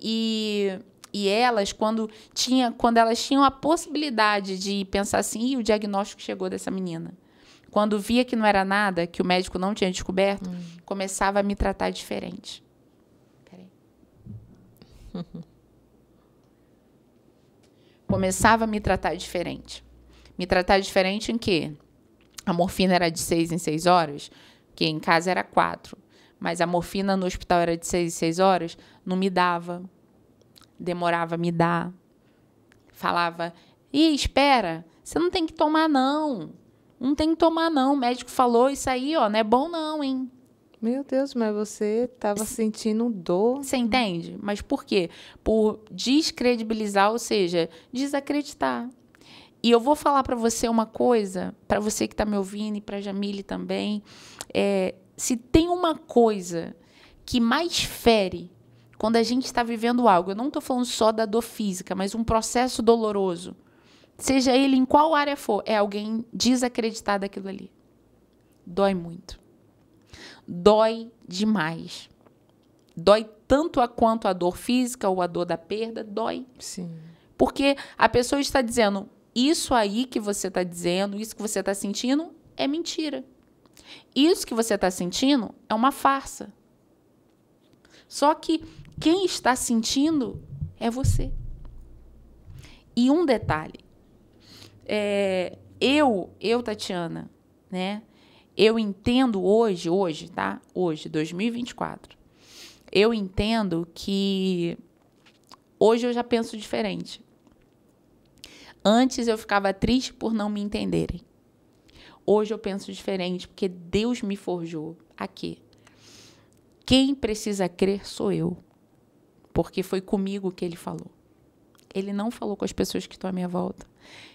[SPEAKER 2] E, e elas, quando, tinha, quando elas tinham a possibilidade de pensar assim, e o diagnóstico chegou dessa menina. Quando via que não era nada, que o médico não tinha descoberto, hum. começava a me tratar diferente. Peraí. começava a me tratar diferente. Me tratar diferente em quê? A morfina era de seis em seis horas, que em casa era quatro. Mas a morfina no hospital era de 6 em 6 horas, não me dava. Demorava a me dar. Falava: "E espera, você não tem que tomar não. Não tem que tomar não. O médico falou isso aí, ó, não é bom não, hein?" Meu Deus, mas você estava sentindo dor. Você entende? Mas por quê? Por descredibilizar, ou seja, desacreditar. E eu vou falar para você uma coisa, para você que está me ouvindo e para Jamile também. É, se tem uma coisa que mais fere quando a gente está vivendo algo, eu não estou falando só da dor física, mas um processo doloroso, seja ele em qual área for, é alguém desacreditar daquilo ali. Dói muito. Dói demais. Dói tanto a quanto a dor física ou a dor da perda, dói. Sim. Porque a pessoa está dizendo, isso aí que você está dizendo, isso que você está sentindo, é mentira. Isso que você está sentindo é uma farsa. Só que quem está sentindo é você. E um detalhe, é, eu, eu, Tatiana, né? Eu entendo hoje, hoje, tá? Hoje, 2024. Eu entendo que hoje eu já penso diferente. Antes eu ficava triste por não me entenderem. Hoje eu penso diferente, porque Deus me forjou aqui. Quem precisa crer sou eu, porque foi comigo que ele falou. Ele não falou com as pessoas que estão à minha volta.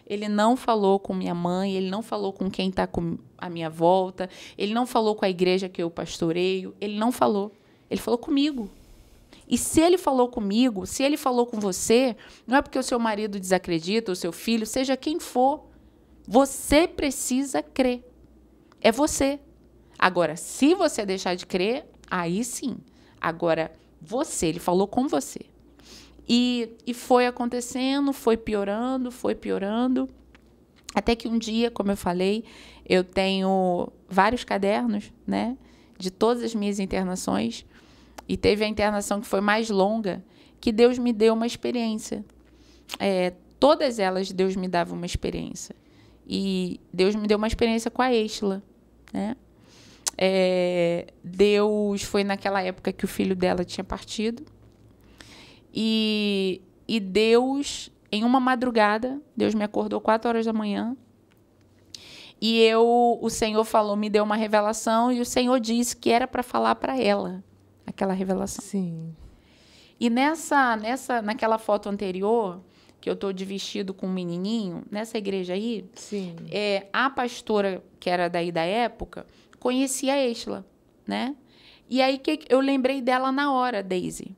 [SPEAKER 2] Ele não falou com minha mãe, ele não falou com quem está à minha volta, ele não falou com a igreja que eu pastoreio, ele não falou. Ele falou comigo. E se ele falou comigo, se ele falou com você, não é porque o seu marido desacredita, o seu filho, seja quem for, você precisa crer. É você. Agora, se você deixar de crer, aí sim. Agora, você, ele falou com você. E, e foi acontecendo, foi piorando, foi piorando. Até que um dia, como eu falei, eu tenho vários cadernos, né? De todas as minhas internações. E teve a internação que foi mais longa, que Deus me deu uma experiência. É, todas elas Deus me dava uma experiência. E Deus me deu uma experiência com a Estela, né? É, Deus foi naquela época que o filho dela tinha partido. E, e Deus, em uma madrugada, Deus me acordou 4 horas da manhã. E eu, o Senhor falou, me deu uma revelação e o Senhor disse que era para falar para ela aquela revelação. Sim. E nessa, nessa, naquela foto anterior, que eu tô de vestido com um menininho, nessa igreja aí, Sim. É, a pastora, que era daí da época, conhecia a Estela, né? E aí que eu lembrei dela na hora, Daisy.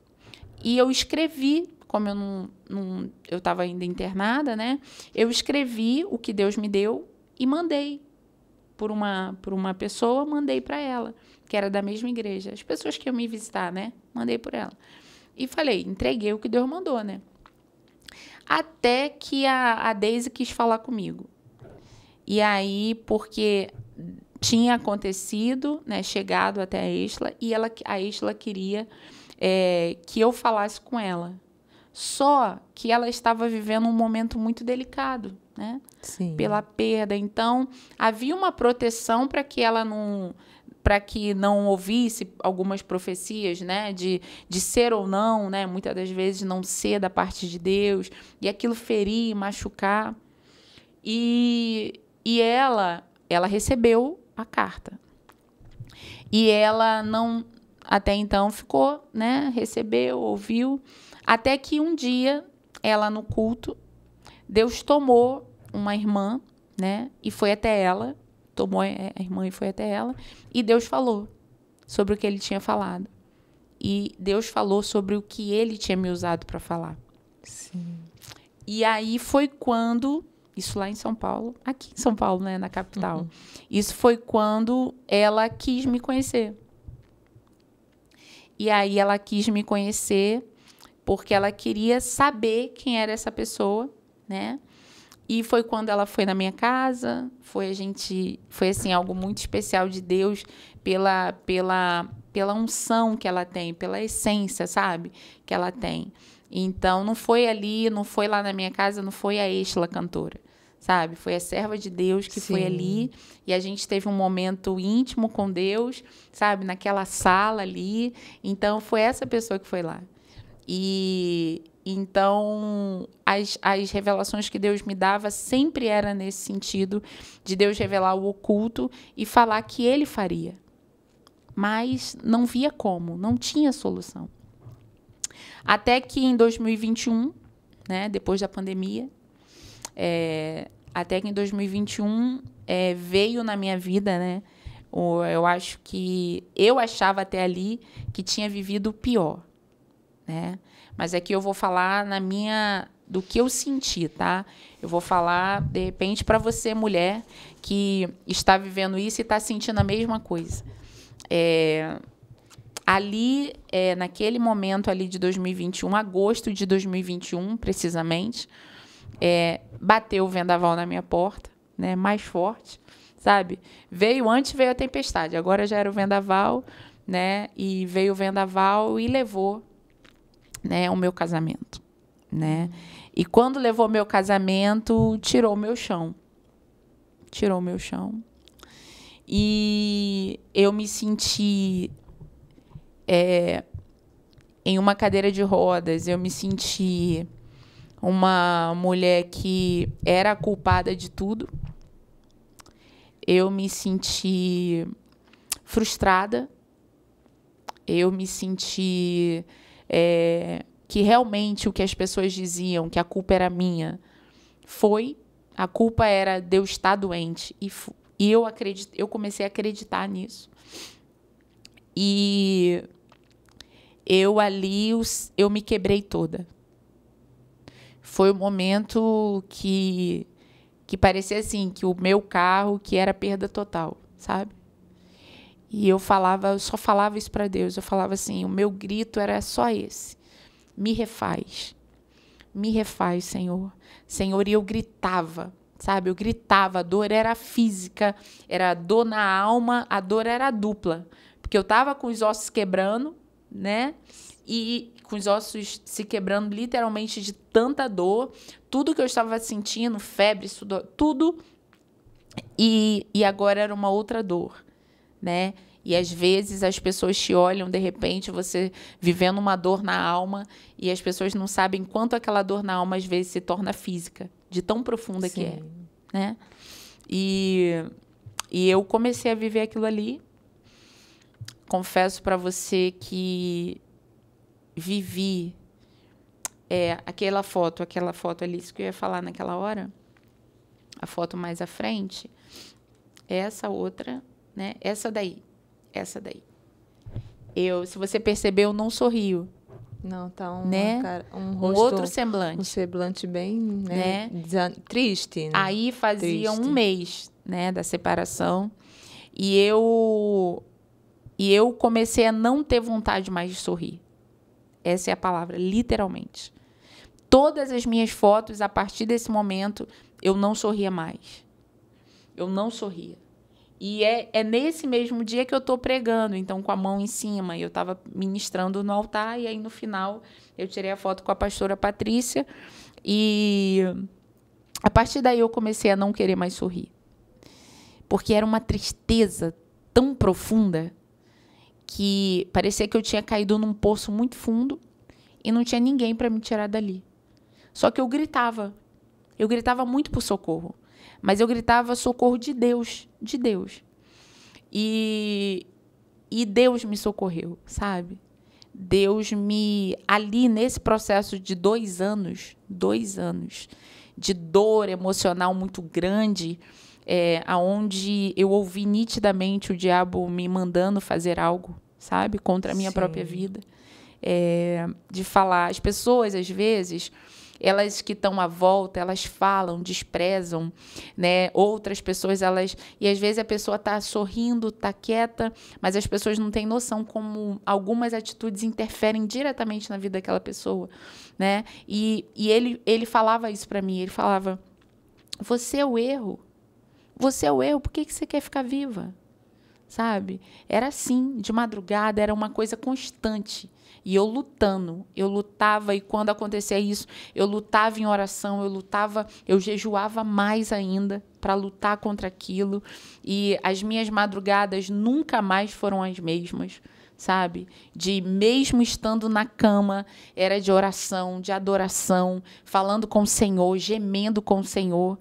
[SPEAKER 2] E eu escrevi, como eu não, não eu estava ainda internada, né? Eu escrevi o que Deus me deu e mandei por uma por uma pessoa, mandei para ela, que era da mesma igreja. As pessoas que iam me visitar, né? Mandei por ela. E falei, entreguei o que Deus mandou, né? Até que a, a Daisy quis falar comigo. E aí, porque tinha acontecido, né, chegado até a Isla, e ela, a Isla queria é, que eu falasse com ela. Só que ela estava vivendo um momento muito delicado, né? Sim. Pela perda. Então, havia uma proteção para que ela não, para que não ouvisse algumas profecias, né, de, de ser ou não, né, muitas das vezes não ser da parte de Deus, e aquilo ferir, machucar. E, e ela, ela recebeu a carta. E ela não até então ficou, né, recebeu, ouviu, até que um dia ela no culto, Deus tomou uma irmã, né, e foi até ela tomou é, é, a irmã e foi até ela. E Deus falou sobre o que ele tinha falado. E Deus falou sobre o que ele tinha me usado para falar. Sim. E aí foi quando. Isso lá em São Paulo, aqui em São Paulo, né, na capital. Uhum. Isso foi quando ela quis me conhecer. E aí ela quis me conhecer porque ela queria saber quem era essa pessoa, né? E foi quando ela foi na minha casa, foi a gente, foi assim algo muito especial de Deus pela pela pela unção que ela tem, pela essência, sabe? Que ela tem. Então não foi ali, não foi lá na minha casa, não foi a Estela cantora, sabe? Foi a serva de Deus que Sim. foi ali e a gente teve um momento íntimo com Deus, sabe? Naquela sala ali. Então foi essa pessoa que foi lá. E então, as, as revelações que Deus me dava sempre era nesse sentido de Deus revelar o oculto e falar que ele faria. Mas não via como, não tinha solução. Até que em 2021, né, depois da pandemia, é, até que em 2021 é, veio na minha vida, né? Eu acho que eu achava até ali que tinha vivido o pior, né? mas aqui é eu vou falar na minha do que eu senti, tá? Eu vou falar de repente para você mulher que está vivendo isso e está sentindo a mesma coisa. É, ali, é, naquele momento ali de 2021, agosto de 2021, precisamente, é, bateu o vendaval na minha porta, né? Mais forte, sabe? Veio antes veio a tempestade, agora já era o vendaval, né? E veio o vendaval e levou né, o meu casamento, né? E quando levou meu casamento, tirou meu chão. Tirou meu chão. E eu me senti é, em uma cadeira de rodas, eu me senti uma mulher que era a culpada de tudo. Eu me senti frustrada. Eu me senti é, que realmente o que as pessoas diziam, que a culpa era minha, foi a culpa era de eu estar doente e, e eu acredito, eu comecei a acreditar nisso. E eu ali eu me quebrei toda. Foi um momento que que parecia assim que o meu carro que era perda total, sabe? E eu falava, eu só falava isso para Deus. Eu falava assim, o meu grito era só esse: me refaz, me refaz, Senhor, Senhor. E eu gritava, sabe? Eu gritava. A dor era física, era a dor na alma, a dor era dupla, porque eu tava com os ossos quebrando, né? E com os ossos se quebrando literalmente de tanta dor, tudo que eu estava sentindo, febre, sudor, tudo. E, e agora era uma outra dor né? E às vezes as pessoas te olham, de repente, você vivendo uma dor na alma, e as pessoas não sabem quanto aquela dor na alma às vezes se torna física, de tão profunda Sim. que é. Né? E, e eu comecei a viver aquilo ali. Confesso para você que vivi é, aquela foto, aquela foto ali, isso que eu ia falar naquela hora, a foto mais à frente, essa outra né? Essa daí, essa daí. Eu, se você percebeu, não sorrio.
[SPEAKER 1] Não, tá um, né? cara, um, um outro semblante.
[SPEAKER 2] Um semblante bem né? né? triste. Né? Aí fazia triste. um mês né, da separação. E eu, e eu comecei a não ter vontade mais de sorrir. Essa é a palavra, literalmente. Todas as minhas fotos, a partir desse momento, eu não sorria mais. Eu não sorria. E é, é nesse mesmo dia que eu estou pregando, então com a mão em cima. E eu estava ministrando no altar, e aí no final eu tirei a foto com a pastora Patrícia. E a partir daí eu comecei a não querer mais sorrir. Porque era uma tristeza tão profunda que parecia que eu tinha caído num poço muito fundo e não tinha ninguém para me tirar dali. Só que eu gritava. Eu gritava muito por socorro. Mas eu gritava socorro de Deus, de Deus. E, e Deus me socorreu, sabe? Deus me. Ali nesse processo de dois anos, dois anos, de dor emocional muito grande, é, aonde eu ouvi nitidamente o diabo me mandando fazer algo, sabe? Contra a minha Sim. própria vida. É, de falar. As pessoas, às vezes elas que estão à volta, elas falam, desprezam, né? Outras pessoas, elas. E às vezes a pessoa está sorrindo, está quieta, mas as pessoas não têm noção como algumas atitudes interferem diretamente na vida daquela pessoa, né? E, e ele, ele falava isso para mim, ele falava: Você é o erro. Você é o erro, por que, que você quer ficar viva? Sabe? Era assim, de madrugada, era uma coisa constante. E eu lutando, eu lutava, e quando acontecia isso, eu lutava em oração, eu lutava, eu jejuava mais ainda para lutar contra aquilo. E as minhas madrugadas nunca mais foram as mesmas sabe? De mesmo estando na cama, era de oração, de adoração, falando com o Senhor, gemendo com o Senhor.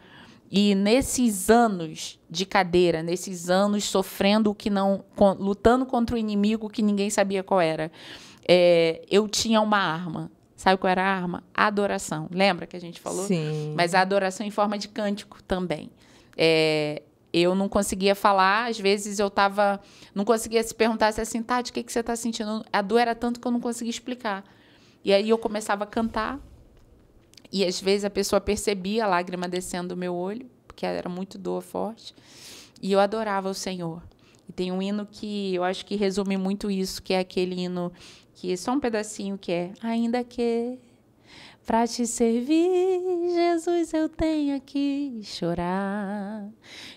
[SPEAKER 2] E nesses anos de cadeira, nesses anos sofrendo o que não, lutando contra o inimigo que ninguém sabia qual era, é, eu tinha uma arma. Sabe qual era a arma? A adoração. Lembra que a gente falou? Sim. Mas a adoração em forma de cântico também. É, eu não conseguia falar, às vezes eu tava. Não conseguia se perguntar se assim, Tati, o que, que você está sentindo? A dor era tanto que eu não conseguia explicar. E aí eu começava a cantar, e às vezes a pessoa percebia a lágrima descendo do meu olho, porque era muito dor forte, e eu adorava o Senhor. E tem um hino que eu acho que resume muito isso, que é aquele hino que só um pedacinho que é ainda que para te servir, Jesus, eu tenho que chorar.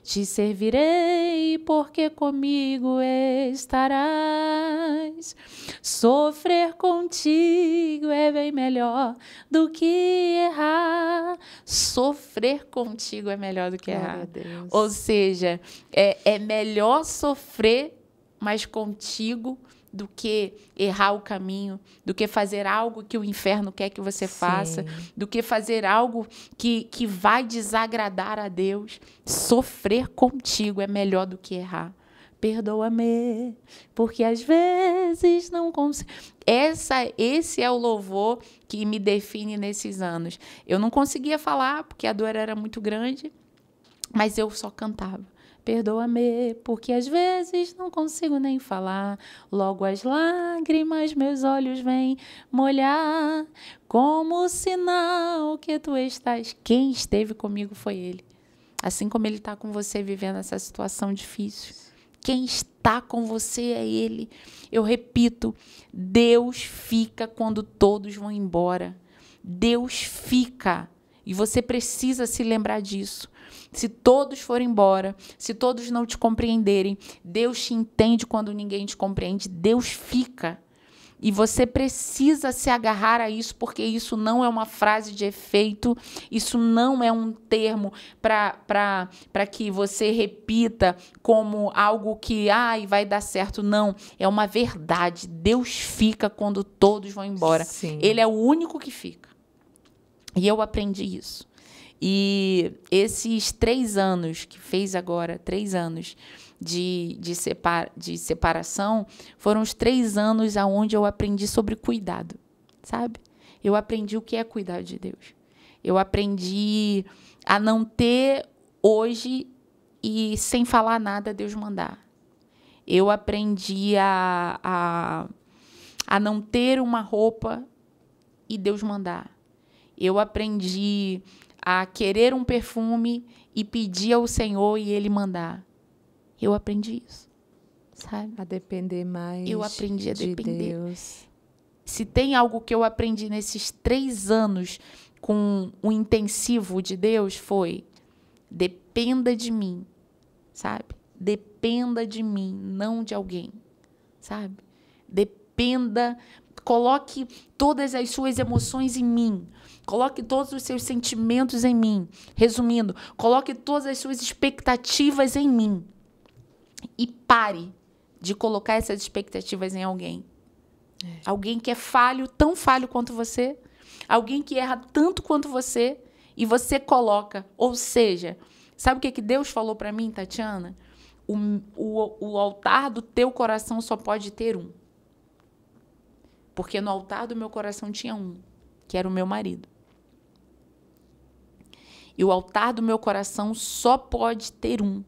[SPEAKER 2] Te servirei, porque comigo estarás. Sofrer contigo é bem melhor do que errar. Sofrer contigo é melhor do que errar. Ou seja, é, é melhor sofrer, mas contigo do que errar o caminho, do que fazer algo que o inferno quer que você Sim. faça, do que fazer algo que, que vai desagradar a Deus. Sofrer contigo é melhor do que errar. Perdoa-me, porque às vezes não consigo. Essa, esse é o louvor que me define nesses anos. Eu não conseguia falar porque a dor era muito grande, mas eu só cantava. Perdoa-me, porque às vezes não consigo nem falar. Logo as lágrimas meus olhos vêm molhar, como sinal que tu estás. Quem esteve comigo foi ele. Assim como ele está com você vivendo essa situação difícil. Quem está com você é ele. Eu repito, Deus fica quando todos vão embora. Deus fica. E você precisa se lembrar disso. Se todos forem embora, se todos não te compreenderem, Deus te entende quando ninguém te compreende, Deus fica. E você precisa se agarrar a isso, porque isso não é uma frase de efeito, isso não é um termo para que você repita como algo que ah, vai dar certo. Não, é uma verdade. Deus fica quando todos vão embora. Sim. Ele é o único que fica. E eu aprendi isso. E esses três anos que fez agora, três anos de, de, separa, de separação, foram os três anos aonde eu aprendi sobre cuidado, sabe? Eu aprendi o que é cuidar de Deus. Eu aprendi a não ter hoje e sem falar nada Deus mandar. Eu aprendi a, a, a não ter uma roupa e Deus mandar. Eu aprendi a querer um perfume e pedir ao Senhor e Ele mandar. Eu aprendi isso, sabe? A depender mais. Eu aprendi a de depender. Deus. Se tem algo que eu aprendi nesses três anos com o intensivo de Deus foi dependa de mim, sabe? Dependa de mim, não de alguém, sabe? Dependa Coloque todas as suas emoções em mim. Coloque todos os seus sentimentos em mim. Resumindo, coloque todas as suas expectativas em mim. E pare de colocar essas expectativas em alguém. É. Alguém que é falho, tão falho quanto você. Alguém que erra tanto quanto você. E você coloca. Ou seja, sabe o que, que Deus falou para mim, Tatiana? O, o, o altar do teu coração só pode ter um porque no altar do meu coração tinha um, que era o meu marido. E o altar do meu coração só pode ter um.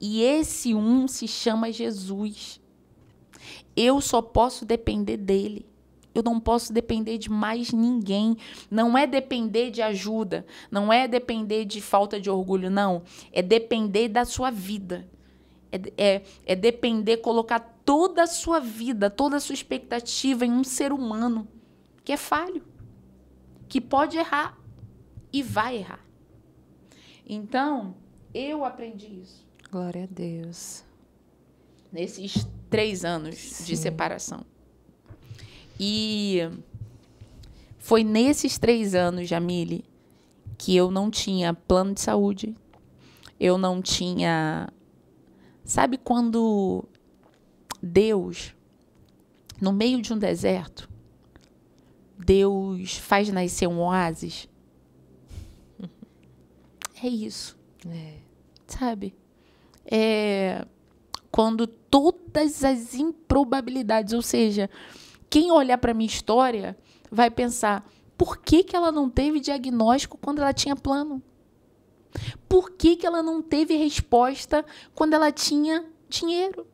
[SPEAKER 2] E esse um se chama Jesus. Eu só posso depender dele. Eu não posso depender de mais ninguém. Não é depender de ajuda, não é depender de falta de orgulho, não. É depender da sua vida. É, é, é depender, colocar toda a sua vida, toda a sua expectativa em um ser humano que é falho, que pode errar e vai errar. Então, eu aprendi isso. Glória a Deus. Nesses três anos Sim. de separação. E foi nesses três anos, Jamile, que eu não tinha plano de saúde, eu não tinha. Sabe quando Deus, no meio de um deserto, Deus faz nascer um oásis. É isso. É. Sabe? É quando todas as improbabilidades, ou seja, quem olhar para minha história vai pensar: por que, que ela não teve diagnóstico quando ela tinha plano? Por que, que ela não teve resposta quando ela tinha dinheiro?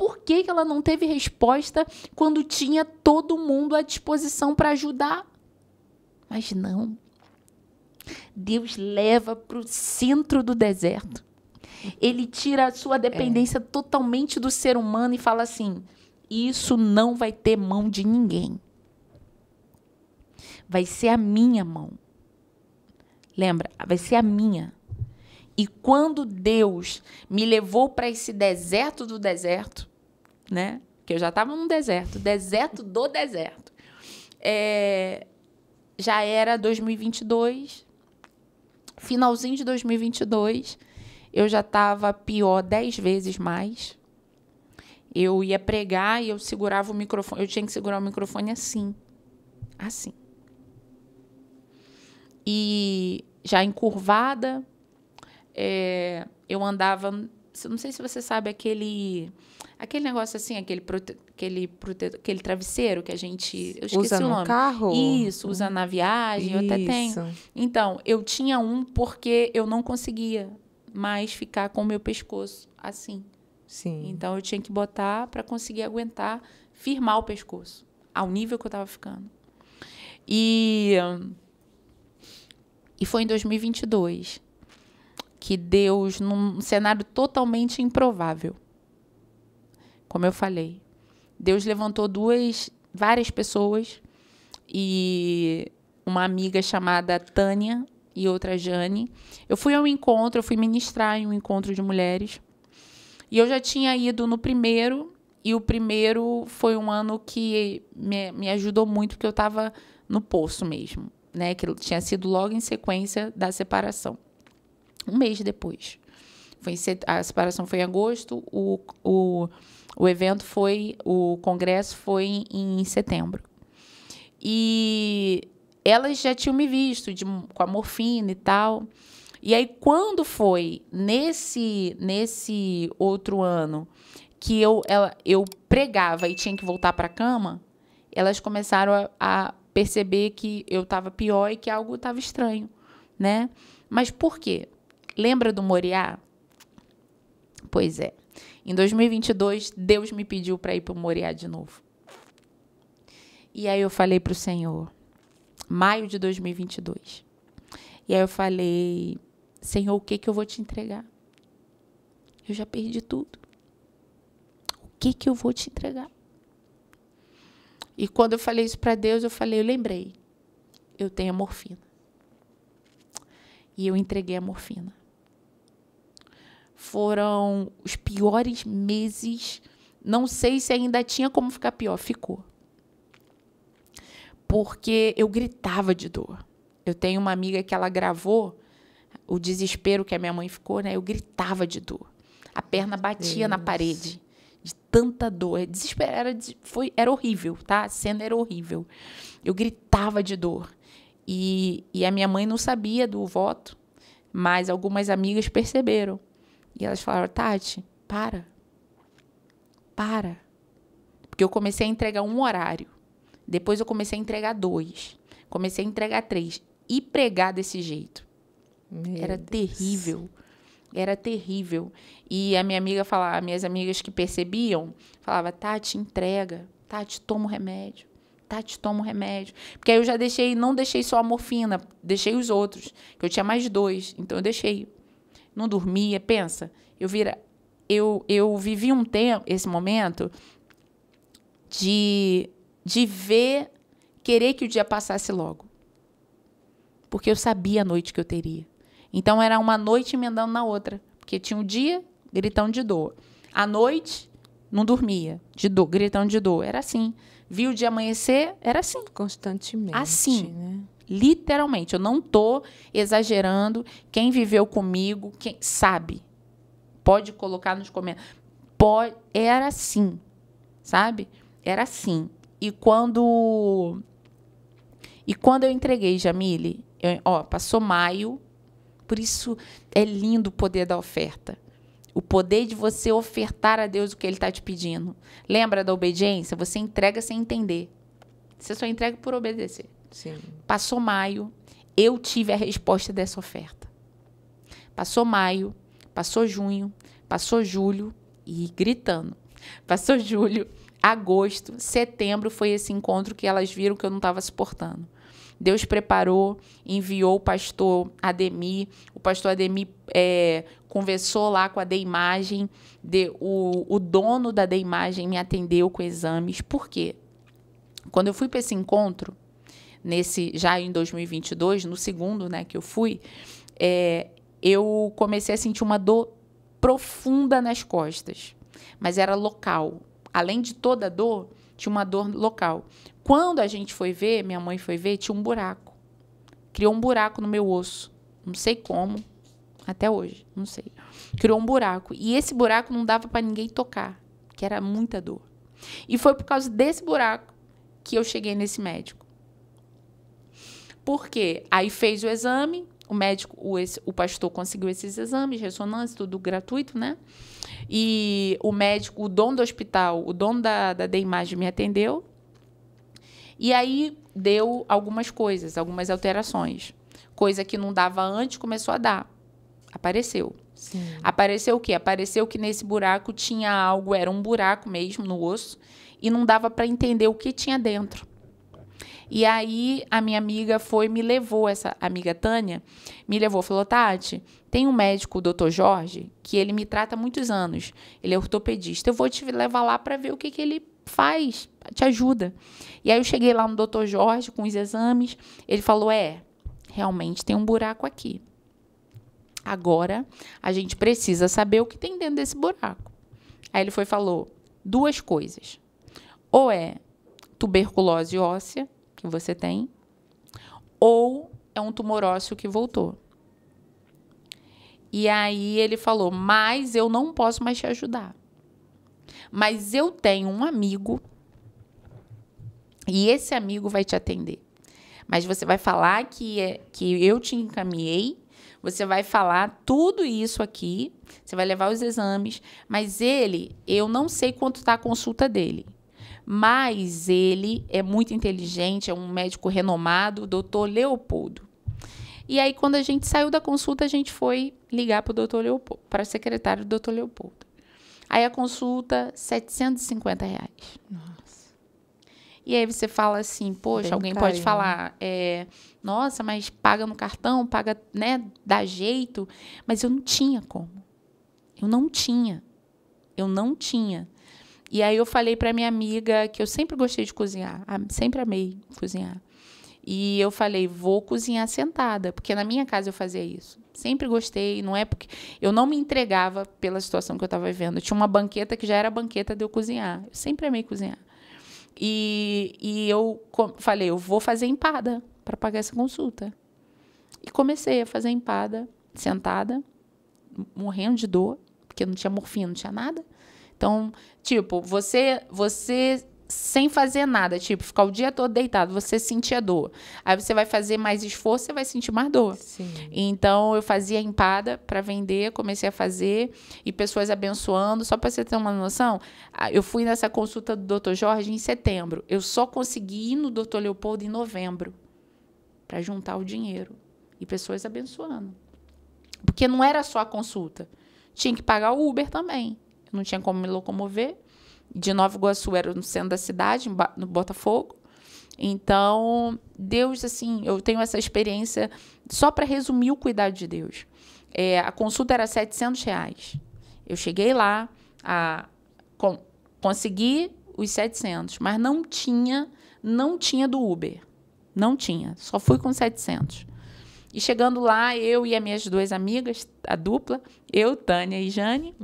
[SPEAKER 2] por que, que ela não teve resposta quando tinha todo mundo à disposição para ajudar? Mas não. Deus leva para o centro do deserto. Ele tira a sua dependência é. totalmente do ser humano e fala assim: isso não vai ter mão de ninguém. Vai ser a minha mão. Lembra? Vai ser a minha. E quando Deus me levou para esse deserto do deserto, né? Que eu já estava num deserto, deserto do deserto. É, já era 2022, finalzinho de 2022, eu já estava pior dez vezes mais. Eu ia pregar e eu segurava o microfone, eu tinha que segurar o microfone assim, assim. E já encurvada, é, eu andava não sei se você sabe aquele aquele negócio assim, aquele prote, aquele prote, aquele travesseiro que a gente eu esqueci usa o nome. no carro. Isso, usa na viagem, Isso. eu até tenho. Então, eu tinha um porque eu não conseguia mais ficar com o meu pescoço assim. Sim. Então eu tinha que botar para conseguir aguentar firmar o pescoço ao nível que eu estava ficando. E e foi em 2022 que Deus, num cenário totalmente improvável, como eu falei, Deus levantou duas, várias pessoas e uma amiga chamada Tânia e outra Jane. Eu fui ao encontro, eu fui ministrar em um encontro de mulheres. E eu já tinha ido no primeiro, e o primeiro foi um ano que me, me ajudou muito, porque eu estava no poço mesmo, né? Que tinha sido logo em sequência da separação um mês depois. Foi set... a separação foi em agosto, o, o, o evento foi, o congresso foi em setembro. E elas já tinham me visto de, com a morfina e tal. E aí, quando foi nesse, nesse outro ano que eu, ela, eu pregava e tinha que voltar para a cama, elas começaram a, a perceber que eu estava pior e que algo estava estranho, né? Mas por quê? Lembra do Moriá? Pois é. Em 2022, Deus me pediu para ir para o Moriá de novo. E aí eu falei para o Senhor, maio de 2022. E aí eu falei, Senhor, o que, que eu vou te entregar? Eu já perdi tudo. O que, que eu vou te entregar? E quando eu falei isso para Deus, eu falei, eu lembrei, eu tenho a morfina. E eu entreguei a morfina foram os piores meses. Não sei se ainda tinha como ficar pior, ficou. Porque eu gritava de dor. Eu tenho uma amiga que ela gravou o desespero que a minha mãe ficou, né? Eu gritava de dor. A perna batia Deus. na parede de tanta dor. É desespero era, foi, era horrível, tá? A cena era horrível. Eu gritava de dor. E, e a minha mãe não sabia do voto, mas algumas amigas perceberam. E elas falaram: Tati, para. Para. Porque eu comecei a entregar um horário. Depois eu comecei a entregar dois. Comecei a entregar três. E pregar desse jeito. Meu Era Deus. terrível era terrível. E a minha amiga falava, minhas amigas que percebiam, falava: "Tati, entrega. Tati, toma o remédio. Tati, toma o remédio". Porque aí eu já deixei, não deixei só a morfina, deixei os outros, que eu tinha mais dois, então eu deixei não dormia. Pensa, eu vira, eu, eu vivi um tempo, esse momento de de ver, querer que o dia passasse logo, porque eu sabia a noite que eu teria. Então era uma noite emendando na outra, porque tinha um dia gritão de dor, a noite não dormia, de dor, gritão de dor, era assim. Viu o dia amanhecer, era assim. Constantemente. Assim. Né? Literalmente, eu não estou exagerando. Quem viveu comigo, quem sabe, pode colocar nos comentários. Pode, era assim, sabe? Era assim. E quando e quando eu entreguei Jamile, eu, ó, passou maio. Por isso é lindo o poder da oferta. O poder de você ofertar a Deus o que Ele está te pedindo. Lembra da obediência? Você entrega sem entender. Você só entrega por obedecer. Sim. Passou maio, eu tive a resposta dessa oferta. Passou maio, passou junho, passou julho e gritando. Passou julho, agosto, setembro foi esse encontro que elas viram que eu não estava suportando. Deus preparou, enviou o pastor Ademir. O pastor Ademir é, conversou lá com a Deimagem. De, o, o dono da Deimagem me atendeu com exames. Por quê? Quando eu fui para esse encontro, nesse já em 2022, no segundo, né, que eu fui, é, eu comecei a sentir uma dor profunda nas costas, mas era local. Além de toda a dor, tinha uma dor local. Quando a gente foi ver, minha mãe foi ver, tinha um buraco. Criou um buraco no meu osso. Não sei como, até hoje, não sei. Criou um buraco. E esse buraco não dava para ninguém tocar, que era muita dor. E foi por causa desse buraco que eu cheguei nesse médico. Porque aí fez o exame, o médico, o, o pastor conseguiu esses exames, ressonância, tudo gratuito, né? E o médico, o dono do hospital, o dono da, da, imagem me atendeu. E aí deu algumas coisas, algumas alterações. Coisa que não dava antes, começou a dar. Apareceu. Sim. Apareceu o quê? Apareceu que nesse buraco tinha algo, era um buraco mesmo no osso, e não dava para entender o que tinha dentro. E aí a minha amiga foi, me levou, essa amiga Tânia, me levou, falou: Tati, tem um médico, o doutor Jorge, que ele me trata há muitos anos. Ele é ortopedista. Eu vou te levar lá para ver o que, que ele faz, te ajuda. E aí eu cheguei lá no doutor Jorge com os exames. Ele falou: É, realmente tem um buraco aqui. Agora a gente precisa saber o que tem dentro desse buraco. Aí ele foi falou duas coisas. Ou é tuberculose óssea, que você tem, ou é um tumor ósseo que voltou. E aí ele falou: Mas eu não posso mais te ajudar. Mas eu tenho um amigo e esse amigo vai te atender. Mas você vai falar que, é, que eu te encaminhei, você vai falar tudo isso aqui, você vai levar os exames, mas ele, eu não sei quanto está a consulta dele mas ele é muito inteligente, é um médico renomado, doutor Leopoldo. E aí, quando a gente saiu da consulta, a gente foi ligar para o doutor Leopoldo, para o secretário do doutor Leopoldo. Aí a consulta, 750 reais. Nossa. E aí você fala assim, poxa, Bem alguém pode né? falar, é, nossa, mas paga no cartão, paga, né, dá jeito. Mas eu não tinha como. Eu não tinha. Eu não tinha. E aí eu falei para minha amiga que eu sempre gostei de cozinhar, sempre amei cozinhar. E eu falei, vou cozinhar sentada, porque na minha casa eu fazia isso. Sempre gostei, não é porque eu não me entregava pela situação que eu estava vivendo. Eu tinha uma banqueta que já era banqueta de eu cozinhar. Eu sempre amei cozinhar. E, e eu falei, eu vou fazer empada para pagar essa consulta. E comecei a fazer empada sentada, morrendo de dor, porque não tinha morfina, não tinha nada. Então, tipo, você você sem fazer nada, tipo, ficar o dia todo deitado, você sentia dor. Aí você vai fazer mais esforço, você vai sentir mais dor. Sim. Então eu fazia empada para vender, comecei a fazer e pessoas abençoando, só para você ter uma noção, eu fui nessa consulta do Dr. Jorge em setembro. Eu só consegui ir no Dr. Leopoldo em novembro para juntar o dinheiro e pessoas abençoando. Porque não era só a consulta, tinha que pagar o Uber também não tinha como me locomover. De Nova Iguaçu era no centro da cidade, no Botafogo. Então, Deus, assim, eu tenho essa experiência, só para resumir o cuidado de Deus. É, a consulta era 700 reais. Eu cheguei lá, a, com, consegui os 700, mas não tinha, não tinha do Uber. Não tinha, só fui com 700. E chegando lá, eu e as minhas duas amigas, a dupla, eu, Tânia e Jane,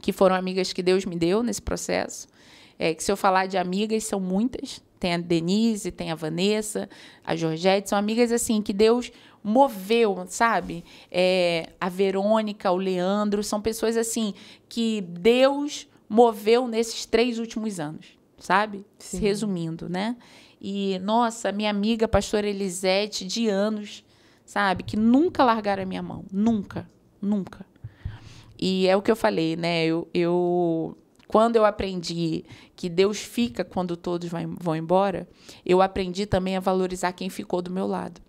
[SPEAKER 2] que foram amigas que Deus me deu nesse processo. É, que se eu falar de amigas, são muitas. Tem a Denise, tem a Vanessa, a Georgette, são amigas assim que Deus moveu, sabe? É, a Verônica, o Leandro, são pessoas assim que Deus moveu nesses três últimos anos, sabe? Sim. Resumindo, né? E, nossa, minha amiga, pastora Elisete, de anos, sabe? Que nunca largaram a minha mão. Nunca, nunca. E é o que eu falei, né? Eu, eu quando eu aprendi que Deus fica quando todos vai, vão embora, eu aprendi também a valorizar quem ficou do meu lado,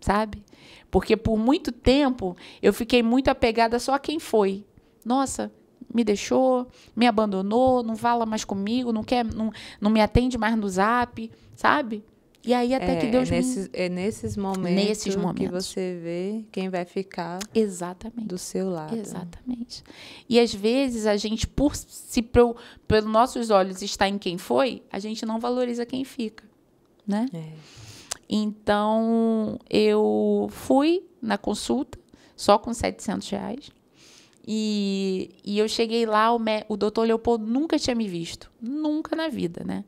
[SPEAKER 2] sabe? Porque por muito tempo eu fiquei muito apegada só a quem foi. Nossa, me deixou, me abandonou, não fala mais comigo, não quer, não, não me atende mais no zap, sabe? E aí até é, que Deus é nesses, me... é nesses momentos nesses momentos. que
[SPEAKER 1] você vê quem vai
[SPEAKER 2] ficar exatamente do seu lado. Exatamente. E às vezes a gente por se pelo, pelos nossos olhos está em quem foi, a gente não valoriza quem fica, né? É. Então eu fui na consulta só com 700 reais. E, e eu cheguei lá, o, me, o doutor Leopoldo nunca tinha me visto. Nunca na vida, né?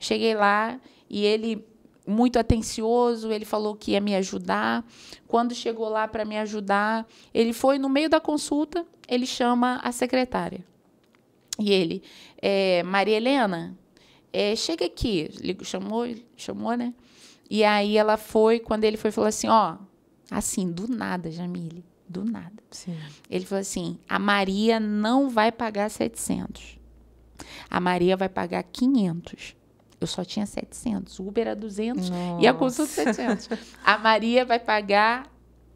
[SPEAKER 2] Cheguei lá e ele muito atencioso, ele falou que ia me ajudar. Quando chegou lá para me ajudar, ele foi no meio da consulta, ele chama a secretária. E ele, é, Maria Helena, é, chega aqui. Ele chamou, chamou, né? E aí ela foi, quando ele foi, falou assim, ó, assim, do nada, Jamile, do nada. Sim. Ele falou assim, a Maria não vai pagar 700. A Maria vai pagar 500 eu só tinha 700. O Uber era 200 Nossa. e a consulta 700. a Maria vai pagar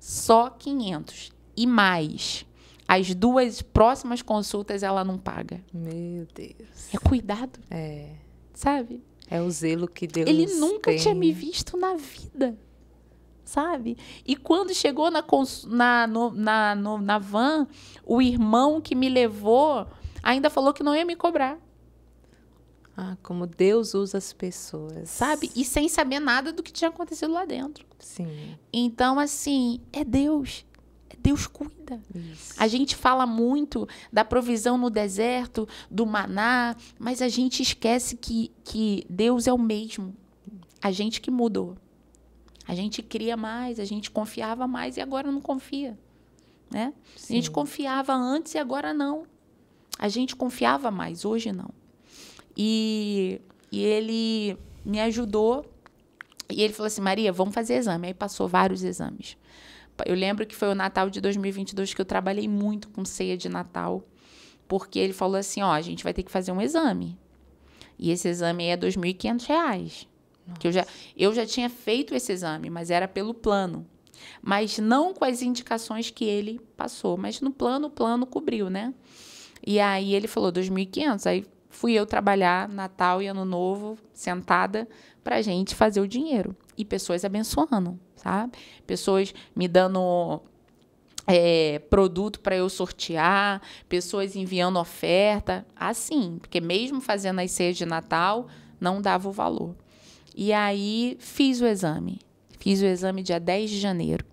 [SPEAKER 2] só 500 e mais. As duas próximas consultas ela não paga. Meu Deus. É cuidado. É. Sabe? É o zelo que Deus Ele nunca tem. tinha me visto na vida. Sabe? E quando chegou na, na, no, na, no, na van, o irmão que me levou ainda falou que não ia me cobrar.
[SPEAKER 1] Ah, como Deus usa as pessoas.
[SPEAKER 2] Sabe? E sem saber nada do que tinha acontecido lá dentro. Sim. Então, assim, é Deus. É Deus cuida. Isso. A gente fala muito da provisão no deserto, do maná, mas a gente esquece que, que Deus é o mesmo. A gente que mudou. A gente cria mais, a gente confiava mais e agora não confia. Né? A gente confiava antes e agora não. A gente confiava mais, hoje não. E, e ele me ajudou. E ele falou assim: Maria, vamos fazer exame. Aí passou vários exames. Eu lembro que foi o Natal de 2022 que eu trabalhei muito com ceia de Natal, porque ele falou assim: ó, a gente vai ter que fazer um exame. E esse exame aí é R$ 2.500. Que eu, já, eu já tinha feito esse exame, mas era pelo plano. Mas não com as indicações que ele passou. Mas no plano, o plano cobriu, né? E aí ele falou 2.500. Aí fui eu trabalhar Natal e Ano Novo sentada para gente fazer o dinheiro e pessoas abençoando, sabe? Pessoas me dando é, produto para eu sortear, pessoas enviando oferta, assim, porque mesmo fazendo as ceias de Natal, não dava o valor. E aí fiz o exame. Fiz o exame dia 10 de janeiro,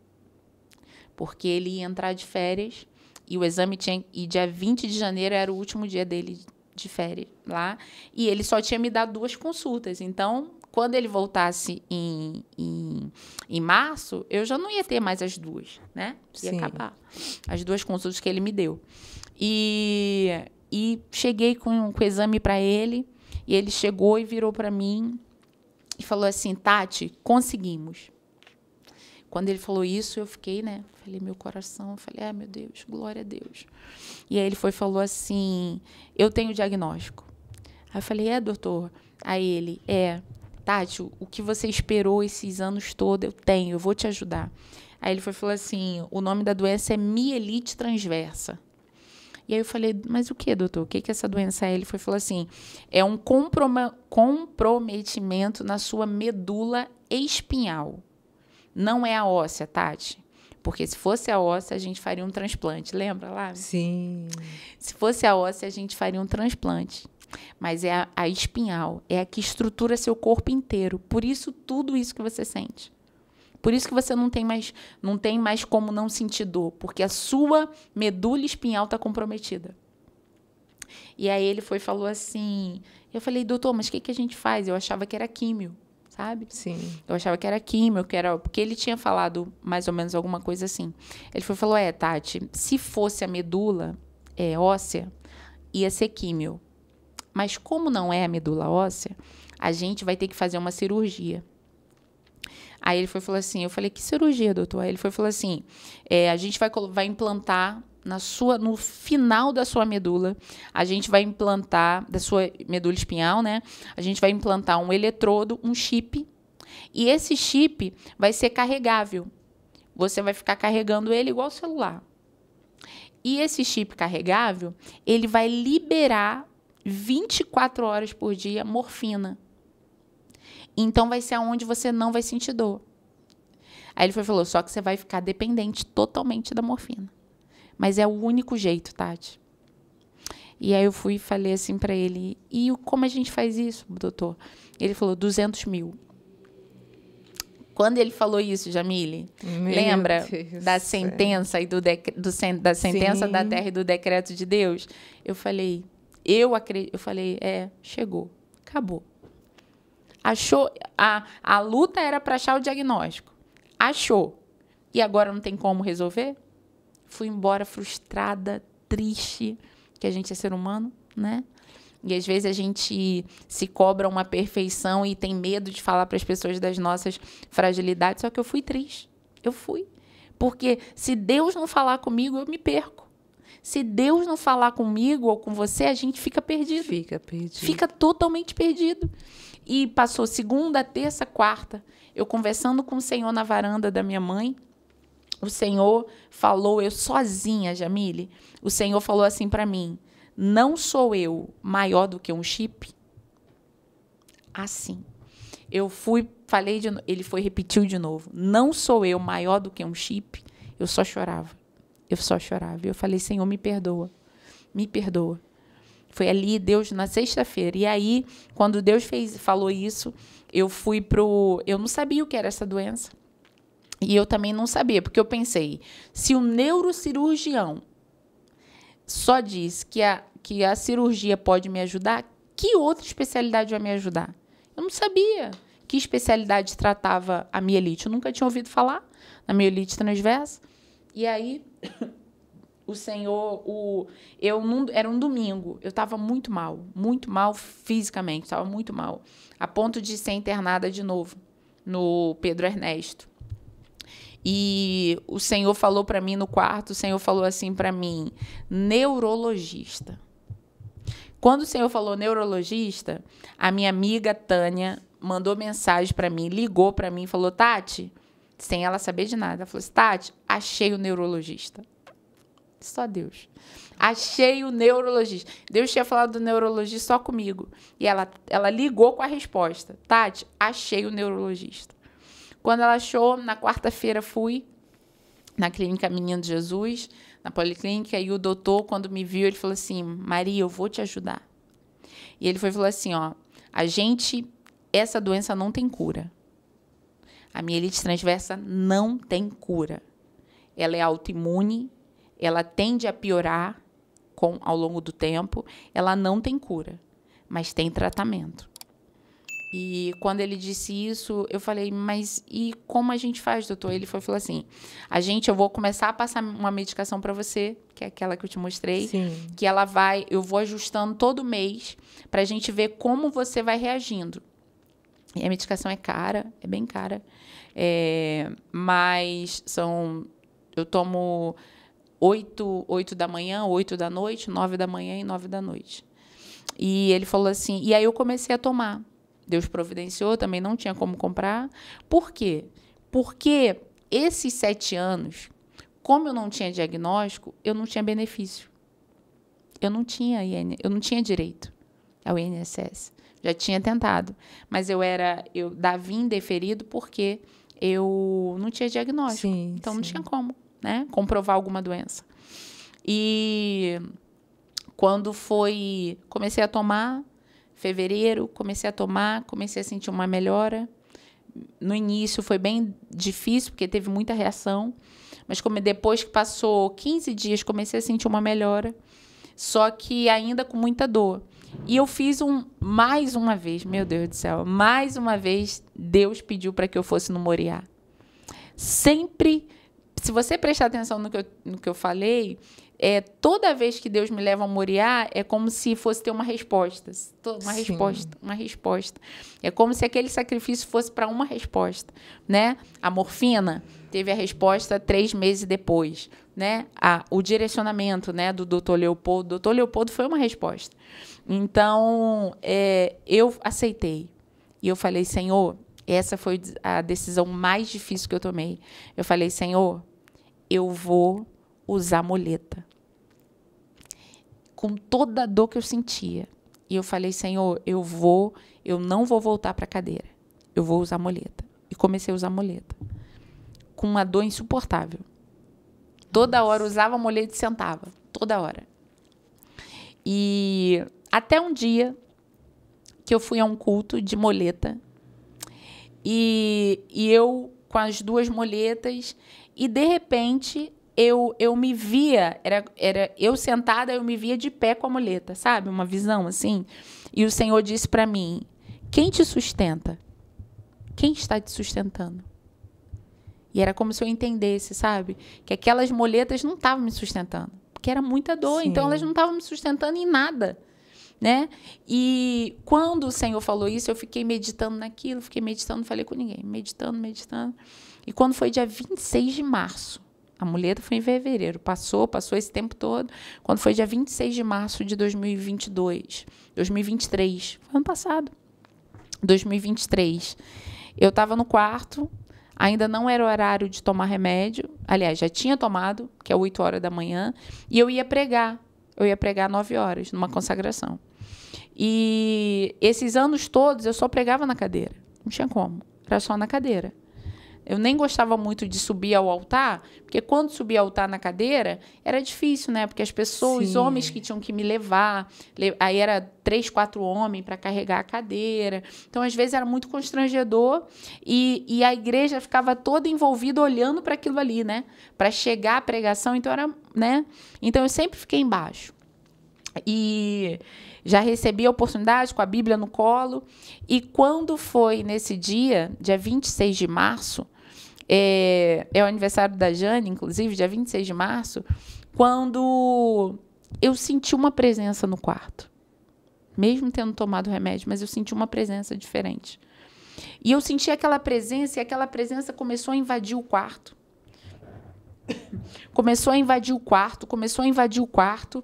[SPEAKER 2] porque ele ia entrar de férias e o exame tinha. E dia 20 de janeiro era o último dia dele de lá. E ele só tinha me dado duas consultas. Então, quando ele voltasse em, em, em março, eu já não ia ter mais as duas, né? Ia Sim. acabar. As duas consultas que ele me deu. E, e cheguei com, com o exame para ele. E ele chegou e virou para mim e falou assim: Tati, conseguimos. Quando ele falou isso, eu fiquei, né? Falei, meu coração. Falei, ah, meu Deus, glória a Deus. E aí ele foi falou assim: eu tenho diagnóstico. Aí eu falei, é, doutor? Aí ele, é. Tati, o que você esperou esses anos todos, eu tenho, eu vou te ajudar. Aí ele foi falou assim: o nome da doença é mielite transversa. E aí eu falei, mas o que, doutor? O que, que essa doença é? Ele foi falou assim: é um comprometimento na sua medula espinhal. Não é a óssea, Tati. Porque se fosse a óssea, a gente faria um transplante, lembra lá? Sim. Se fosse a óssea, a gente faria um transplante. Mas é a, a espinhal, é a que estrutura seu corpo inteiro. Por isso, tudo isso que você sente. Por isso que você não tem mais, não tem mais como não sentir dor, porque a sua medula espinhal está comprometida. E aí ele foi falou assim. Eu falei, doutor, mas o que, que a gente faz? Eu achava que era químio sabe? Sim. Eu achava que era químio, que era. Porque ele tinha falado mais ou menos alguma coisa assim. Ele foi, falou: é, Tati, se fosse a medula é, óssea, ia ser químio. Mas como não é a medula óssea, a gente vai ter que fazer uma cirurgia. Aí ele foi falou assim, eu falei, que cirurgia, doutor? Aí ele foi falou assim, é, a gente vai, vai implantar na sua, no final da sua medula, a gente vai implantar, da sua medula espinhal, né? A gente vai implantar um eletrodo, um chip. E esse chip vai ser carregável. Você vai ficar carregando ele igual o celular. E esse chip carregável, ele vai liberar 24 horas por dia morfina. Então vai ser aonde você não vai sentir dor. Aí ele foi, falou, só que você vai ficar dependente totalmente da morfina. Mas é o único jeito, Tati. E aí eu fui e falei assim para ele, e como a gente faz isso, doutor? Ele falou, 200 mil. Quando ele falou isso, Jamile, Meu lembra Deus da sentença e do, do sen da sentença Sim. da terra e do decreto de Deus? Eu falei, eu acredito, eu falei, é, chegou, acabou. Achou a, a luta era para achar o diagnóstico. Achou. E agora não tem como resolver? fui embora frustrada, triste, que a gente é ser humano, né? E às vezes a gente se cobra uma perfeição e tem medo de falar para as pessoas das nossas fragilidades, só que eu fui triste. Eu fui. Porque se Deus não falar comigo, eu me perco. Se Deus não falar comigo ou com você, a gente fica perdido. Fica perdido. Fica totalmente perdido. E passou segunda, terça, quarta, eu conversando com o Senhor na varanda da minha mãe, o Senhor falou, eu sozinha, Jamile, o Senhor falou assim para mim: não sou eu maior do que um chip? Assim. Eu fui, falei de ele foi repetiu de novo. Não sou eu maior do que um chip? Eu só chorava. Eu só chorava. Eu falei: "Senhor, me perdoa. Me perdoa". Foi ali Deus na sexta-feira. E aí, quando Deus fez, falou isso, eu fui pro, eu não sabia o que era essa doença. E eu também não sabia, porque eu pensei, se o neurocirurgião só diz que a, que a cirurgia pode me ajudar, que outra especialidade vai me ajudar? Eu não sabia que especialidade tratava a mielite. Eu nunca tinha ouvido falar na mielite transversa. E aí, o senhor, o, eu era um domingo, eu estava muito mal, muito mal fisicamente, estava muito mal, a ponto de ser internada de novo no Pedro Ernesto. E o Senhor falou para mim no quarto, o Senhor falou assim para mim, neurologista. Quando o Senhor falou neurologista, a minha amiga Tânia mandou mensagem para mim, ligou para mim, e falou: "Tati, sem ela saber de nada, ela falou assim, Tati, achei o neurologista. Só Deus. Achei o neurologista. Deus tinha falado do neurologista só comigo. E ela, ela ligou com a resposta. Tati, achei o neurologista. Quando ela achou, na quarta-feira fui na clínica Menino de Jesus, na policlínica, e o doutor, quando me viu, ele falou assim: Maria, eu vou te ajudar. E ele foi falou assim: ó, a gente, essa doença não tem cura. A mielite transversa não tem cura. Ela é autoimune, ela tende a piorar com ao longo do tempo, ela não tem cura, mas tem tratamento. E quando ele disse isso, eu falei, mas e como a gente faz, doutor? Ele foi falou assim: a gente, eu vou começar a passar uma medicação para você, que é aquela que eu te mostrei, Sim. que ela vai, eu vou ajustando todo mês para a gente ver como você vai reagindo. E a medicação é cara, é bem cara, é, mas são, eu tomo oito, oito da manhã, oito da noite, nove da manhã e nove da noite. E ele falou assim, e aí eu comecei a tomar. Deus providenciou, também não tinha como comprar. Por quê? Porque esses sete anos, como eu não tinha diagnóstico, eu não tinha benefício. Eu não tinha IN, eu não tinha direito ao INSS. Já tinha tentado, mas eu era eu Davi indeferido porque eu não tinha diagnóstico. Sim, então sim. não tinha como, né, comprovar alguma doença. E quando foi comecei a tomar fevereiro, comecei a tomar, comecei a sentir uma melhora. No início foi bem difícil, porque teve muita reação, mas como depois que passou 15 dias, comecei a sentir uma melhora, só que ainda com muita dor. E eu fiz um mais uma vez, meu Deus do céu, mais uma vez Deus pediu para que eu fosse no Moriá. Sempre, se você prestar atenção no que eu, no que eu falei, é, toda vez que Deus me leva a Moriá, é como se fosse ter uma resposta. Uma Sim. resposta, uma resposta. É como se aquele sacrifício fosse para uma resposta. Né? A morfina teve a resposta três meses depois. Né? A, o direcionamento né, do doutor Leopoldo. Doutor Leopoldo foi uma resposta. Então, é, eu aceitei. E eu falei, Senhor, essa foi a decisão mais difícil que eu tomei. Eu falei, Senhor, eu vou usar muleta com toda a dor que eu sentia. E eu falei, Senhor, eu vou, eu não vou voltar para a cadeira. Eu vou usar moleta. E comecei a usar moleta. Com uma dor insuportável. Toda hora usava moleta e sentava. Toda hora. E até um dia que eu fui a um culto de moleta. E, e eu com as duas moletas. E de repente eu, eu me via, era, era eu sentada, eu me via de pé com a muleta, sabe? Uma visão assim. E o Senhor disse para mim: Quem te sustenta? Quem está te sustentando? E era como se eu entendesse, sabe? Que aquelas moletas não estavam me sustentando. Porque era muita dor, Sim. então elas não estavam me sustentando em nada. Né? E quando o Senhor falou isso, eu fiquei meditando naquilo, fiquei meditando, não falei com ninguém, meditando, meditando. E quando foi dia 26 de março, a muleta foi em fevereiro, passou, passou esse tempo todo. Quando foi dia 26 de março de 2022, 2023, foi ano passado, 2023, eu estava no quarto, ainda não era o horário de tomar remédio, aliás, já tinha tomado, que é 8 horas da manhã, e eu ia pregar, eu ia pregar 9 horas, numa consagração. E esses anos todos eu só pregava na cadeira, não tinha como, era só na cadeira. Eu nem gostava muito de subir ao altar, porque quando subia ao altar na cadeira, era difícil, né? Porque as pessoas, os homens que tinham que me levar, aí era três, quatro homens para carregar a cadeira. Então, às vezes, era muito constrangedor e, e a igreja ficava toda envolvida olhando para aquilo ali, né? Para chegar à pregação, então era, né? Então, eu sempre fiquei embaixo. E já recebi a oportunidade com a Bíblia no colo. E quando foi nesse dia, dia 26 de março, é, é o aniversário da Jane, inclusive, dia 26 de março, quando eu senti uma presença no quarto. Mesmo tendo tomado remédio, mas eu senti uma presença diferente. E eu senti aquela presença e aquela presença começou a invadir o quarto. Começou a invadir o quarto, começou a invadir o quarto.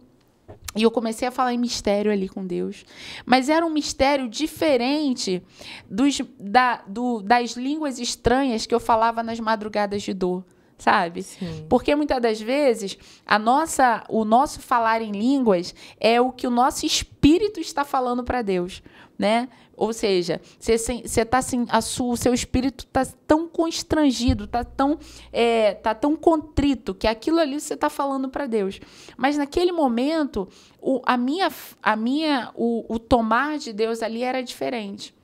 [SPEAKER 2] E eu comecei a falar em mistério ali com Deus. Mas era um mistério diferente dos, da, do, das línguas estranhas que eu falava nas madrugadas de dor sabe? Sim. Porque muitas das vezes a nossa, o nosso falar em línguas é o que o nosso espírito está falando para Deus, né? Ou seja, você tá assim, a o seu espírito está tão constrangido, está tão, é, tá tão contrito que aquilo ali você está falando para Deus. Mas naquele momento, o, a minha, a minha, o, o tomar de Deus ali era diferente.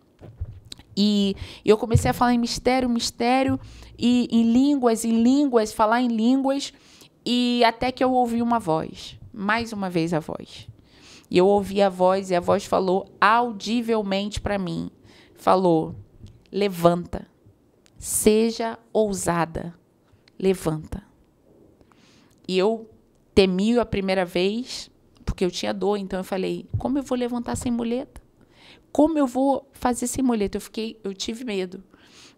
[SPEAKER 2] E eu comecei a falar em mistério, mistério, e em línguas, em línguas, falar em línguas, e até que eu ouvi uma voz, mais uma vez a voz. E eu ouvi a voz, e a voz falou audivelmente para mim: falou, levanta, seja ousada, levanta. E eu temi a primeira vez, porque eu tinha dor, então eu falei: como eu vou levantar sem muleta? Como eu vou fazer sem muleta? Eu fiquei, eu tive medo.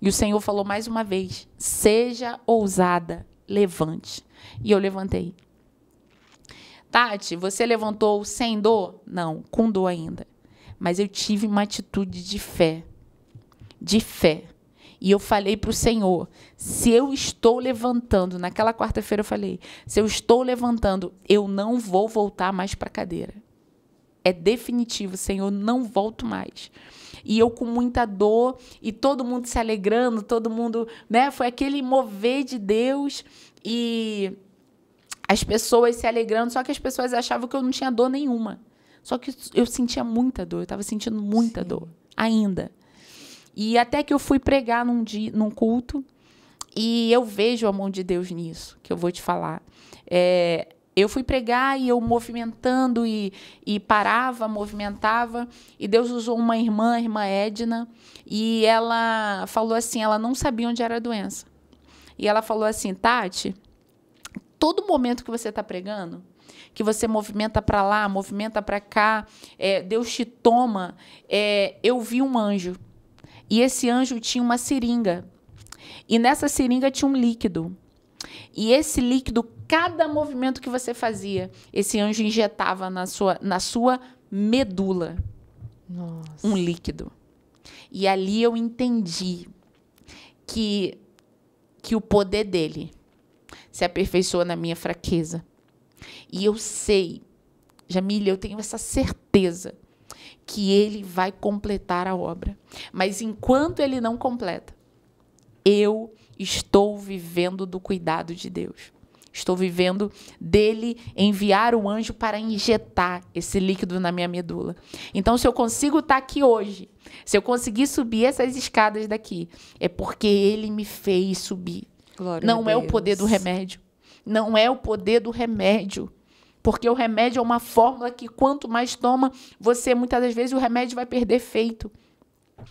[SPEAKER 2] E o Senhor falou mais uma vez: seja ousada, levante. E eu levantei. Tati, você levantou sem dor? Não, com dor ainda. Mas eu tive uma atitude de fé. De fé. E eu falei para o Senhor: se eu estou levantando, naquela quarta-feira eu falei: se eu estou levantando, eu não vou voltar mais para a cadeira é definitivo, Senhor, não volto mais. E eu com muita dor e todo mundo se alegrando, todo mundo, né? Foi aquele mover de Deus e as pessoas se alegrando, só que as pessoas achavam que eu não tinha dor nenhuma. Só que eu sentia muita dor, eu estava sentindo muita Sim. dor ainda. E até que eu fui pregar num dia, num culto, e eu vejo a mão de Deus nisso, que eu vou te falar. É, eu fui pregar e eu movimentando e, e parava, movimentava. E Deus usou uma irmã, a irmã Edna, e ela falou assim: ela não sabia onde era a doença. E ela falou assim: Tati, todo momento que você está pregando, que você movimenta para lá, movimenta para cá, é, Deus te toma. É, eu vi um anjo. E esse anjo tinha uma seringa. E nessa seringa tinha um líquido. E esse líquido cada movimento que você fazia, esse anjo injetava na sua, na sua medula Nossa. um líquido. E ali eu entendi que, que o poder dele se aperfeiçoa na minha fraqueza. E eu sei, Jamília, eu tenho essa certeza que ele vai completar a obra. Mas enquanto ele não completa, eu estou vivendo do cuidado de Deus estou vivendo, dele enviar o anjo para injetar esse líquido na minha medula. Então, se eu consigo estar tá aqui hoje, se eu conseguir subir essas escadas daqui, é porque ele me fez subir. Glória não é o poder do remédio. Não é o poder do remédio. Porque o remédio é uma fórmula que quanto mais toma, você muitas das vezes o remédio vai perder efeito.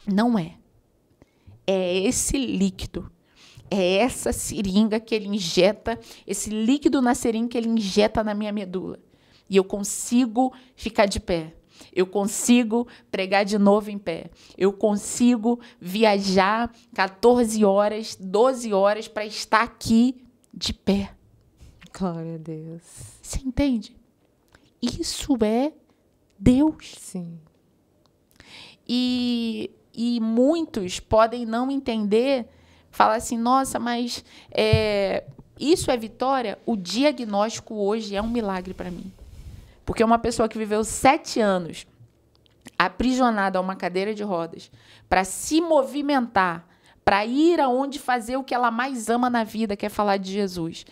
[SPEAKER 2] Não é. É esse líquido é essa seringa que ele injeta, esse líquido na seringa que ele injeta na minha medula. E eu consigo ficar de pé. Eu consigo pregar de novo em pé. Eu consigo viajar 14 horas, 12 horas para estar aqui de pé. Glória a Deus. Você entende? Isso é Deus. Sim. E, e muitos podem não entender fala assim, nossa, mas é, isso é vitória? O diagnóstico hoje é um milagre para mim. Porque uma pessoa que viveu sete anos aprisionada a uma cadeira de rodas para se movimentar, para ir aonde fazer o que ela mais ama na vida, que é falar de Jesus.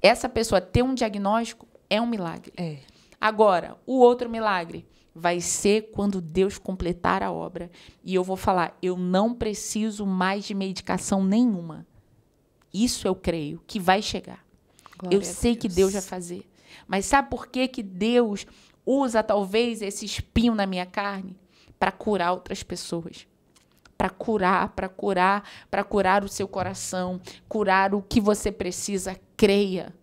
[SPEAKER 2] Essa pessoa ter um diagnóstico é um milagre. É. Agora, o outro milagre, vai ser quando Deus completar a obra. E eu vou falar, eu não preciso mais de medicação nenhuma. Isso eu creio que vai chegar. Glória eu sei Deus. que Deus vai fazer. Mas sabe por que, que Deus usa talvez esse espinho na minha carne? Para curar outras pessoas para curar, para curar, para curar o seu coração, curar o que você precisa, creia.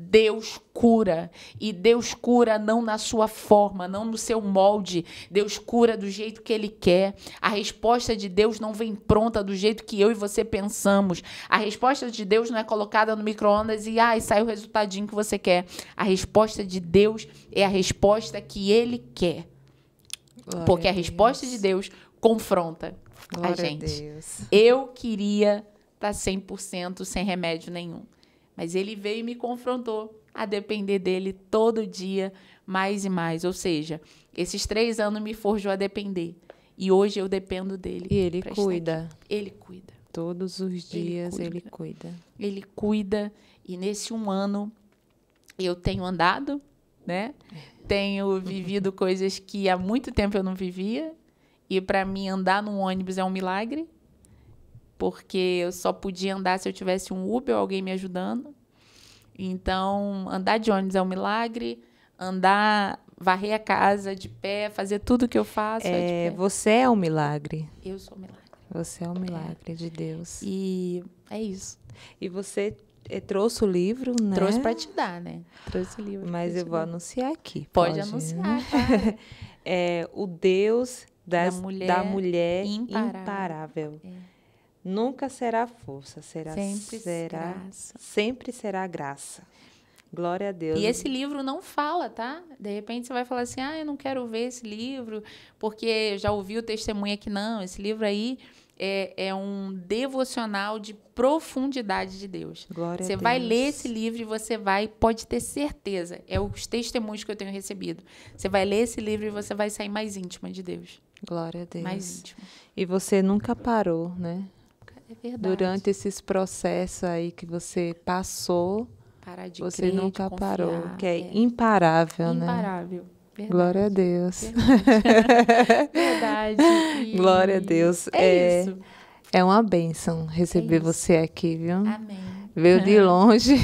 [SPEAKER 2] Deus cura. E Deus cura não na sua forma, não no seu molde. Deus cura do jeito que Ele quer. A resposta de Deus não vem pronta do jeito que eu e você pensamos. A resposta de Deus não é colocada no micro-ondas e ai, ah, sai o resultadinho que você quer. A resposta de Deus é a resposta que Ele quer. Glória Porque a, a resposta de Deus confronta Glória a gente. A eu queria estar tá 100% sem remédio nenhum. Mas ele veio e me confrontou a depender dele todo dia, mais e mais. Ou seja, esses três anos me forjou a depender. E hoje eu dependo dele. E ele cuida. Ele
[SPEAKER 1] cuida. Todos os
[SPEAKER 2] dias ele cuida. ele cuida. Ele cuida. E nesse um ano eu tenho andado, né? Tenho vivido coisas que há muito tempo eu não vivia. E para mim andar num ônibus é um milagre porque eu só podia andar se eu tivesse um Uber ou alguém me ajudando. Então, andar de ônibus é um milagre, andar, varrer a casa de pé, fazer tudo que eu faço. É, é
[SPEAKER 1] você é um milagre. Eu sou um milagre. Você é um milagre é. de Deus. E é isso. E você eh, trouxe o livro, né? Trouxe para te dar, né? Trouxe o livro. Mas eu vou dar. anunciar aqui. Pode, pode anunciar. Né? é, o Deus das, da mulher, da mulher imparável. imparável. É. Nunca será força, será sempre será graça. sempre será graça. Glória a Deus. E esse
[SPEAKER 2] livro não fala, tá? De repente você vai falar assim: "Ah, eu não quero ver esse livro, porque já ouvi o testemunho aqui não, esse livro aí é, é um devocional de profundidade de Deus. Glória você a Deus. vai ler esse livro e você vai, pode ter certeza, é os testemunhos que eu tenho recebido. Você vai ler esse livro e você vai sair mais íntima de Deus.
[SPEAKER 1] Glória a Deus. Mais íntima. E você nunca parou, né?
[SPEAKER 2] É durante
[SPEAKER 1] esses processos aí que você passou, você crer, nunca confiar, parou, que é, é. imparável, né? Imparável. Verdade. Glória a Deus. Verdade. Verdade. Glória a Deus. É, é, isso. é uma bênção receber é você aqui, viu? Amém. Veio de longe,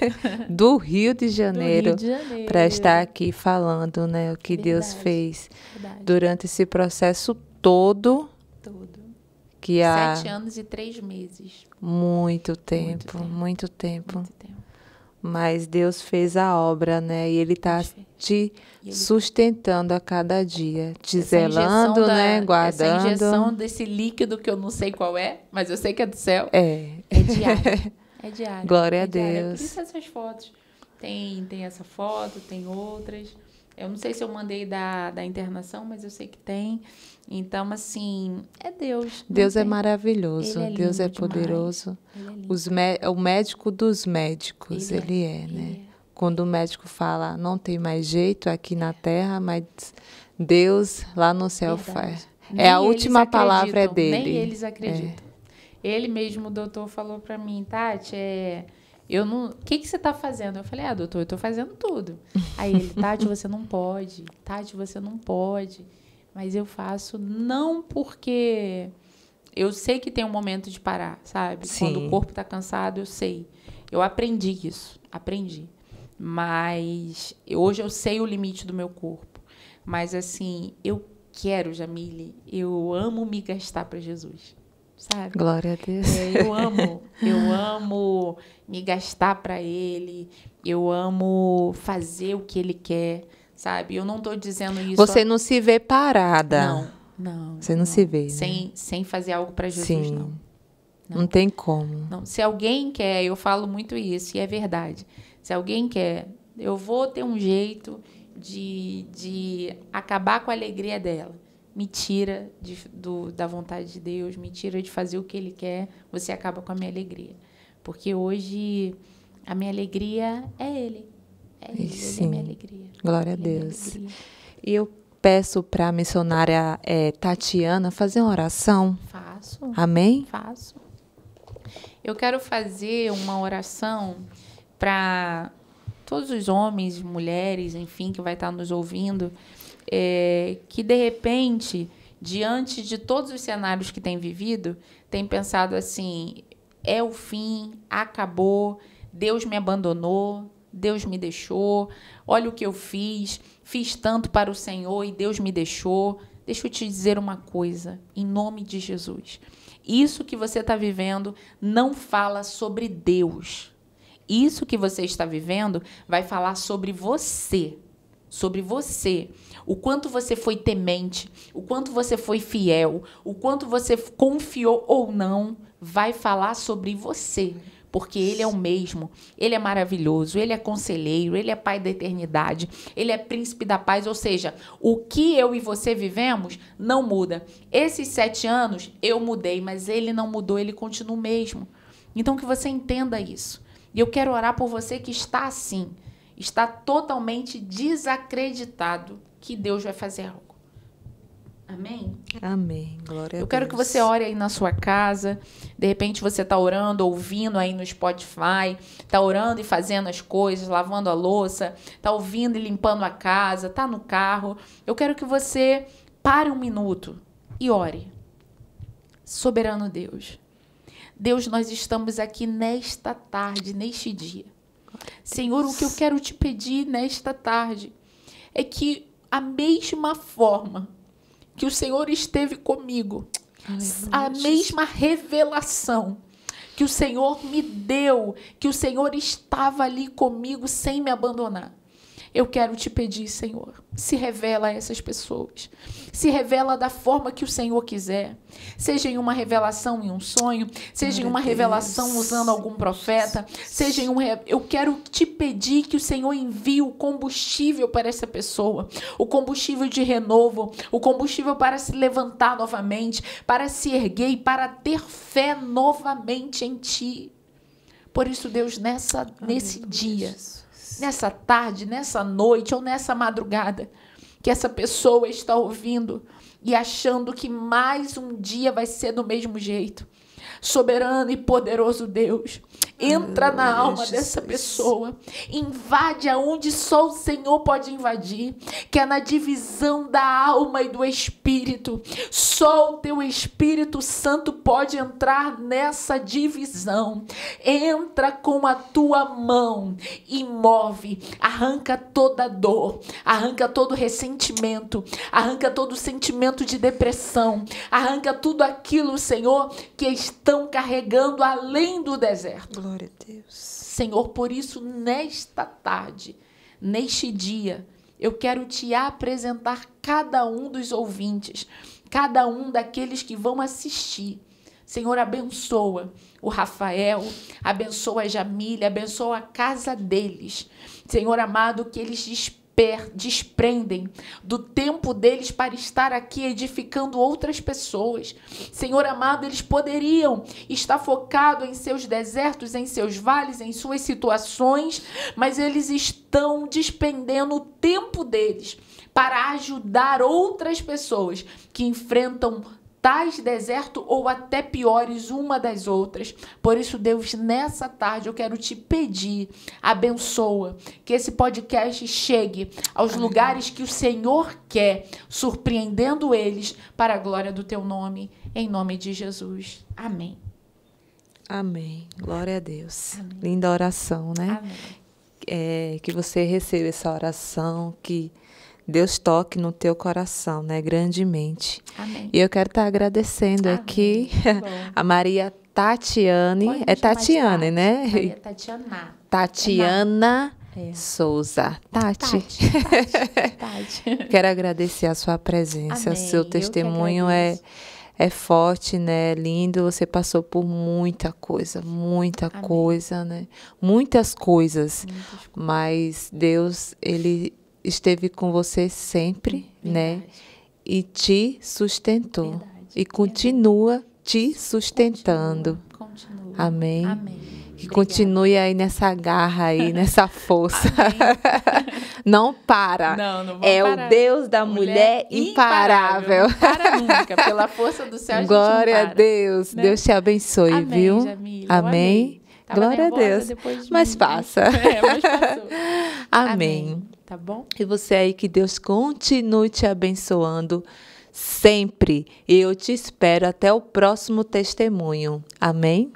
[SPEAKER 1] do Rio de Janeiro, Janeiro. para estar aqui falando, né? O que Verdade. Deus fez durante esse processo todo.
[SPEAKER 2] Todo que há. Sete anos e três meses.
[SPEAKER 1] Muito tempo, muito tempo. Muito tempo. Muito tempo. Mas Deus fez a obra, né? E Ele está te ele... sustentando a cada dia, te essa zelando, da, né? Guardando. Essa injeção
[SPEAKER 2] desse líquido que eu não sei qual é, mas eu sei que é do céu. É. É diário. É diário. Glória é a é Deus. Diário. Por isso essas fotos. Tem, tem essa foto, tem outras. Eu não sei se eu mandei da, da internação, mas eu sei que tem. Então, assim, é Deus. Deus é maravilhoso, é Deus é
[SPEAKER 1] poderoso. É, é o médico dos médicos, ele, é, ele é, né? é, né? Ele Quando o médico fala, não tem mais jeito aqui na terra, mas Deus lá no céu faz. É a última palavra é dele. Nem eles acreditam.
[SPEAKER 2] É. Ele mesmo, o doutor, falou para mim, Tati, é, eu não. O que, que você está fazendo? Eu falei, ah, doutor, eu estou fazendo tudo. Aí ele, Tati, você não pode. Tati, você não pode. Mas eu faço não porque eu sei que tem um momento de parar, sabe? Sim. Quando o corpo está cansado, eu sei. Eu aprendi isso, aprendi. Mas hoje eu sei o limite do meu corpo. Mas assim, eu quero, Jamile, eu amo me gastar para Jesus. Sabe?
[SPEAKER 1] Glória a Deus. É, eu amo, eu
[SPEAKER 2] amo me gastar para ele. Eu amo fazer o que ele quer sabe? Eu não estou dizendo isso. Você a... não
[SPEAKER 1] se vê parada. Não, não. Você não, não. se vê. Né? Sem,
[SPEAKER 2] sem fazer algo para Jesus, Sim. não. Não,
[SPEAKER 1] não tem como.
[SPEAKER 2] Não. Se alguém quer, eu falo muito isso, e é verdade. Se alguém quer, eu vou ter um jeito de, de acabar com a alegria dela. Me tira de, do, da vontade de Deus, me tira de fazer o que Ele quer, você acaba com a minha alegria. Porque hoje a minha alegria é Ele. É ele, Sim. é minha alegria.
[SPEAKER 1] Glória ele é a Deus. É e eu peço para a missionária é, Tatiana fazer uma oração. Faço. Amém? Faço.
[SPEAKER 2] Eu quero fazer uma oração para todos os homens, mulheres, enfim, que vai estar nos ouvindo, é, que de repente, diante de todos os cenários que tem vivido, tem pensado assim: é o fim, acabou, Deus me abandonou, Deus me deixou. Olha o que eu fiz. Fiz tanto para o Senhor e Deus me deixou. Deixa eu te dizer uma coisa, em nome de Jesus. Isso que você está vivendo não fala sobre Deus. Isso que você está vivendo vai falar sobre você. Sobre você. O quanto você foi temente, o quanto você foi fiel, o quanto você confiou ou não, vai falar sobre você porque Ele é o mesmo, Ele é maravilhoso, Ele é conselheiro, Ele é Pai da eternidade, Ele é príncipe da paz, ou seja, o que eu e você vivemos não muda. Esses sete anos eu mudei, mas Ele não mudou, Ele continua o mesmo. Então que você entenda isso. E eu quero orar por você que está assim, está totalmente desacreditado que Deus vai fazer algo. Amém? Amém. Glória Eu quero que você ore aí na sua casa. De repente você está orando, ouvindo aí no Spotify, está orando e fazendo as coisas, lavando a louça, está ouvindo e limpando a casa, está no carro. Eu quero que você pare um minuto e ore. Soberano Deus. Deus, nós estamos aqui nesta tarde, neste dia. Senhor, o que eu quero te pedir nesta tarde é que a mesma forma que o Senhor esteve comigo. Aleluia. A mesma revelação que o Senhor me deu, que o Senhor estava ali comigo sem me abandonar. Eu quero te pedir, Senhor, se revela a essas pessoas. Se revela da forma que o Senhor quiser. Seja em uma revelação em um sonho, seja em uma revelação usando algum profeta, seja em um eu quero te pedir que o Senhor envie o combustível para essa pessoa, o combustível de renovo, o combustível para se levantar novamente, para se erguer e para ter fé novamente em ti. Por isso, Deus, nessa, Amém, nesse dia, nessa tarde, nessa noite ou nessa madrugada que essa pessoa está ouvindo e achando que mais um dia vai ser do mesmo jeito. Soberano e poderoso Deus, entra na alma dessa pessoa, invade aonde só o Senhor pode invadir, que é na divisão da alma e do espírito. Só o teu Espírito Santo pode entrar nessa divisão. Entra com a tua mão e move, arranca toda dor, arranca todo ressentimento, arranca todo sentimento de depressão, arranca tudo aquilo, Senhor, que estão carregando além do deserto. Glória a Deus. Senhor, por isso, nesta tarde, neste dia, eu quero te apresentar cada um dos ouvintes, cada um daqueles que vão assistir. Senhor, abençoa o Rafael, abençoa a Jamília, abençoa a casa deles. Senhor amado, que eles despertem desprendem do tempo deles para estar aqui edificando outras pessoas. Senhor amado, eles poderiam estar focados em seus desertos, em seus vales, em suas situações, mas eles estão despendendo o tempo deles para ajudar outras pessoas que enfrentam tais deserto ou até piores uma das outras. Por isso, Deus, nessa tarde eu quero te pedir, abençoa, que esse podcast chegue aos Amém. lugares que o Senhor quer, surpreendendo eles para a glória do teu nome, em nome de Jesus. Amém.
[SPEAKER 1] Amém. Glória a Deus. Amém. Linda oração, né? Amém. É, que você receba essa oração, que Deus toque no teu coração, né, grandemente. Amém. E eu quero estar tá agradecendo Amém. aqui a Maria Tatiane, é Tatiane, né? Maria Tatiana. Tatiana. É. Souza. Tati. Tati, Tati, Tati. quero agradecer a sua presença. Amém. Seu testemunho é, é forte, né? Lindo. Você passou por muita coisa, muita Amém. coisa, né? Muitas coisas. Muitas. Mas Deus, ele esteve com você sempre, Verdade. né? E te sustentou. Verdade. E continua te sustentando. Continua. Continua. Amém. Amém. Que continue aí nessa garra aí, nessa força. não para. Não, não é parar. o Deus da mulher, mulher imparável. imparável. Não para nunca.
[SPEAKER 2] Pela força do céu, Glória a, a Deus. Né?
[SPEAKER 1] Deus te abençoe, Amém, viu? Amém. Glória a Deus. De mas mim. passa. É, mas Amém. Amém. Tá bom? E você aí, que Deus continue te abençoando sempre. E eu te espero até o próximo testemunho. Amém?